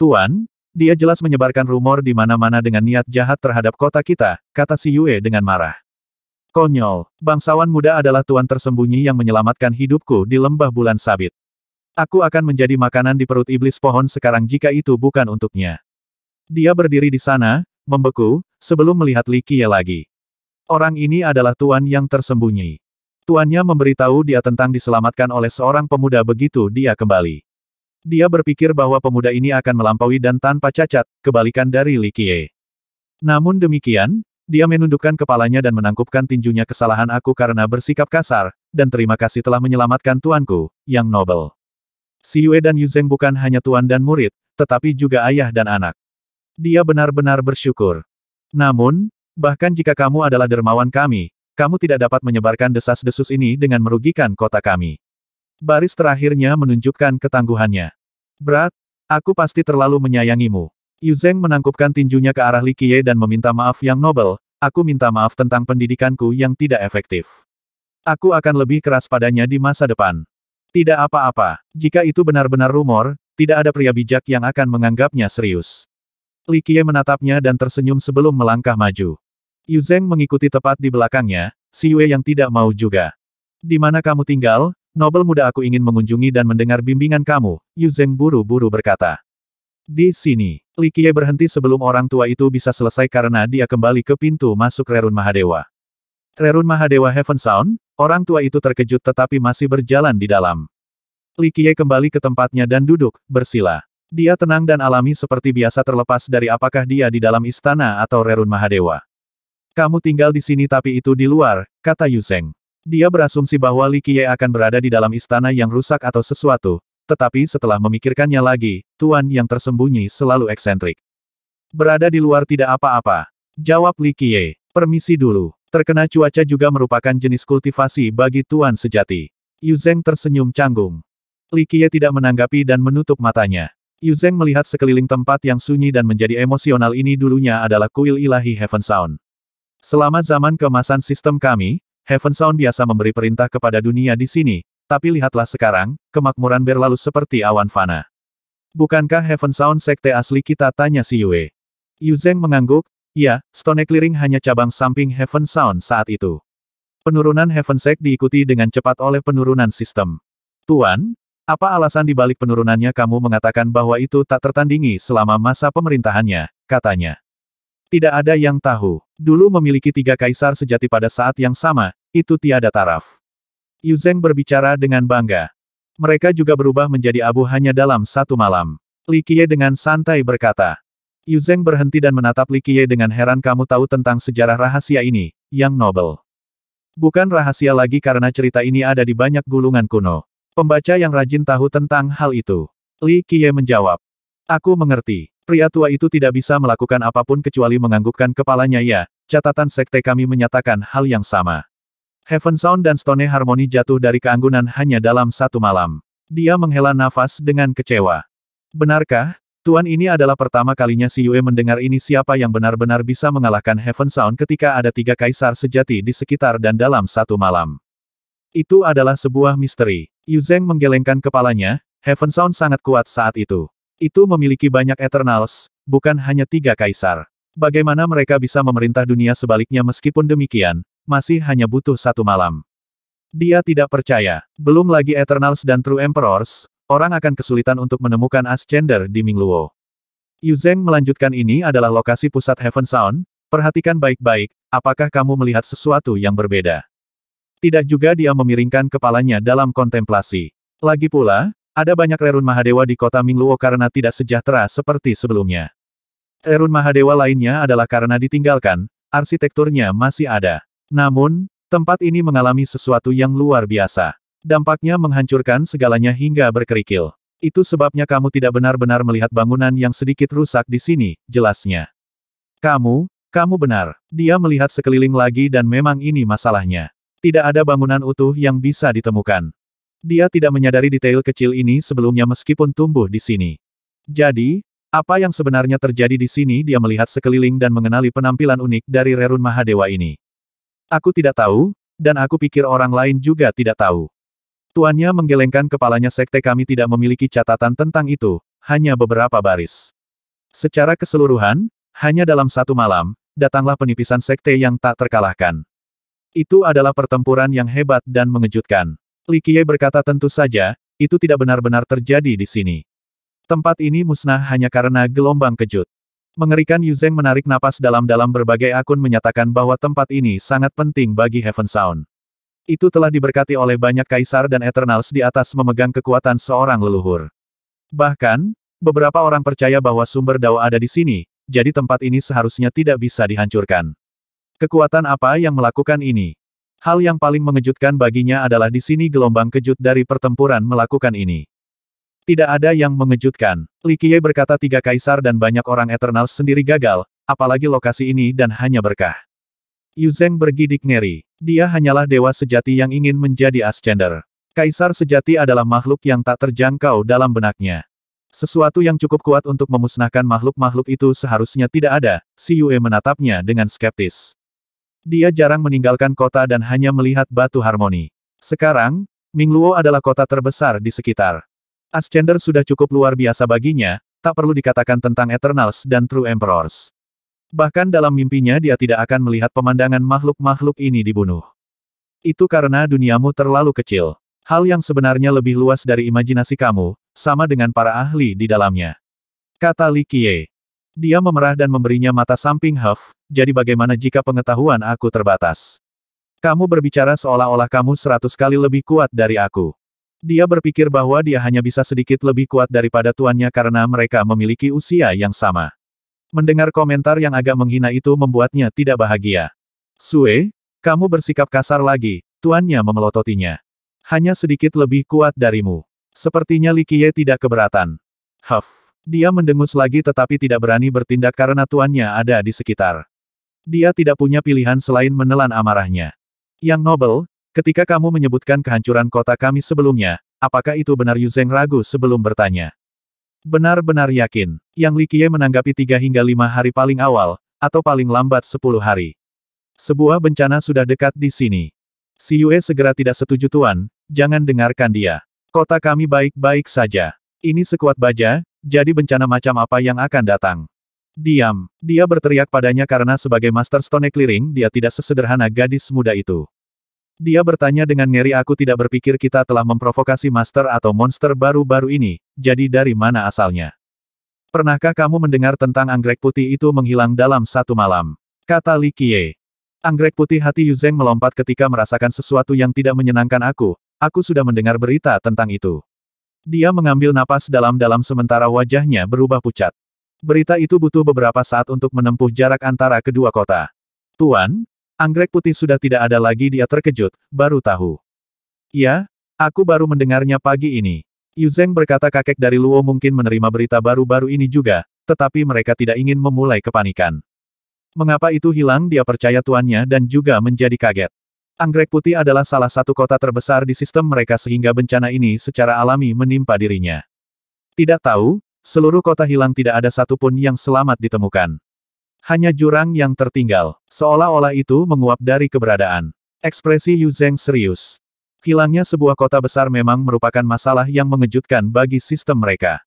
Tuan, dia jelas menyebarkan rumor di mana-mana dengan niat jahat terhadap kota kita, kata si Yue dengan marah. Konyol, bangsawan muda adalah tuan tersembunyi yang menyelamatkan hidupku di lembah bulan sabit. Aku akan menjadi makanan di perut iblis pohon sekarang jika itu bukan untuknya. Dia berdiri di sana, membeku, sebelum melihat Li Qiye lagi. Orang ini adalah tuan yang tersembunyi. Tuannya memberitahu dia tentang diselamatkan oleh seorang pemuda begitu dia kembali. Dia berpikir bahwa pemuda ini akan melampaui dan tanpa cacat, kebalikan dari Li Qiye. Namun demikian, dia menundukkan kepalanya dan menangkupkan tinjunya kesalahan aku karena bersikap kasar, dan terima kasih telah menyelamatkan tuanku, yang nobel. Si Yue dan Yu Yuzeng bukan hanya tuan dan murid, tetapi juga ayah dan anak. Dia benar-benar bersyukur. Namun, bahkan jika kamu adalah dermawan kami, kamu tidak dapat menyebarkan desas-desus ini dengan merugikan kota kami. Baris terakhirnya menunjukkan ketangguhannya. Berat, aku pasti terlalu menyayangimu. Yu Zeng menangkupkan tinjunya ke arah Li Qiye dan meminta maaf yang nobel, aku minta maaf tentang pendidikanku yang tidak efektif. Aku akan lebih keras padanya di masa depan. Tidak apa-apa, jika itu benar-benar rumor, tidak ada pria bijak yang akan menganggapnya serius. Li Qiye menatapnya dan tersenyum sebelum melangkah maju. Yu Zeng mengikuti tepat di belakangnya, Si Yue yang tidak mau juga. Di mana kamu tinggal, Nobel muda aku ingin mengunjungi dan mendengar bimbingan kamu, Yu Zeng buru-buru berkata. Di sini, Li Qiye berhenti sebelum orang tua itu bisa selesai karena dia kembali ke pintu masuk Rerun Mahadewa. Rerun Mahadewa Heaven Sound, orang tua itu terkejut tetapi masih berjalan di dalam. Li Qiye kembali ke tempatnya dan duduk, bersila. Dia tenang dan alami seperti biasa terlepas dari apakah dia di dalam istana atau Rerun Mahadewa. Kamu tinggal di sini tapi itu di luar, kata Yu Zeng. Dia berasumsi bahwa Li Qiye akan berada di dalam istana yang rusak atau sesuatu, tetapi setelah memikirkannya lagi, Tuan yang tersembunyi selalu eksentrik. Berada di luar tidak apa-apa. Jawab Li Qiye, permisi dulu. Terkena cuaca juga merupakan jenis kultivasi bagi Tuan sejati. Yu Zeng tersenyum canggung. Li Qiye tidak menanggapi dan menutup matanya. Yu Zeng melihat sekeliling tempat yang sunyi dan menjadi emosional ini dulunya adalah kuil ilahi Heaven Sound. Selama zaman kemasan sistem kami, Heaven Sound biasa memberi perintah kepada dunia di sini, tapi lihatlah sekarang, kemakmuran berlalu seperti awan fana. Bukankah Heaven Sound sekte asli kita tanya si Yue. Yu Zheng mengangguk, ya, Stone Clearing hanya cabang samping Heaven Sound saat itu. Penurunan Heaven Sect diikuti dengan cepat oleh penurunan sistem. Tuan, apa alasan di balik penurunannya kamu mengatakan bahwa itu tak tertandingi selama masa pemerintahannya, katanya. Tidak ada yang tahu. Dulu memiliki tiga kaisar sejati pada saat yang sama, itu tiada taraf. Yu Zeng berbicara dengan bangga. Mereka juga berubah menjadi abu hanya dalam satu malam. Li Qiye dengan santai berkata. Yu Zeng berhenti dan menatap Li Qiye dengan heran kamu tahu tentang sejarah rahasia ini, yang nobel. Bukan rahasia lagi karena cerita ini ada di banyak gulungan kuno. Pembaca yang rajin tahu tentang hal itu. Li Qiye menjawab. Aku mengerti. Pria tua itu tidak bisa melakukan apapun kecuali menganggukkan kepalanya ya, catatan sekte kami menyatakan hal yang sama. Heaven Sound dan Stone Harmony jatuh dari keanggunan hanya dalam satu malam. Dia menghela nafas dengan kecewa. Benarkah, Tuan ini adalah pertama kalinya si Yue mendengar ini siapa yang benar-benar bisa mengalahkan Heaven Sound ketika ada tiga kaisar sejati di sekitar dan dalam satu malam. Itu adalah sebuah misteri. Yu Zeng menggelengkan kepalanya, Heaven Sound sangat kuat saat itu. Itu memiliki banyak Eternals, bukan hanya tiga kaisar. Bagaimana mereka bisa memerintah dunia sebaliknya meskipun demikian, masih hanya butuh satu malam. Dia tidak percaya. Belum lagi Eternals dan True Emperors, orang akan kesulitan untuk menemukan Ascender di Mingluo. Yu Zeng melanjutkan ini adalah lokasi pusat Heaven Sound, perhatikan baik-baik, apakah kamu melihat sesuatu yang berbeda. Tidak juga dia memiringkan kepalanya dalam kontemplasi. Lagi pula, ada banyak Rerun Mahadewa di kota Mingluo karena tidak sejahtera seperti sebelumnya. Rerun Mahadewa lainnya adalah karena ditinggalkan, arsitekturnya masih ada. Namun, tempat ini mengalami sesuatu yang luar biasa. Dampaknya menghancurkan segalanya hingga berkerikil. Itu sebabnya kamu tidak benar-benar melihat bangunan yang sedikit rusak di sini, jelasnya. Kamu, kamu benar. Dia melihat sekeliling lagi dan memang ini masalahnya. Tidak ada bangunan utuh yang bisa ditemukan. Dia tidak menyadari detail kecil ini sebelumnya meskipun tumbuh di sini. Jadi, apa yang sebenarnya terjadi di sini dia melihat sekeliling dan mengenali penampilan unik dari Rerun Mahadewa ini. Aku tidak tahu, dan aku pikir orang lain juga tidak tahu. Tuannya menggelengkan kepalanya sekte kami tidak memiliki catatan tentang itu, hanya beberapa baris. Secara keseluruhan, hanya dalam satu malam, datanglah penipisan sekte yang tak terkalahkan. Itu adalah pertempuran yang hebat dan mengejutkan. Li Qiye berkata tentu saja, itu tidak benar-benar terjadi di sini. Tempat ini musnah hanya karena gelombang kejut. Mengerikan Yuzeng menarik napas dalam-dalam berbagai akun menyatakan bahwa tempat ini sangat penting bagi Heaven Sound. Itu telah diberkati oleh banyak kaisar dan Eternals di atas memegang kekuatan seorang leluhur. Bahkan, beberapa orang percaya bahwa sumber Dao ada di sini, jadi tempat ini seharusnya tidak bisa dihancurkan. Kekuatan apa yang melakukan ini? Hal yang paling mengejutkan baginya adalah di sini gelombang kejut dari pertempuran melakukan ini. Tidak ada yang mengejutkan. Li Qiye berkata tiga kaisar dan banyak orang Eternal sendiri gagal, apalagi lokasi ini dan hanya berkah. Yu Zeng bergidik ngeri. Dia hanyalah dewa sejati yang ingin menjadi Ascender. Kaisar sejati adalah makhluk yang tak terjangkau dalam benaknya. Sesuatu yang cukup kuat untuk memusnahkan makhluk-makhluk itu seharusnya tidak ada, si Yue menatapnya dengan skeptis. Dia jarang meninggalkan kota dan hanya melihat batu harmoni. Sekarang, Mingluo adalah kota terbesar di sekitar. Ascender sudah cukup luar biasa baginya, tak perlu dikatakan tentang Eternals dan True Emperors. Bahkan dalam mimpinya dia tidak akan melihat pemandangan makhluk-makhluk ini dibunuh. Itu karena duniamu terlalu kecil. Hal yang sebenarnya lebih luas dari imajinasi kamu, sama dengan para ahli di dalamnya. Kata Li Qiye. Dia memerah dan memberinya mata samping Huff, jadi bagaimana jika pengetahuan aku terbatas? Kamu berbicara seolah-olah kamu seratus kali lebih kuat dari aku. Dia berpikir bahwa dia hanya bisa sedikit lebih kuat daripada tuannya karena mereka memiliki usia yang sama. Mendengar komentar yang agak menghina itu membuatnya tidak bahagia. Sue, kamu bersikap kasar lagi, tuannya memelototinya. Hanya sedikit lebih kuat darimu. Sepertinya Likie tidak keberatan. Huff. Dia mendengus lagi tetapi tidak berani bertindak karena tuannya ada di sekitar. Dia tidak punya pilihan selain menelan amarahnya. Yang Nobel, ketika kamu menyebutkan kehancuran kota kami sebelumnya, apakah itu benar Yuzeng ragu sebelum bertanya? Benar-benar yakin, Yang Likie menanggapi tiga hingga lima hari paling awal, atau paling lambat sepuluh hari. Sebuah bencana sudah dekat di sini. Si Yue segera tidak setuju Tuan, jangan dengarkan dia. Kota kami baik-baik saja. Ini sekuat baja, jadi bencana macam apa yang akan datang? Diam, dia berteriak padanya karena sebagai Master Stone Clearing dia tidak sesederhana gadis muda itu. Dia bertanya dengan ngeri aku tidak berpikir kita telah memprovokasi Master atau monster baru-baru ini, jadi dari mana asalnya? Pernahkah kamu mendengar tentang anggrek putih itu menghilang dalam satu malam? Kata Li Qiye. Anggrek putih hati Yuzeng melompat ketika merasakan sesuatu yang tidak menyenangkan aku, aku sudah mendengar berita tentang itu. Dia mengambil napas dalam-dalam sementara wajahnya berubah pucat. Berita itu butuh beberapa saat untuk menempuh jarak antara kedua kota. Tuan, anggrek putih sudah tidak ada lagi dia terkejut, baru tahu. Ya, aku baru mendengarnya pagi ini. Yuzeng berkata kakek dari Luo mungkin menerima berita baru-baru ini juga, tetapi mereka tidak ingin memulai kepanikan. Mengapa itu hilang dia percaya tuannya dan juga menjadi kaget. Anggrek Putih adalah salah satu kota terbesar di sistem mereka sehingga bencana ini secara alami menimpa dirinya. Tidak tahu, seluruh kota hilang tidak ada satupun yang selamat ditemukan. Hanya jurang yang tertinggal, seolah-olah itu menguap dari keberadaan. Ekspresi Yu Zeng serius. Hilangnya sebuah kota besar memang merupakan masalah yang mengejutkan bagi sistem mereka.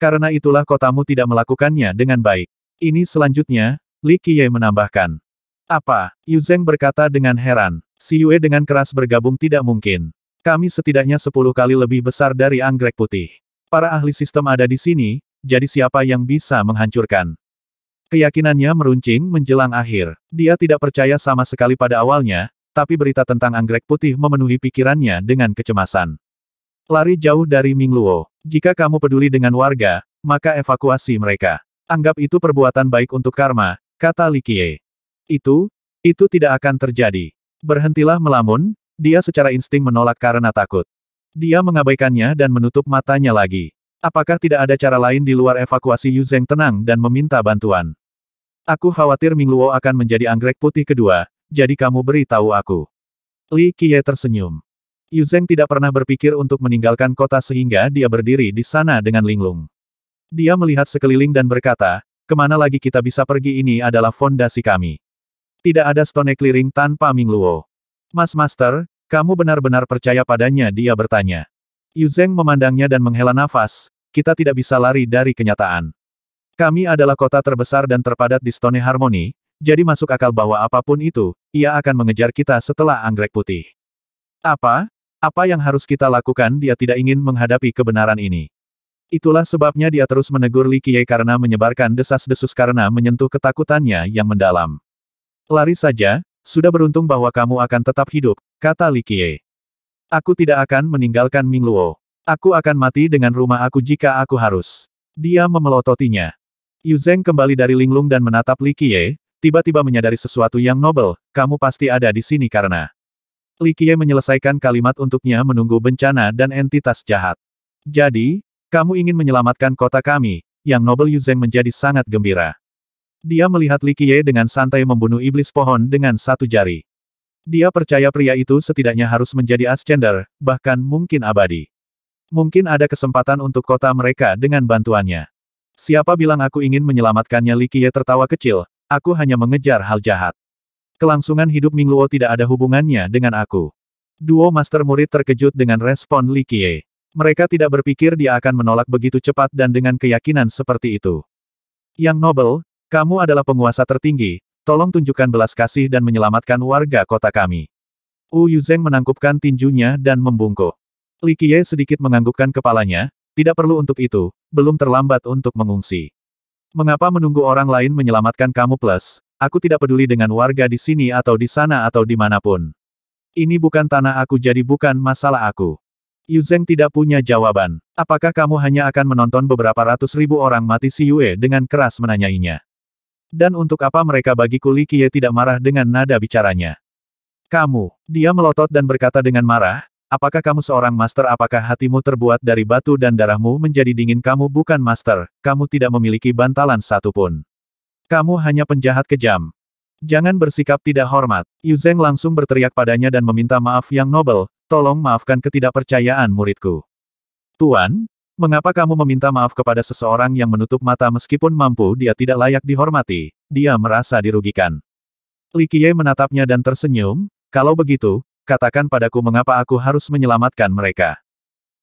Karena itulah kotamu tidak melakukannya dengan baik. Ini selanjutnya, Li Qiye menambahkan. Apa? Yu Zeng berkata dengan heran. Si Yue dengan keras bergabung tidak mungkin. Kami setidaknya sepuluh kali lebih besar dari anggrek putih. Para ahli sistem ada di sini, jadi siapa yang bisa menghancurkan? Keyakinannya meruncing menjelang akhir. Dia tidak percaya sama sekali pada awalnya, tapi berita tentang anggrek putih memenuhi pikirannya dengan kecemasan. Lari jauh dari Ming Luo. Jika kamu peduli dengan warga, maka evakuasi mereka. Anggap itu perbuatan baik untuk karma, kata Li Qie. Itu, itu tidak akan terjadi. Berhentilah melamun, dia secara insting menolak karena takut. Dia mengabaikannya dan menutup matanya lagi. Apakah tidak ada cara lain di luar evakuasi Yu Zheng tenang dan meminta bantuan? Aku khawatir Ming Luo akan menjadi anggrek putih kedua, jadi kamu beritahu aku. Li Qiye tersenyum. Yu Zheng tidak pernah berpikir untuk meninggalkan kota sehingga dia berdiri di sana dengan linglung. Dia melihat sekeliling dan berkata, kemana lagi kita bisa pergi ini adalah fondasi kami. Tidak ada stone clearing tanpa Ming Luo. Mas Master, kamu benar-benar percaya padanya dia bertanya. Yu Yuzeng memandangnya dan menghela nafas, kita tidak bisa lari dari kenyataan. Kami adalah kota terbesar dan terpadat di Stone Harmony, jadi masuk akal bahwa apapun itu, ia akan mengejar kita setelah anggrek putih. Apa? Apa yang harus kita lakukan dia tidak ingin menghadapi kebenaran ini. Itulah sebabnya dia terus menegur Li Qiye karena menyebarkan desas-desus karena menyentuh ketakutannya yang mendalam. Lari saja, sudah beruntung bahwa kamu akan tetap hidup, kata Li Qiye. Aku tidak akan meninggalkan Ming Luo. Aku akan mati dengan rumah aku jika aku harus. Dia memelototinya. Yu Zeng kembali dari linglung dan menatap Li Qiye, tiba-tiba menyadari sesuatu yang nobel, kamu pasti ada di sini karena... Li Qiye menyelesaikan kalimat untuknya menunggu bencana dan entitas jahat. Jadi, kamu ingin menyelamatkan kota kami, yang Nobel Yuzeng menjadi sangat gembira. Dia melihat Li Qiye dengan santai membunuh iblis pohon dengan satu jari. Dia percaya pria itu setidaknya harus menjadi ascender, bahkan mungkin abadi. Mungkin ada kesempatan untuk kota mereka dengan bantuannya. Siapa bilang aku ingin menyelamatkannya Li Qiye tertawa kecil, aku hanya mengejar hal jahat. Kelangsungan hidup Ming Luo tidak ada hubungannya dengan aku. Duo master murid terkejut dengan respon Li Qiye. Mereka tidak berpikir dia akan menolak begitu cepat dan dengan keyakinan seperti itu. Yang Nobel, kamu adalah penguasa tertinggi, tolong tunjukkan belas kasih dan menyelamatkan warga kota kami. Wu Yuzeng menangkupkan tinjunya dan membungkuk. Li Qiye sedikit menganggukkan kepalanya, tidak perlu untuk itu, belum terlambat untuk mengungsi. Mengapa menunggu orang lain menyelamatkan kamu plus, aku tidak peduli dengan warga di sini atau di sana atau di dimanapun. Ini bukan tanah aku jadi bukan masalah aku. Yuzeng tidak punya jawaban. Apakah kamu hanya akan menonton beberapa ratus ribu orang mati si Yue dengan keras menanyainya? Dan untuk apa mereka bagi Li Qiye tidak marah dengan nada bicaranya. Kamu, dia melotot dan berkata dengan marah, apakah kamu seorang master apakah hatimu terbuat dari batu dan darahmu menjadi dingin kamu bukan master, kamu tidak memiliki bantalan satupun. Kamu hanya penjahat kejam. Jangan bersikap tidak hormat. Yu Zeng langsung berteriak padanya dan meminta maaf yang nobel, tolong maafkan ketidakpercayaan muridku. Tuan, Mengapa kamu meminta maaf kepada seseorang yang menutup mata meskipun mampu dia tidak layak dihormati, dia merasa dirugikan. Li Qiye menatapnya dan tersenyum, kalau begitu, katakan padaku mengapa aku harus menyelamatkan mereka.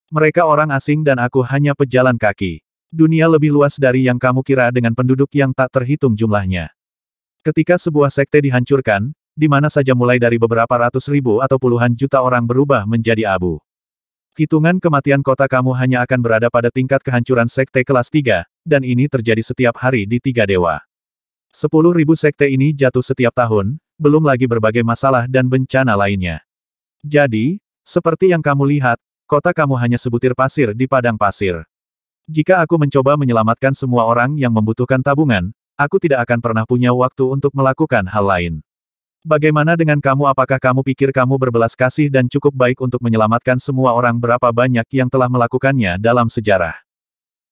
Mereka orang asing dan aku hanya pejalan kaki. Dunia lebih luas dari yang kamu kira dengan penduduk yang tak terhitung jumlahnya. Ketika sebuah sekte dihancurkan, di mana saja mulai dari beberapa ratus ribu atau puluhan juta orang berubah menjadi abu. Hitungan kematian kota kamu hanya akan berada pada tingkat kehancuran sekte kelas 3, dan ini terjadi setiap hari di tiga dewa. Sepuluh ribu sekte ini jatuh setiap tahun, belum lagi berbagai masalah dan bencana lainnya. Jadi, seperti yang kamu lihat, kota kamu hanya sebutir pasir di padang pasir. Jika aku mencoba menyelamatkan semua orang yang membutuhkan tabungan, aku tidak akan pernah punya waktu untuk melakukan hal lain. Bagaimana dengan kamu apakah kamu pikir kamu berbelas kasih dan cukup baik untuk menyelamatkan semua orang berapa banyak yang telah melakukannya dalam sejarah?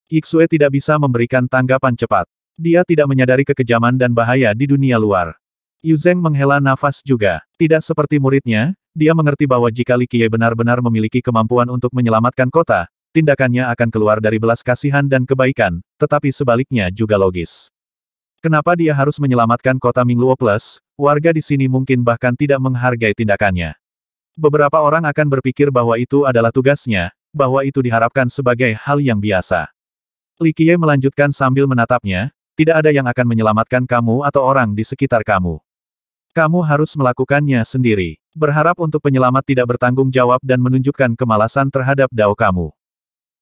Iksue tidak bisa memberikan tanggapan cepat. Dia tidak menyadari kekejaman dan bahaya di dunia luar. Yuzeng menghela nafas juga. Tidak seperti muridnya, dia mengerti bahwa jika Li Qiye benar-benar memiliki kemampuan untuk menyelamatkan kota, tindakannya akan keluar dari belas kasihan dan kebaikan, tetapi sebaliknya juga logis. Kenapa dia harus menyelamatkan kota Mingluo Plus, warga di sini mungkin bahkan tidak menghargai tindakannya. Beberapa orang akan berpikir bahwa itu adalah tugasnya, bahwa itu diharapkan sebagai hal yang biasa. Li Qiye melanjutkan sambil menatapnya, tidak ada yang akan menyelamatkan kamu atau orang di sekitar kamu. Kamu harus melakukannya sendiri. Berharap untuk penyelamat tidak bertanggung jawab dan menunjukkan kemalasan terhadap dao kamu.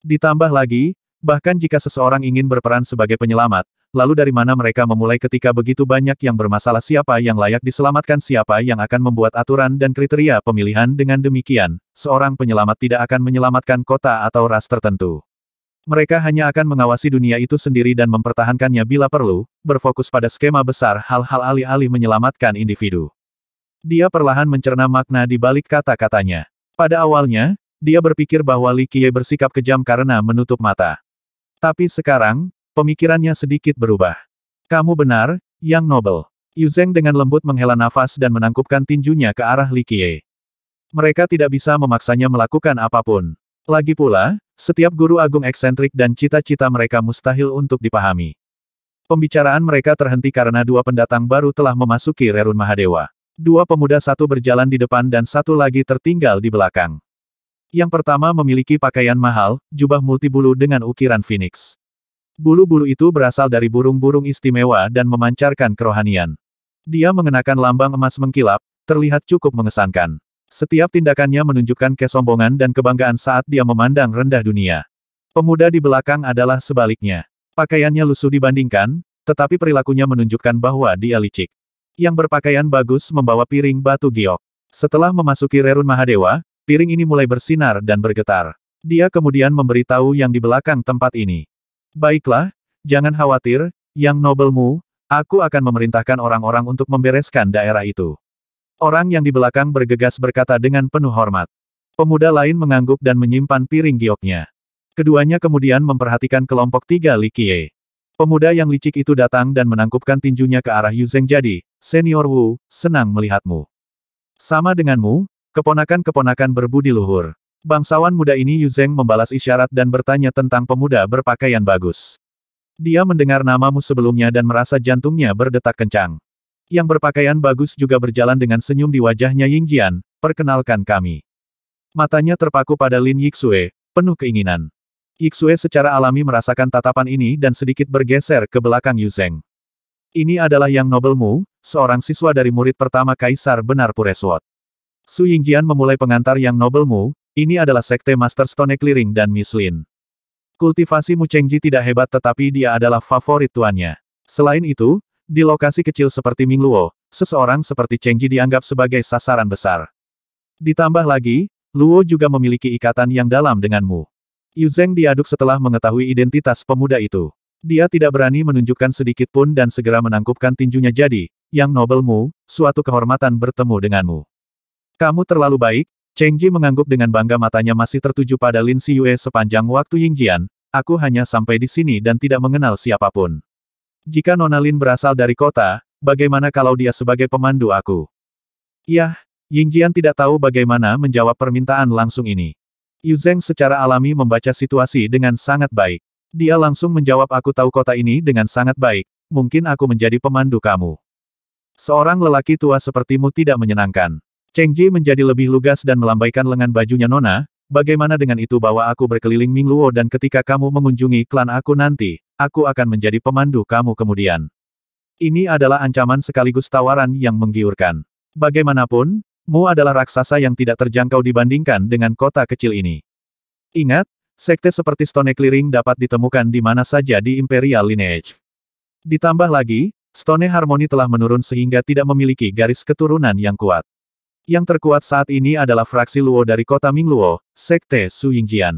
Ditambah lagi, bahkan jika seseorang ingin berperan sebagai penyelamat, lalu dari mana mereka memulai ketika begitu banyak yang bermasalah siapa yang layak diselamatkan siapa yang akan membuat aturan dan kriteria pemilihan dengan demikian, seorang penyelamat tidak akan menyelamatkan kota atau ras tertentu. Mereka hanya akan mengawasi dunia itu sendiri dan mempertahankannya bila perlu, berfokus pada skema besar hal-hal alih-alih menyelamatkan individu. Dia perlahan mencerna makna di balik kata-katanya. Pada awalnya, dia berpikir bahwa Li Qiye bersikap kejam karena menutup mata. Tapi sekarang, Pemikirannya sedikit berubah. Kamu benar, Yang Noble. Yuzeng dengan lembut menghela nafas dan menangkupkan tinjunya ke arah Li Likie. Mereka tidak bisa memaksanya melakukan apapun. Lagi pula, setiap guru agung eksentrik dan cita-cita mereka mustahil untuk dipahami. Pembicaraan mereka terhenti karena dua pendatang baru telah memasuki Rerun Mahadewa. Dua pemuda satu berjalan di depan dan satu lagi tertinggal di belakang. Yang pertama memiliki pakaian mahal, jubah multibulu dengan ukiran phoenix. Bulu-bulu itu berasal dari burung-burung istimewa dan memancarkan kerohanian. Dia mengenakan lambang emas mengkilap, terlihat cukup mengesankan. Setiap tindakannya menunjukkan kesombongan dan kebanggaan saat dia memandang rendah dunia. Pemuda di belakang adalah sebaliknya. Pakaiannya lusuh dibandingkan, tetapi perilakunya menunjukkan bahwa dia licik. Yang berpakaian bagus membawa piring batu giok. Setelah memasuki Rerun Mahadewa, piring ini mulai bersinar dan bergetar. Dia kemudian memberitahu yang di belakang tempat ini. Baiklah, jangan khawatir, yang nobelmu, aku akan memerintahkan orang-orang untuk membereskan daerah itu. Orang yang di belakang bergegas berkata dengan penuh hormat. Pemuda lain mengangguk dan menyimpan piring gioknya. Keduanya kemudian memperhatikan kelompok tiga Likie. Pemuda yang licik itu datang dan menangkupkan tinjunya ke arah yuzeng. jadi, Senior Wu, senang melihatmu. Sama denganmu, keponakan-keponakan berbudi luhur. Bangsawan muda ini Yu Zeng membalas isyarat dan bertanya tentang pemuda berpakaian bagus. Dia mendengar namamu sebelumnya dan merasa jantungnya berdetak kencang. Yang berpakaian bagus juga berjalan dengan senyum di wajahnya Ying Jian, perkenalkan kami. Matanya terpaku pada Lin Yixue, penuh keinginan. Yixue secara alami merasakan tatapan ini dan sedikit bergeser ke belakang Yu Zeng. Ini adalah yang nobelmu, seorang siswa dari murid pertama Kaisar benar Pureswot. Su Yingjian memulai pengantar yang nobelmu, ini adalah sekte Master Stone Clearing dan Miss Lin. Kultivasi Mucengji tidak hebat tetapi dia adalah favorit tuannya. Selain itu, di lokasi kecil seperti Mingluo, seseorang seperti Chengji dianggap sebagai sasaran besar. Ditambah lagi, Luo juga memiliki ikatan yang dalam denganmu. Yu Zeng diaduk setelah mengetahui identitas pemuda itu. Dia tidak berani menunjukkan sedikit pun dan segera menangkupkan tinjunya jadi, yang nobelmu, suatu kehormatan bertemu denganmu. Kamu terlalu baik, Cheng Ji mengangguk dengan bangga matanya masih tertuju pada Lin Siyue sepanjang waktu Ying Jian, aku hanya sampai di sini dan tidak mengenal siapapun. Jika Nona Lin berasal dari kota, bagaimana kalau dia sebagai pemandu aku? Yah, Ying Jian tidak tahu bagaimana menjawab permintaan langsung ini. Yu Zeng secara alami membaca situasi dengan sangat baik. Dia langsung menjawab aku tahu kota ini dengan sangat baik, mungkin aku menjadi pemandu kamu. Seorang lelaki tua sepertimu tidak menyenangkan. Cheng Ji menjadi lebih lugas dan melambaikan lengan bajunya Nona, bagaimana dengan itu bahwa aku berkeliling Ming Luo dan ketika kamu mengunjungi klan aku nanti, aku akan menjadi pemandu kamu kemudian. Ini adalah ancaman sekaligus tawaran yang menggiurkan. Bagaimanapun, Mu adalah raksasa yang tidak terjangkau dibandingkan dengan kota kecil ini. Ingat, sekte seperti Stone Clearing dapat ditemukan di mana saja di Imperial Lineage. Ditambah lagi, Stone Harmony telah menurun sehingga tidak memiliki garis keturunan yang kuat. Yang terkuat saat ini adalah fraksi Luo dari kota Mingluo, Sekte Su Yingjian.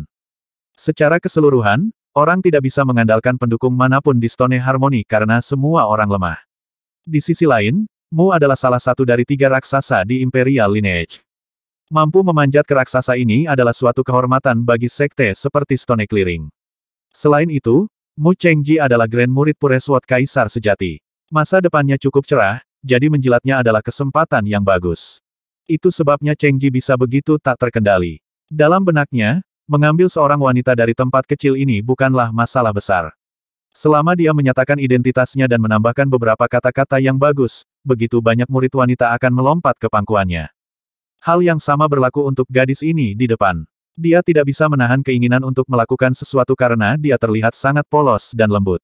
Secara keseluruhan, orang tidak bisa mengandalkan pendukung manapun di Stone Harmony karena semua orang lemah. Di sisi lain, Mu adalah salah satu dari tiga raksasa di Imperial Lineage. Mampu memanjat ke raksasa ini adalah suatu kehormatan bagi sekte seperti Stone Clearing. Selain itu, Mu Chengji adalah Grand Murid Puresword Kaisar sejati. Masa depannya cukup cerah, jadi menjilatnya adalah kesempatan yang bagus. Itu sebabnya Cheng Ji bisa begitu tak terkendali. Dalam benaknya, mengambil seorang wanita dari tempat kecil ini bukanlah masalah besar. Selama dia menyatakan identitasnya dan menambahkan beberapa kata-kata yang bagus, begitu banyak murid wanita akan melompat ke pangkuannya. Hal yang sama berlaku untuk gadis ini di depan. Dia tidak bisa menahan keinginan untuk melakukan sesuatu karena dia terlihat sangat polos dan lembut.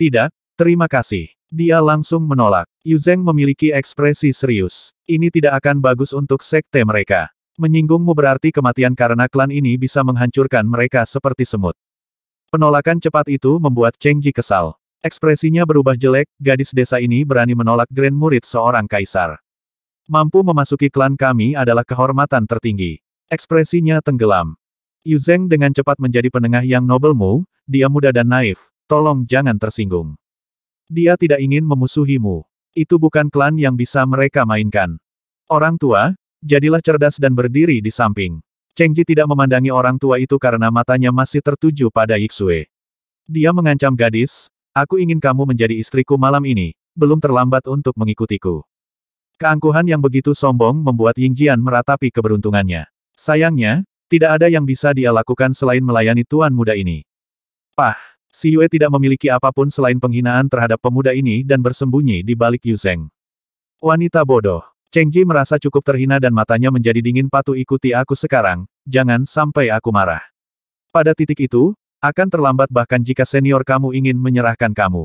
Tidak, terima kasih. Dia langsung menolak. Yu memiliki ekspresi serius. Ini tidak akan bagus untuk sekte mereka. Menyinggungmu berarti kematian karena klan ini bisa menghancurkan mereka seperti semut. Penolakan cepat itu membuat Cheng Ji kesal. Ekspresinya berubah jelek, gadis desa ini berani menolak grand murid seorang kaisar. Mampu memasuki klan kami adalah kehormatan tertinggi. Ekspresinya tenggelam. Yu dengan cepat menjadi penengah yang nobelmu, dia muda dan naif, tolong jangan tersinggung. Dia tidak ingin memusuhimu. Itu bukan klan yang bisa mereka mainkan. Orang tua, jadilah cerdas dan berdiri di samping. Cheng Ji tidak memandangi orang tua itu karena matanya masih tertuju pada Yixue. Dia mengancam gadis, aku ingin kamu menjadi istriku malam ini, belum terlambat untuk mengikutiku. Keangkuhan yang begitu sombong membuat Ying Jian meratapi keberuntungannya. Sayangnya, tidak ada yang bisa dia lakukan selain melayani tuan muda ini. Pah! Si Yue tidak memiliki apapun selain penghinaan terhadap pemuda ini dan bersembunyi di balik Yu Zeng. Wanita bodoh. Cheng Ji merasa cukup terhina dan matanya menjadi dingin patuh ikuti aku sekarang, jangan sampai aku marah. Pada titik itu, akan terlambat bahkan jika senior kamu ingin menyerahkan kamu.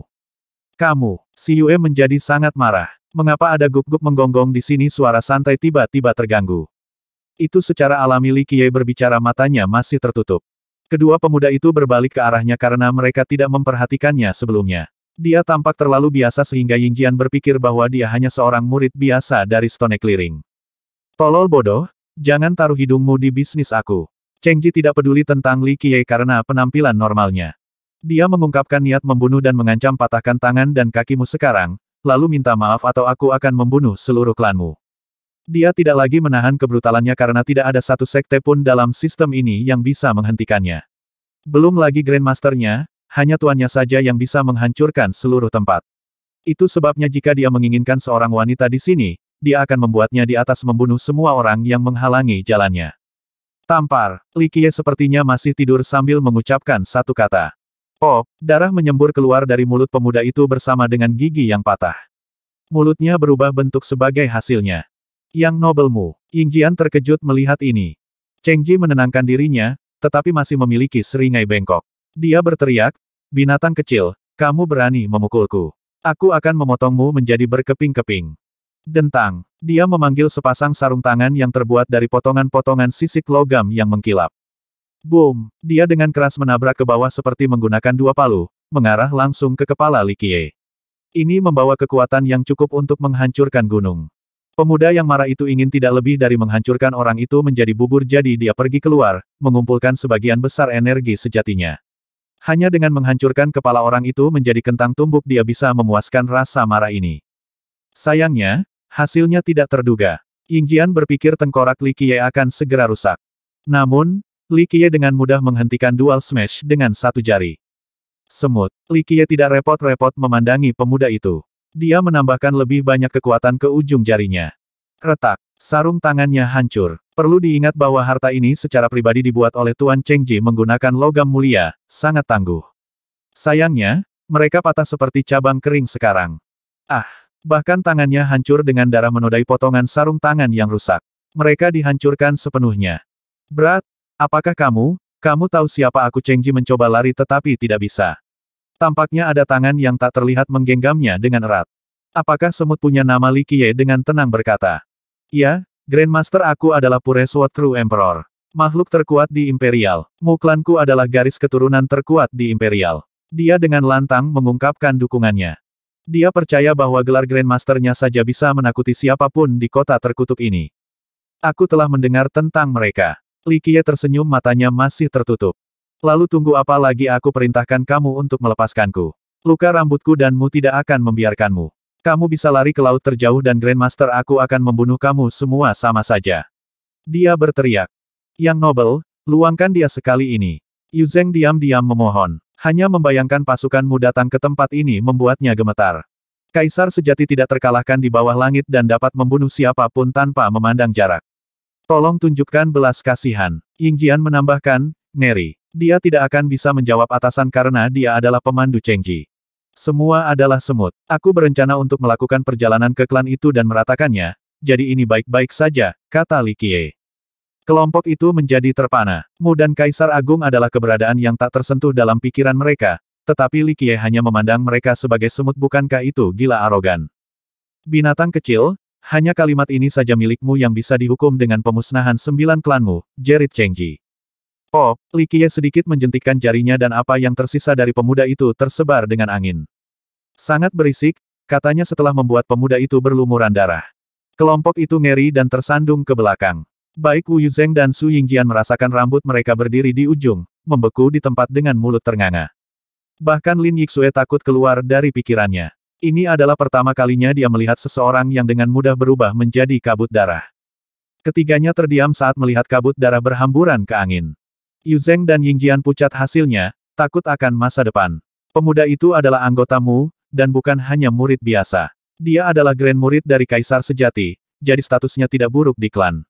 Kamu, si Yue menjadi sangat marah. Mengapa ada gup-gup menggonggong di sini suara santai tiba-tiba terganggu. Itu secara alami Li Qiye berbicara matanya masih tertutup. Kedua pemuda itu berbalik ke arahnya karena mereka tidak memperhatikannya sebelumnya. Dia tampak terlalu biasa sehingga Jian berpikir bahwa dia hanya seorang murid biasa dari Stone Clearing. Tolol bodoh, jangan taruh hidungmu di bisnis aku. Cheng Ji tidak peduli tentang Li Qiye karena penampilan normalnya. Dia mengungkapkan niat membunuh dan mengancam patahkan tangan dan kakimu sekarang, lalu minta maaf atau aku akan membunuh seluruh klanmu. Dia tidak lagi menahan kebrutalannya karena tidak ada satu sekte pun dalam sistem ini yang bisa menghentikannya. Belum lagi Grandmasternya, hanya tuannya saja yang bisa menghancurkan seluruh tempat. Itu sebabnya jika dia menginginkan seorang wanita di sini, dia akan membuatnya di atas membunuh semua orang yang menghalangi jalannya. Tampar, Likie sepertinya masih tidur sambil mengucapkan satu kata. Pop, oh, darah menyembur keluar dari mulut pemuda itu bersama dengan gigi yang patah. Mulutnya berubah bentuk sebagai hasilnya. Yang nobelmu, Yingjian terkejut melihat ini. Cheng Ji menenangkan dirinya, tetapi masih memiliki seringai bengkok. Dia berteriak, binatang kecil, kamu berani memukulku. Aku akan memotongmu menjadi berkeping-keping. Dentang, dia memanggil sepasang sarung tangan yang terbuat dari potongan-potongan sisik logam yang mengkilap. Boom! Dia dengan keras menabrak ke bawah seperti menggunakan dua palu, mengarah langsung ke kepala Li Likie. Ini membawa kekuatan yang cukup untuk menghancurkan gunung. Pemuda yang marah itu ingin tidak lebih dari menghancurkan orang itu menjadi bubur jadi dia pergi keluar, mengumpulkan sebagian besar energi sejatinya. Hanya dengan menghancurkan kepala orang itu menjadi kentang tumbuk dia bisa memuaskan rasa marah ini. Sayangnya, hasilnya tidak terduga. Yingjian berpikir tengkorak Li Qiye akan segera rusak. Namun, Li Qiye dengan mudah menghentikan dual smash dengan satu jari. Semut, Li Qiye tidak repot-repot memandangi pemuda itu. Dia menambahkan lebih banyak kekuatan ke ujung jarinya. Retak. Sarung tangannya hancur. Perlu diingat bahwa harta ini secara pribadi dibuat oleh Tuan Chengji menggunakan logam mulia, sangat tangguh. Sayangnya, mereka patah seperti cabang kering sekarang. Ah, bahkan tangannya hancur dengan darah menodai potongan sarung tangan yang rusak. Mereka dihancurkan sepenuhnya. Berat, apakah kamu, kamu tahu siapa aku Chengji mencoba lari tetapi tidak bisa. Tampaknya ada tangan yang tak terlihat menggenggamnya dengan erat. Apakah semut punya nama Li Qiye dengan tenang berkata. Ya, Grandmaster aku adalah Pureswa True Emperor. Makhluk terkuat di Imperial. Muklanku adalah garis keturunan terkuat di Imperial. Dia dengan lantang mengungkapkan dukungannya. Dia percaya bahwa gelar Grandmasternya saja bisa menakuti siapapun di kota terkutuk ini. Aku telah mendengar tentang mereka. Likie tersenyum matanya masih tertutup. Lalu tunggu apa lagi aku perintahkan kamu untuk melepaskanku. Luka rambutku danmu tidak akan membiarkanmu. Kamu bisa lari ke laut terjauh dan Grandmaster aku akan membunuh kamu semua sama saja. Dia berteriak. Yang Nobel, luangkan dia sekali ini. Yuzeng diam-diam memohon. Hanya membayangkan pasukanmu datang ke tempat ini membuatnya gemetar. Kaisar sejati tidak terkalahkan di bawah langit dan dapat membunuh siapapun tanpa memandang jarak. Tolong tunjukkan belas kasihan. Ying Jian menambahkan, Neri, Dia tidak akan bisa menjawab atasan karena dia adalah pemandu Chengji. Semua adalah semut. Aku berencana untuk melakukan perjalanan ke klan itu dan meratakannya, jadi ini baik-baik saja, kata Li Qiye. Kelompok itu menjadi terpana. Mu dan Kaisar Agung adalah keberadaan yang tak tersentuh dalam pikiran mereka, tetapi Li Qiye hanya memandang mereka sebagai semut bukankah itu gila arogan. Binatang kecil, hanya kalimat ini saja milikmu yang bisa dihukum dengan pemusnahan sembilan klanmu, Jerit Chengji. Oh, Li Qiye sedikit menjentikkan jarinya dan apa yang tersisa dari pemuda itu tersebar dengan angin. Sangat berisik, katanya setelah membuat pemuda itu berlumuran darah. Kelompok itu ngeri dan tersandung ke belakang. Baik Wu Yuzeng dan Su Yingjian merasakan rambut mereka berdiri di ujung, membeku di tempat dengan mulut ternganga. Bahkan Lin Yixue takut keluar dari pikirannya. Ini adalah pertama kalinya dia melihat seseorang yang dengan mudah berubah menjadi kabut darah. Ketiganya terdiam saat melihat kabut darah berhamburan ke angin. Yu Zheng dan Ying Jian pucat hasilnya, takut akan masa depan. Pemuda itu adalah anggotamu, dan bukan hanya murid biasa. Dia adalah grand murid dari kaisar sejati, jadi statusnya tidak buruk di klan.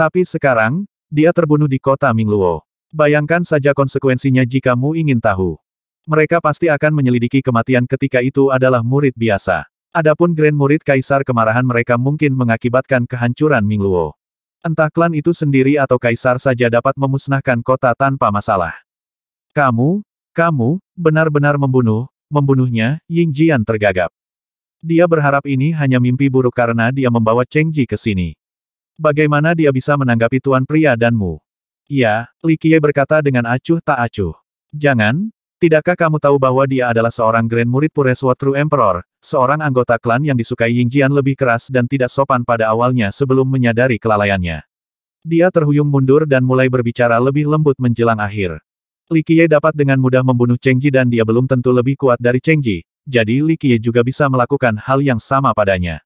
Tapi sekarang, dia terbunuh di kota Mingluo. Bayangkan saja konsekuensinya jika mu ingin tahu. Mereka pasti akan menyelidiki kematian ketika itu adalah murid biasa. Adapun grand murid kaisar kemarahan mereka mungkin mengakibatkan kehancuran Mingluo. Entah klan itu sendiri atau kaisar saja dapat memusnahkan kota tanpa masalah. Kamu, kamu, benar-benar membunuh, membunuhnya, Ying Jian tergagap. Dia berharap ini hanya mimpi buruk karena dia membawa Cheng Ji ke sini. Bagaimana dia bisa menanggapi tuan pria danmu? Ya, Li Qiye berkata dengan acuh tak acuh. Jangan, Tidakkah kamu tahu bahwa dia adalah seorang Grand Murid Pureswa True Emperor, seorang anggota klan yang disukai Ying Jian lebih keras dan tidak sopan pada awalnya sebelum menyadari kelalaiannya. Dia terhuyung mundur dan mulai berbicara lebih lembut menjelang akhir. Li Qiye dapat dengan mudah membunuh Cheng Ji dan dia belum tentu lebih kuat dari Cheng Ji, jadi Li Qiye juga bisa melakukan hal yang sama padanya.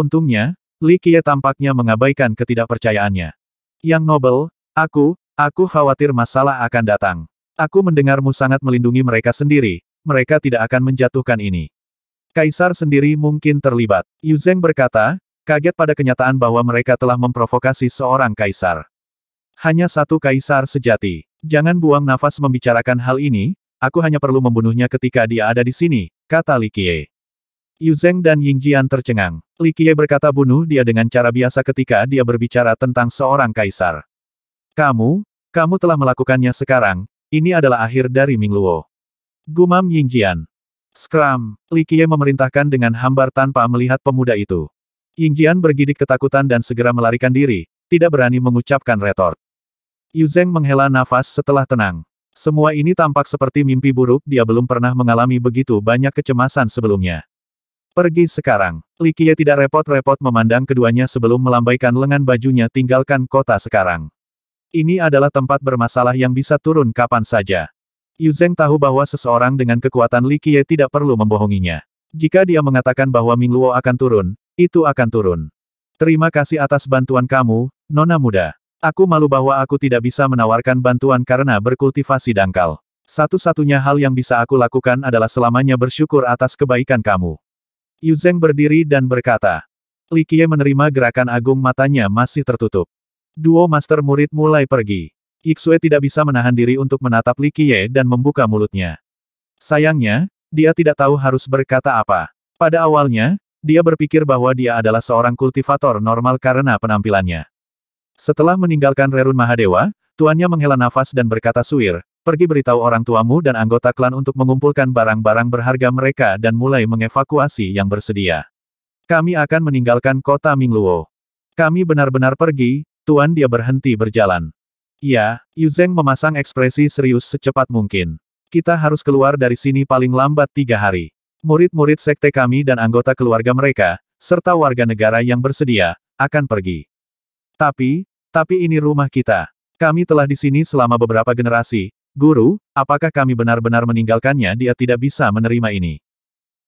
Untungnya, Li Qiye tampaknya mengabaikan ketidakpercayaannya. Yang Nobel, aku, aku khawatir masalah akan datang. Aku mendengarmu sangat melindungi mereka sendiri, mereka tidak akan menjatuhkan ini. Kaisar sendiri mungkin terlibat. Yu Zeng berkata, kaget pada kenyataan bahwa mereka telah memprovokasi seorang kaisar. Hanya satu kaisar sejati. Jangan buang nafas membicarakan hal ini, aku hanya perlu membunuhnya ketika dia ada di sini, kata Li Qiye. Yu Zeng dan Ying Jian tercengang. Li Qiye berkata bunuh dia dengan cara biasa ketika dia berbicara tentang seorang kaisar. Kamu, kamu telah melakukannya sekarang, ini adalah akhir dari Ming Luo, Gumam Yingjian. Scrum, Li Qiye memerintahkan dengan hambar tanpa melihat pemuda itu. Yingjian bergidik ketakutan dan segera melarikan diri, tidak berani mengucapkan retort. Yu Zeng menghela nafas setelah tenang. Semua ini tampak seperti mimpi buruk dia belum pernah mengalami begitu banyak kecemasan sebelumnya. Pergi sekarang. Li Qiye tidak repot-repot memandang keduanya sebelum melambaikan lengan bajunya tinggalkan kota sekarang. Ini adalah tempat bermasalah yang bisa turun kapan saja. Yu Zeng tahu bahwa seseorang dengan kekuatan Li Qiye tidak perlu membohonginya. Jika dia mengatakan bahwa Ming Luo akan turun, itu akan turun. Terima kasih atas bantuan kamu, Nona Muda. Aku malu bahwa aku tidak bisa menawarkan bantuan karena berkultivasi dangkal. Satu-satunya hal yang bisa aku lakukan adalah selamanya bersyukur atas kebaikan kamu. Yu Zeng berdiri dan berkata. Li Qiye menerima gerakan agung matanya masih tertutup. Duo master murid mulai pergi. Iksue tidak bisa menahan diri untuk menatap Li Qiye dan membuka mulutnya. Sayangnya, dia tidak tahu harus berkata apa. Pada awalnya, dia berpikir bahwa dia adalah seorang kultivator normal karena penampilannya. Setelah meninggalkan Rerun Mahadewa, tuannya menghela nafas dan berkata suir, pergi beritahu orang tuamu dan anggota klan untuk mengumpulkan barang-barang berharga mereka dan mulai mengevakuasi yang bersedia. Kami akan meninggalkan kota Mingluo. Kami benar-benar pergi, Tuan dia berhenti berjalan. Ya, Yu Yuzeng memasang ekspresi serius secepat mungkin. Kita harus keluar dari sini paling lambat tiga hari. Murid-murid sekte kami dan anggota keluarga mereka, serta warga negara yang bersedia, akan pergi. Tapi, tapi ini rumah kita. Kami telah di sini selama beberapa generasi. Guru, apakah kami benar-benar meninggalkannya dia tidak bisa menerima ini?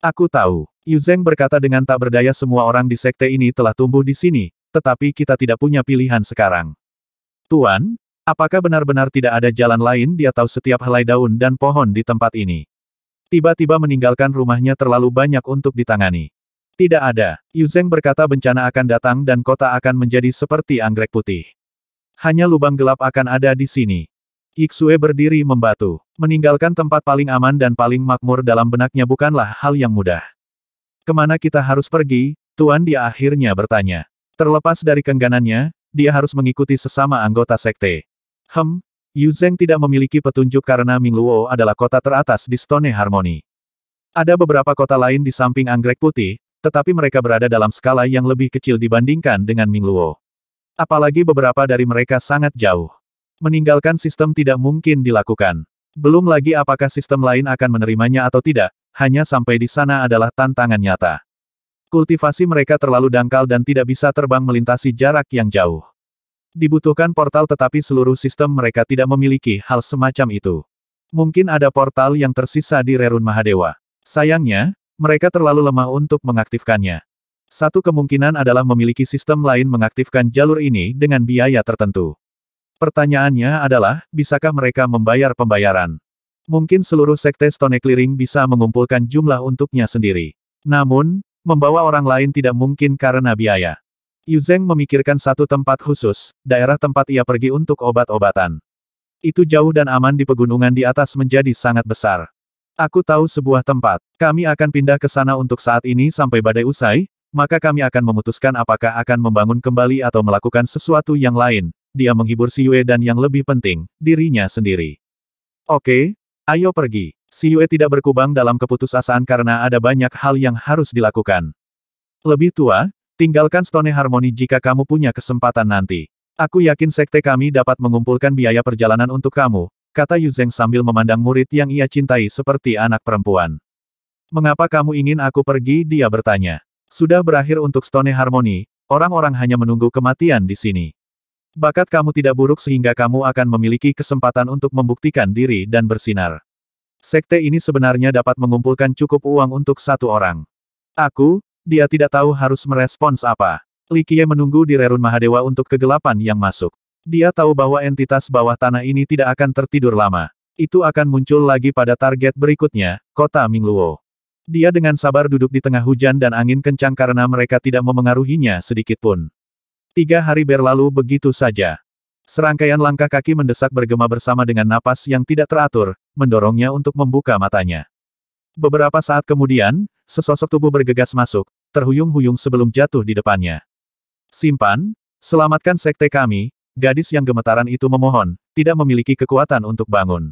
Aku tahu. Yu Yuzeng berkata dengan tak berdaya semua orang di sekte ini telah tumbuh di sini, tetapi kita tidak punya pilihan sekarang. Tuan, apakah benar-benar tidak ada jalan lain dia tahu setiap helai daun dan pohon di tempat ini? Tiba-tiba meninggalkan rumahnya terlalu banyak untuk ditangani. Tidak ada. Yuzeng berkata bencana akan datang dan kota akan menjadi seperti anggrek putih. Hanya lubang gelap akan ada di sini. Iksue berdiri membatu. Meninggalkan tempat paling aman dan paling makmur dalam benaknya bukanlah hal yang mudah. Kemana kita harus pergi? Tuan dia akhirnya bertanya. Terlepas dari kengganannya, dia harus mengikuti sesama anggota sekte. Hem, Yu Zeng tidak memiliki petunjuk karena Ming Luo adalah kota teratas di Stone Harmony. Ada beberapa kota lain di samping Anggrek Putih, tetapi mereka berada dalam skala yang lebih kecil dibandingkan dengan Ming Luo. Apalagi beberapa dari mereka sangat jauh. Meninggalkan sistem tidak mungkin dilakukan. Belum lagi apakah sistem lain akan menerimanya atau tidak, hanya sampai di sana adalah tantangan nyata. Kultivasi mereka terlalu dangkal dan tidak bisa terbang melintasi jarak yang jauh. Dibutuhkan portal tetapi seluruh sistem mereka tidak memiliki hal semacam itu. Mungkin ada portal yang tersisa di Rerun Mahadewa. Sayangnya, mereka terlalu lemah untuk mengaktifkannya. Satu kemungkinan adalah memiliki sistem lain mengaktifkan jalur ini dengan biaya tertentu. Pertanyaannya adalah, bisakah mereka membayar pembayaran? Mungkin seluruh sekte Stone Clearing bisa mengumpulkan jumlah untuknya sendiri. Namun, Membawa orang lain tidak mungkin karena biaya. Yu Zeng memikirkan satu tempat khusus, daerah tempat ia pergi untuk obat-obatan. Itu jauh dan aman di pegunungan di atas menjadi sangat besar. Aku tahu sebuah tempat. Kami akan pindah ke sana untuk saat ini sampai badai usai, maka kami akan memutuskan apakah akan membangun kembali atau melakukan sesuatu yang lain. Dia menghibur Si Yue dan yang lebih penting, dirinya sendiri. Oke, ayo pergi. Si Yue tidak berkubang dalam keputusasaan karena ada banyak hal yang harus dilakukan. Lebih tua, tinggalkan Stone Harmony jika kamu punya kesempatan nanti. Aku yakin sekte kami dapat mengumpulkan biaya perjalanan untuk kamu, kata Yu Yuzeng sambil memandang murid yang ia cintai seperti anak perempuan. Mengapa kamu ingin aku pergi? Dia bertanya. Sudah berakhir untuk Stone Harmony, orang-orang hanya menunggu kematian di sini. Bakat kamu tidak buruk sehingga kamu akan memiliki kesempatan untuk membuktikan diri dan bersinar. Sekte ini sebenarnya dapat mengumpulkan cukup uang untuk satu orang. Aku, dia tidak tahu harus merespons apa. Li Qiye menunggu di Rerun Mahadewa untuk kegelapan yang masuk. Dia tahu bahwa entitas bawah tanah ini tidak akan tertidur lama. Itu akan muncul lagi pada target berikutnya, kota Mingluo. Dia dengan sabar duduk di tengah hujan dan angin kencang karena mereka tidak memengaruhinya sedikitpun. Tiga hari berlalu begitu saja. Serangkaian langkah kaki mendesak bergema bersama dengan napas yang tidak teratur, mendorongnya untuk membuka matanya. Beberapa saat kemudian, sesosok tubuh bergegas masuk, terhuyung-huyung sebelum jatuh di depannya. Simpan, selamatkan sekte kami, gadis yang gemetaran itu memohon, tidak memiliki kekuatan untuk bangun.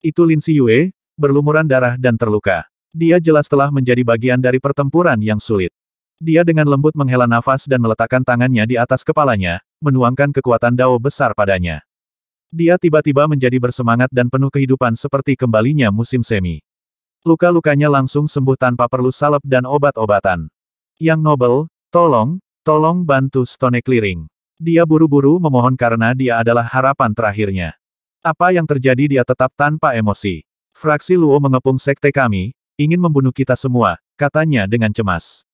Itu Lin Yue, berlumuran darah dan terluka. Dia jelas telah menjadi bagian dari pertempuran yang sulit. Dia dengan lembut menghela nafas dan meletakkan tangannya di atas kepalanya, menuangkan kekuatan dao besar padanya. Dia tiba-tiba menjadi bersemangat dan penuh kehidupan seperti kembalinya musim semi. Luka-lukanya langsung sembuh tanpa perlu salep dan obat-obatan. Yang Nobel, tolong, tolong bantu Stone Clearing. Dia buru-buru memohon karena dia adalah harapan terakhirnya. Apa yang terjadi dia tetap tanpa emosi. Fraksi Luo mengepung sekte kami, ingin membunuh kita semua, katanya dengan cemas.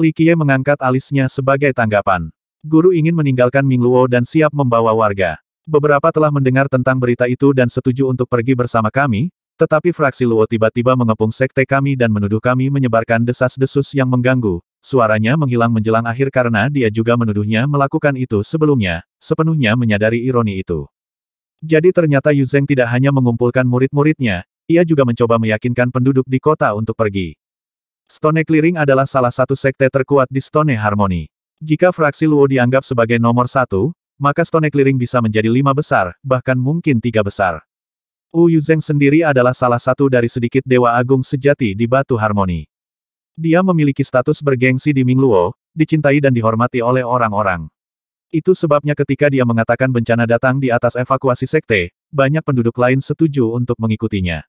Li Qiye mengangkat alisnya sebagai tanggapan. Guru ingin meninggalkan Ming Luo dan siap membawa warga. Beberapa telah mendengar tentang berita itu dan setuju untuk pergi bersama kami, tetapi fraksi Luo tiba-tiba mengepung sekte kami dan menuduh kami menyebarkan desas-desus yang mengganggu. Suaranya menghilang menjelang akhir karena dia juga menuduhnya melakukan itu sebelumnya, sepenuhnya menyadari ironi itu. Jadi ternyata Yuzeng tidak hanya mengumpulkan murid-muridnya, ia juga mencoba meyakinkan penduduk di kota untuk pergi. Stone Clearing adalah salah satu sekte terkuat di Stone Harmony. Jika fraksi Luo dianggap sebagai nomor satu, maka Stone Clearing bisa menjadi lima besar, bahkan mungkin tiga besar. Wu Yuzeng sendiri adalah salah satu dari sedikit dewa agung sejati di Batu Harmoni. Dia memiliki status bergengsi di Ming Luo, dicintai dan dihormati oleh orang-orang. Itu sebabnya ketika dia mengatakan bencana datang di atas evakuasi sekte, banyak penduduk lain setuju untuk mengikutinya.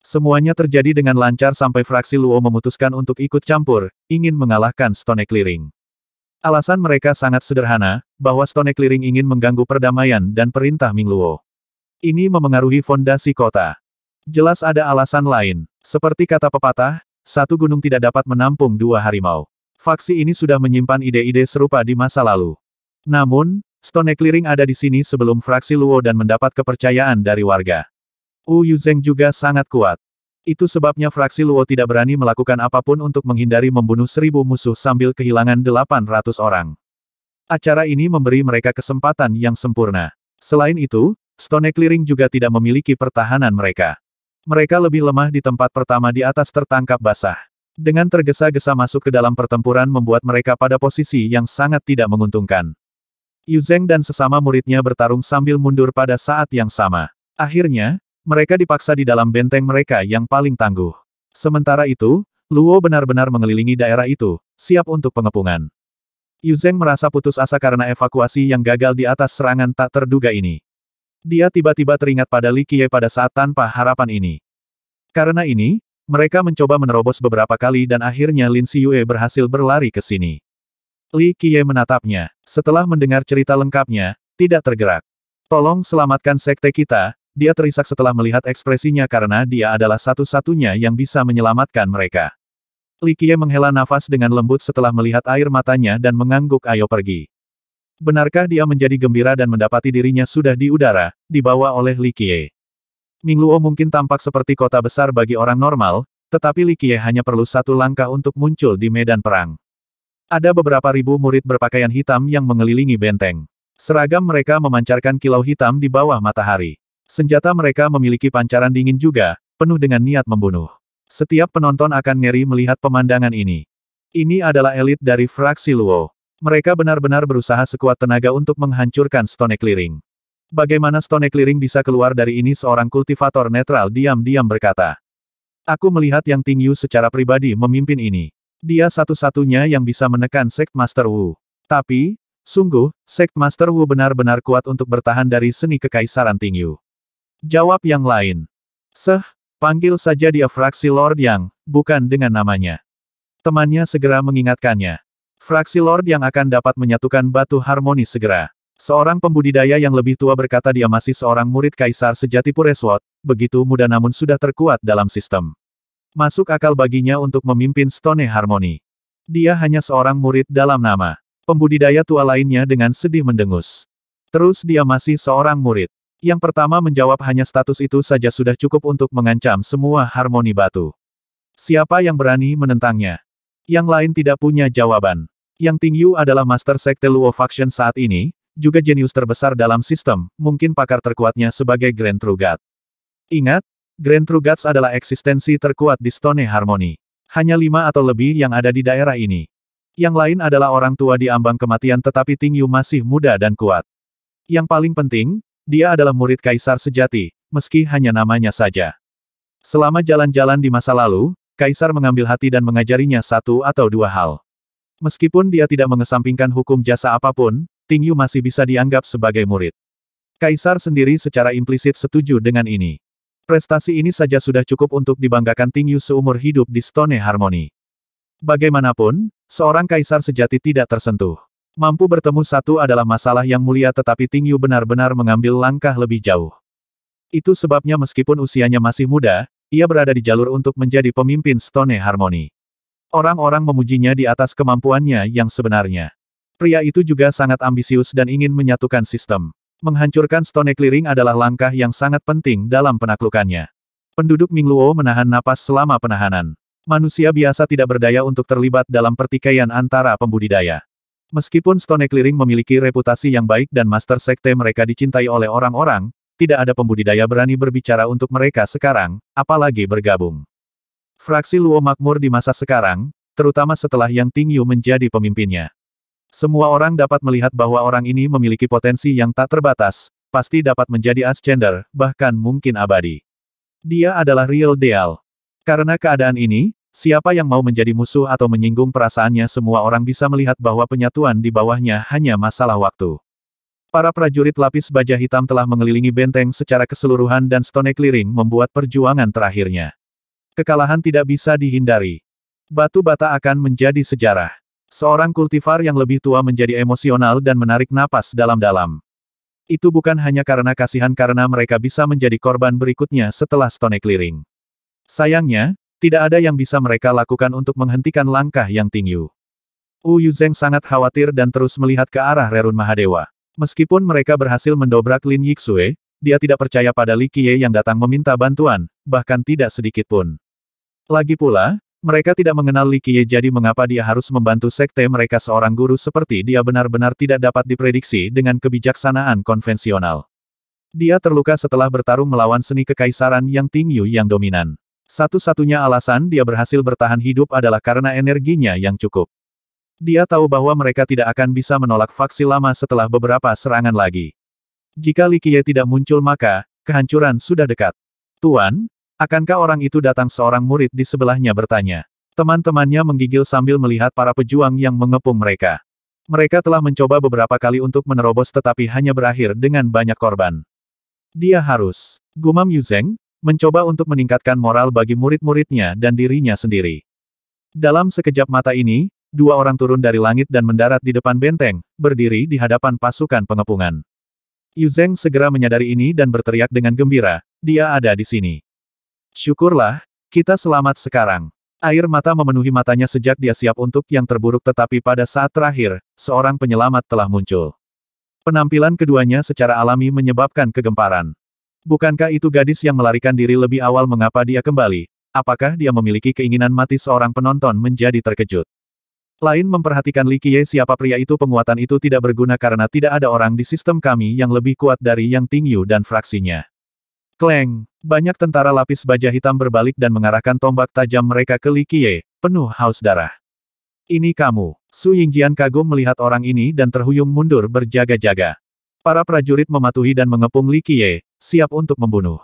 Semuanya terjadi dengan lancar sampai fraksi Luo memutuskan untuk ikut campur, ingin mengalahkan Stone Clearing. Alasan mereka sangat sederhana, bahwa Stone Clearing ingin mengganggu perdamaian dan perintah Ming Luo. Ini memengaruhi fondasi kota. Jelas ada alasan lain. Seperti kata pepatah, satu gunung tidak dapat menampung dua harimau. Faksi ini sudah menyimpan ide-ide serupa di masa lalu. Namun, Stone Clearing ada di sini sebelum fraksi Luo dan mendapat kepercayaan dari warga. Wu Yuzeng juga sangat kuat. Itu sebabnya fraksi Luo tidak berani melakukan apapun untuk menghindari membunuh seribu musuh sambil kehilangan delapan ratus orang. Acara ini memberi mereka kesempatan yang sempurna. Selain itu, Stone Clearing juga tidak memiliki pertahanan mereka. Mereka lebih lemah di tempat pertama di atas tertangkap basah. Dengan tergesa-gesa masuk ke dalam pertempuran membuat mereka pada posisi yang sangat tidak menguntungkan. Yu Zeng dan sesama muridnya bertarung sambil mundur pada saat yang sama. Akhirnya, mereka dipaksa di dalam benteng mereka yang paling tangguh. Sementara itu, Luo benar-benar mengelilingi daerah itu, siap untuk pengepungan. Yu Zeng merasa putus asa karena evakuasi yang gagal di atas serangan tak terduga ini. Dia tiba-tiba teringat pada Li Qiye pada saat tanpa harapan ini. Karena ini, mereka mencoba menerobos beberapa kali dan akhirnya Lin Siyue berhasil berlari ke sini. Li Qiye menatapnya. Setelah mendengar cerita lengkapnya, tidak tergerak. Tolong selamatkan sekte kita, dia terisak setelah melihat ekspresinya karena dia adalah satu-satunya yang bisa menyelamatkan mereka. Li Likie menghela nafas dengan lembut setelah melihat air matanya dan mengangguk ayo pergi. Benarkah dia menjadi gembira dan mendapati dirinya sudah di udara, dibawa oleh Li Likie? Luo mungkin tampak seperti kota besar bagi orang normal, tetapi Li Likie hanya perlu satu langkah untuk muncul di medan perang. Ada beberapa ribu murid berpakaian hitam yang mengelilingi benteng. Seragam mereka memancarkan kilau hitam di bawah matahari. Senjata mereka memiliki pancaran dingin juga, penuh dengan niat membunuh. Setiap penonton akan ngeri melihat pemandangan ini. Ini adalah elit dari fraksi Luo. Mereka benar-benar berusaha sekuat tenaga untuk menghancurkan Stone Clearing. Bagaimana Stone Clearing bisa keluar dari ini seorang kultivator netral diam-diam berkata. Aku melihat yang Ting Yu secara pribadi memimpin ini. Dia satu-satunya yang bisa menekan Sect Master Wu. Tapi, sungguh, Sect Master Wu benar-benar kuat untuk bertahan dari seni kekaisaran Ting Yu. Jawab yang lain. Seh, panggil saja dia fraksi Lord Yang, bukan dengan namanya. Temannya segera mengingatkannya. Fraksi Lord yang akan dapat menyatukan batu harmoni segera. Seorang pembudidaya yang lebih tua berkata dia masih seorang murid kaisar sejati Pureswot, begitu muda namun sudah terkuat dalam sistem. Masuk akal baginya untuk memimpin Stone Harmony. Dia hanya seorang murid dalam nama. Pembudidaya tua lainnya dengan sedih mendengus. Terus dia masih seorang murid. Yang pertama menjawab hanya status itu saja sudah cukup untuk mengancam semua harmoni batu. Siapa yang berani menentangnya? Yang lain tidak punya jawaban. Yang Tingyu adalah Master Sekte Luo Faction saat ini, juga jenius terbesar dalam sistem, mungkin pakar terkuatnya sebagai Grand Trugat. Ingat, Grand Trugats adalah eksistensi terkuat di Stone Harmony. Hanya lima atau lebih yang ada di daerah ini. Yang lain adalah orang tua di ambang kematian tetapi Tingyu masih muda dan kuat. Yang paling penting, dia adalah murid kaisar sejati, meski hanya namanya saja. Selama jalan-jalan di masa lalu, kaisar mengambil hati dan mengajarinya satu atau dua hal. Meskipun dia tidak mengesampingkan hukum jasa apapun, Ting Yu masih bisa dianggap sebagai murid. Kaisar sendiri secara implisit setuju dengan ini. Prestasi ini saja sudah cukup untuk dibanggakan Ting Yu seumur hidup di Stone Harmony. Bagaimanapun, seorang kaisar sejati tidak tersentuh. Mampu bertemu satu adalah masalah yang mulia tetapi Ting Yu benar-benar mengambil langkah lebih jauh. Itu sebabnya meskipun usianya masih muda, ia berada di jalur untuk menjadi pemimpin Stone Harmony. Orang-orang memujinya di atas kemampuannya yang sebenarnya. Pria itu juga sangat ambisius dan ingin menyatukan sistem. Menghancurkan Stone Clearing adalah langkah yang sangat penting dalam penaklukannya. Penduduk Mingluo menahan napas selama penahanan. Manusia biasa tidak berdaya untuk terlibat dalam pertikaian antara pembudidaya. Meskipun Stone Clearing memiliki reputasi yang baik dan Master Sekte mereka dicintai oleh orang-orang, tidak ada pembudidaya berani berbicara untuk mereka sekarang, apalagi bergabung. Fraksi Luo makmur di masa sekarang, terutama setelah Yang Tingyu menjadi pemimpinnya. Semua orang dapat melihat bahwa orang ini memiliki potensi yang tak terbatas, pasti dapat menjadi Ascender, bahkan mungkin abadi. Dia adalah Real Deal. Karena keadaan ini, Siapa yang mau menjadi musuh atau menyinggung perasaannya semua orang bisa melihat bahwa penyatuan di bawahnya hanya masalah waktu. Para prajurit lapis baja hitam telah mengelilingi benteng secara keseluruhan dan stone clearing membuat perjuangan terakhirnya. Kekalahan tidak bisa dihindari. Batu bata akan menjadi sejarah. Seorang kultivar yang lebih tua menjadi emosional dan menarik napas dalam-dalam. Itu bukan hanya karena kasihan karena mereka bisa menjadi korban berikutnya setelah stone clearing. Sayangnya, tidak ada yang bisa mereka lakukan untuk menghentikan langkah yang tinggi. Wu Yuzeng sangat khawatir dan terus melihat ke arah Rerun Mahadewa. Meskipun mereka berhasil mendobrak Lin Yixue, dia tidak percaya pada Li Qiye yang datang meminta bantuan, bahkan tidak sedikit pun. Lagi pula, mereka tidak mengenal Li Qiye jadi mengapa dia harus membantu sekte mereka seorang guru seperti dia benar-benar tidak dapat diprediksi dengan kebijaksanaan konvensional. Dia terluka setelah bertarung melawan seni kekaisaran yang Tingyu yang dominan. Satu-satunya alasan dia berhasil bertahan hidup adalah karena energinya yang cukup. Dia tahu bahwa mereka tidak akan bisa menolak faksi lama setelah beberapa serangan lagi. Jika Likie tidak muncul maka, kehancuran sudah dekat. Tuan, akankah orang itu datang seorang murid di sebelahnya bertanya. Teman-temannya menggigil sambil melihat para pejuang yang mengepung mereka. Mereka telah mencoba beberapa kali untuk menerobos tetapi hanya berakhir dengan banyak korban. Dia harus. Gumam Yuzeng, mencoba untuk meningkatkan moral bagi murid-muridnya dan dirinya sendiri. Dalam sekejap mata ini, dua orang turun dari langit dan mendarat di depan benteng, berdiri di hadapan pasukan pengepungan. Yu Zeng segera menyadari ini dan berteriak dengan gembira, dia ada di sini. Syukurlah, kita selamat sekarang. Air mata memenuhi matanya sejak dia siap untuk yang terburuk tetapi pada saat terakhir, seorang penyelamat telah muncul. Penampilan keduanya secara alami menyebabkan kegemparan. Bukankah itu gadis yang melarikan diri lebih awal mengapa dia kembali? Apakah dia memiliki keinginan mati seorang penonton menjadi terkejut? Lain memperhatikan Li Qiye siapa pria itu penguatan itu tidak berguna karena tidak ada orang di sistem kami yang lebih kuat dari Yang Tingyu dan fraksinya. Kleng, banyak tentara lapis baja hitam berbalik dan mengarahkan tombak tajam mereka ke Li Qiye, penuh haus darah. Ini kamu. Su Yingjian kagum melihat orang ini dan terhuyung mundur berjaga-jaga. Para prajurit mematuhi dan mengepung Li Qiye, siap untuk membunuh.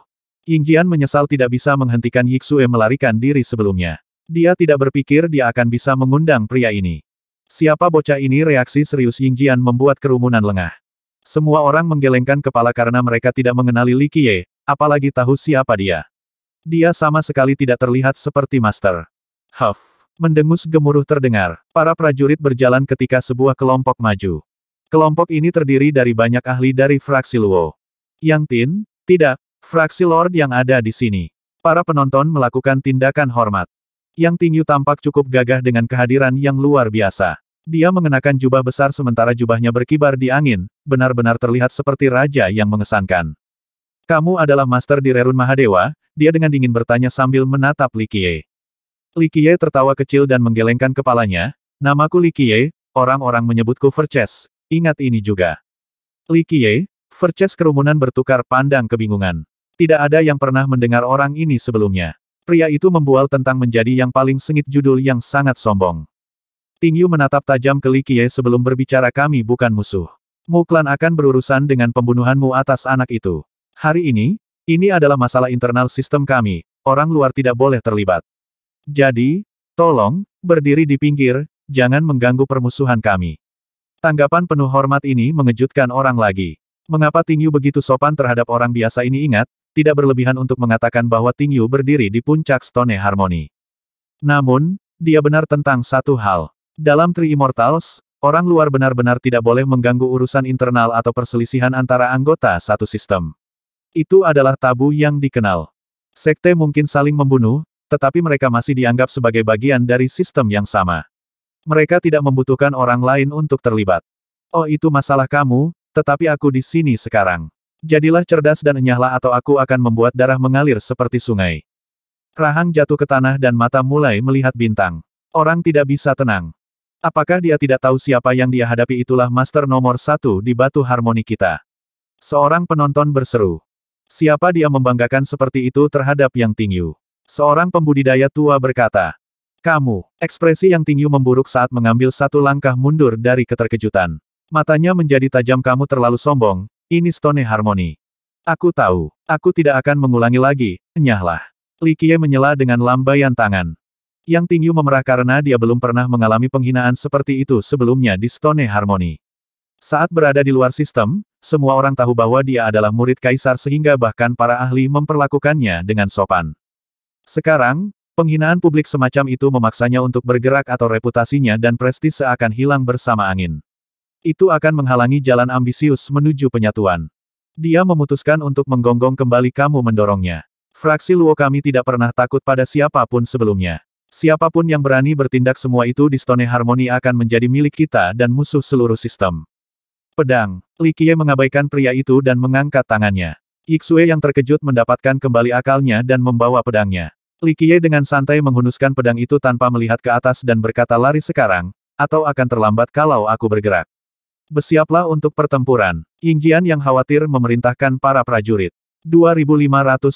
Yingjian menyesal tidak bisa menghentikan Yixue melarikan diri sebelumnya. Dia tidak berpikir dia akan bisa mengundang pria ini. Siapa bocah ini reaksi serius Yingjian membuat kerumunan lengah. Semua orang menggelengkan kepala karena mereka tidak mengenali Li Qiye, apalagi tahu siapa dia. Dia sama sekali tidak terlihat seperti master. Huff. Mendengus gemuruh terdengar, para prajurit berjalan ketika sebuah kelompok maju. Kelompok ini terdiri dari banyak ahli dari fraksi Luo. Yang Tin, tidak, fraksi Lord yang ada di sini. Para penonton melakukan tindakan hormat. Yang Tingyu tampak cukup gagah dengan kehadiran yang luar biasa. Dia mengenakan jubah besar sementara jubahnya berkibar di angin, benar-benar terlihat seperti raja yang mengesankan. Kamu adalah master di Rerun Mahadewa, dia dengan dingin bertanya sambil menatap Likie. Likie tertawa kecil dan menggelengkan kepalanya, namaku Likie, orang-orang menyebutku Verces, ingat ini juga. Likie, Verces kerumunan bertukar pandang kebingungan. Tidak ada yang pernah mendengar orang ini sebelumnya. Pria itu membual tentang menjadi yang paling sengit judul yang sangat sombong. Tingyu menatap tajam ke Qiye sebelum berbicara kami bukan musuh. Muklan akan berurusan dengan pembunuhanmu atas anak itu. Hari ini, ini adalah masalah internal sistem kami, orang luar tidak boleh terlibat. Jadi, tolong, berdiri di pinggir, jangan mengganggu permusuhan kami. Tanggapan penuh hormat ini mengejutkan orang lagi. Mengapa Tingyu begitu sopan terhadap orang biasa ini ingat, tidak berlebihan untuk mengatakan bahwa Tingyu berdiri di puncak Stone Harmony. Namun, dia benar tentang satu hal. Dalam Tri Immortals, orang luar benar-benar tidak boleh mengganggu urusan internal atau perselisihan antara anggota satu sistem. Itu adalah tabu yang dikenal. Sekte mungkin saling membunuh, tetapi mereka masih dianggap sebagai bagian dari sistem yang sama. Mereka tidak membutuhkan orang lain untuk terlibat. Oh itu masalah kamu, tetapi aku di sini sekarang. Jadilah cerdas dan enyahlah atau aku akan membuat darah mengalir seperti sungai. Rahang jatuh ke tanah dan mata mulai melihat bintang. Orang tidak bisa tenang. Apakah dia tidak tahu siapa yang dia hadapi itulah master nomor satu di batu harmoni kita. Seorang penonton berseru. Siapa dia membanggakan seperti itu terhadap yang tingyu? Seorang pembudidaya tua berkata. Kamu, ekspresi yang tingyu memburuk saat mengambil satu langkah mundur dari keterkejutan. Matanya menjadi tajam kamu terlalu sombong, ini stone Harmony. Aku tahu, aku tidak akan mengulangi lagi, nyahlah. Likie menyela dengan lambaian tangan. Yang Tingyu memerah karena dia belum pernah mengalami penghinaan seperti itu sebelumnya di Stone Harmony. Saat berada di luar sistem, semua orang tahu bahwa dia adalah murid kaisar sehingga bahkan para ahli memperlakukannya dengan sopan. Sekarang, penghinaan publik semacam itu memaksanya untuk bergerak atau reputasinya dan prestis seakan hilang bersama angin. Itu akan menghalangi jalan ambisius menuju penyatuan. Dia memutuskan untuk menggonggong kembali kamu mendorongnya. Fraksi Luo kami tidak pernah takut pada siapapun sebelumnya. Siapapun yang berani bertindak semua itu di Stone Harmony akan menjadi milik kita dan musuh seluruh sistem. Pedang. Li Likie mengabaikan pria itu dan mengangkat tangannya. Iksue yang terkejut mendapatkan kembali akalnya dan membawa pedangnya. Li Likie dengan santai menghunuskan pedang itu tanpa melihat ke atas dan berkata lari sekarang, atau akan terlambat kalau aku bergerak. Bersiaplah untuk pertempuran. Jian yang khawatir memerintahkan para prajurit. 2508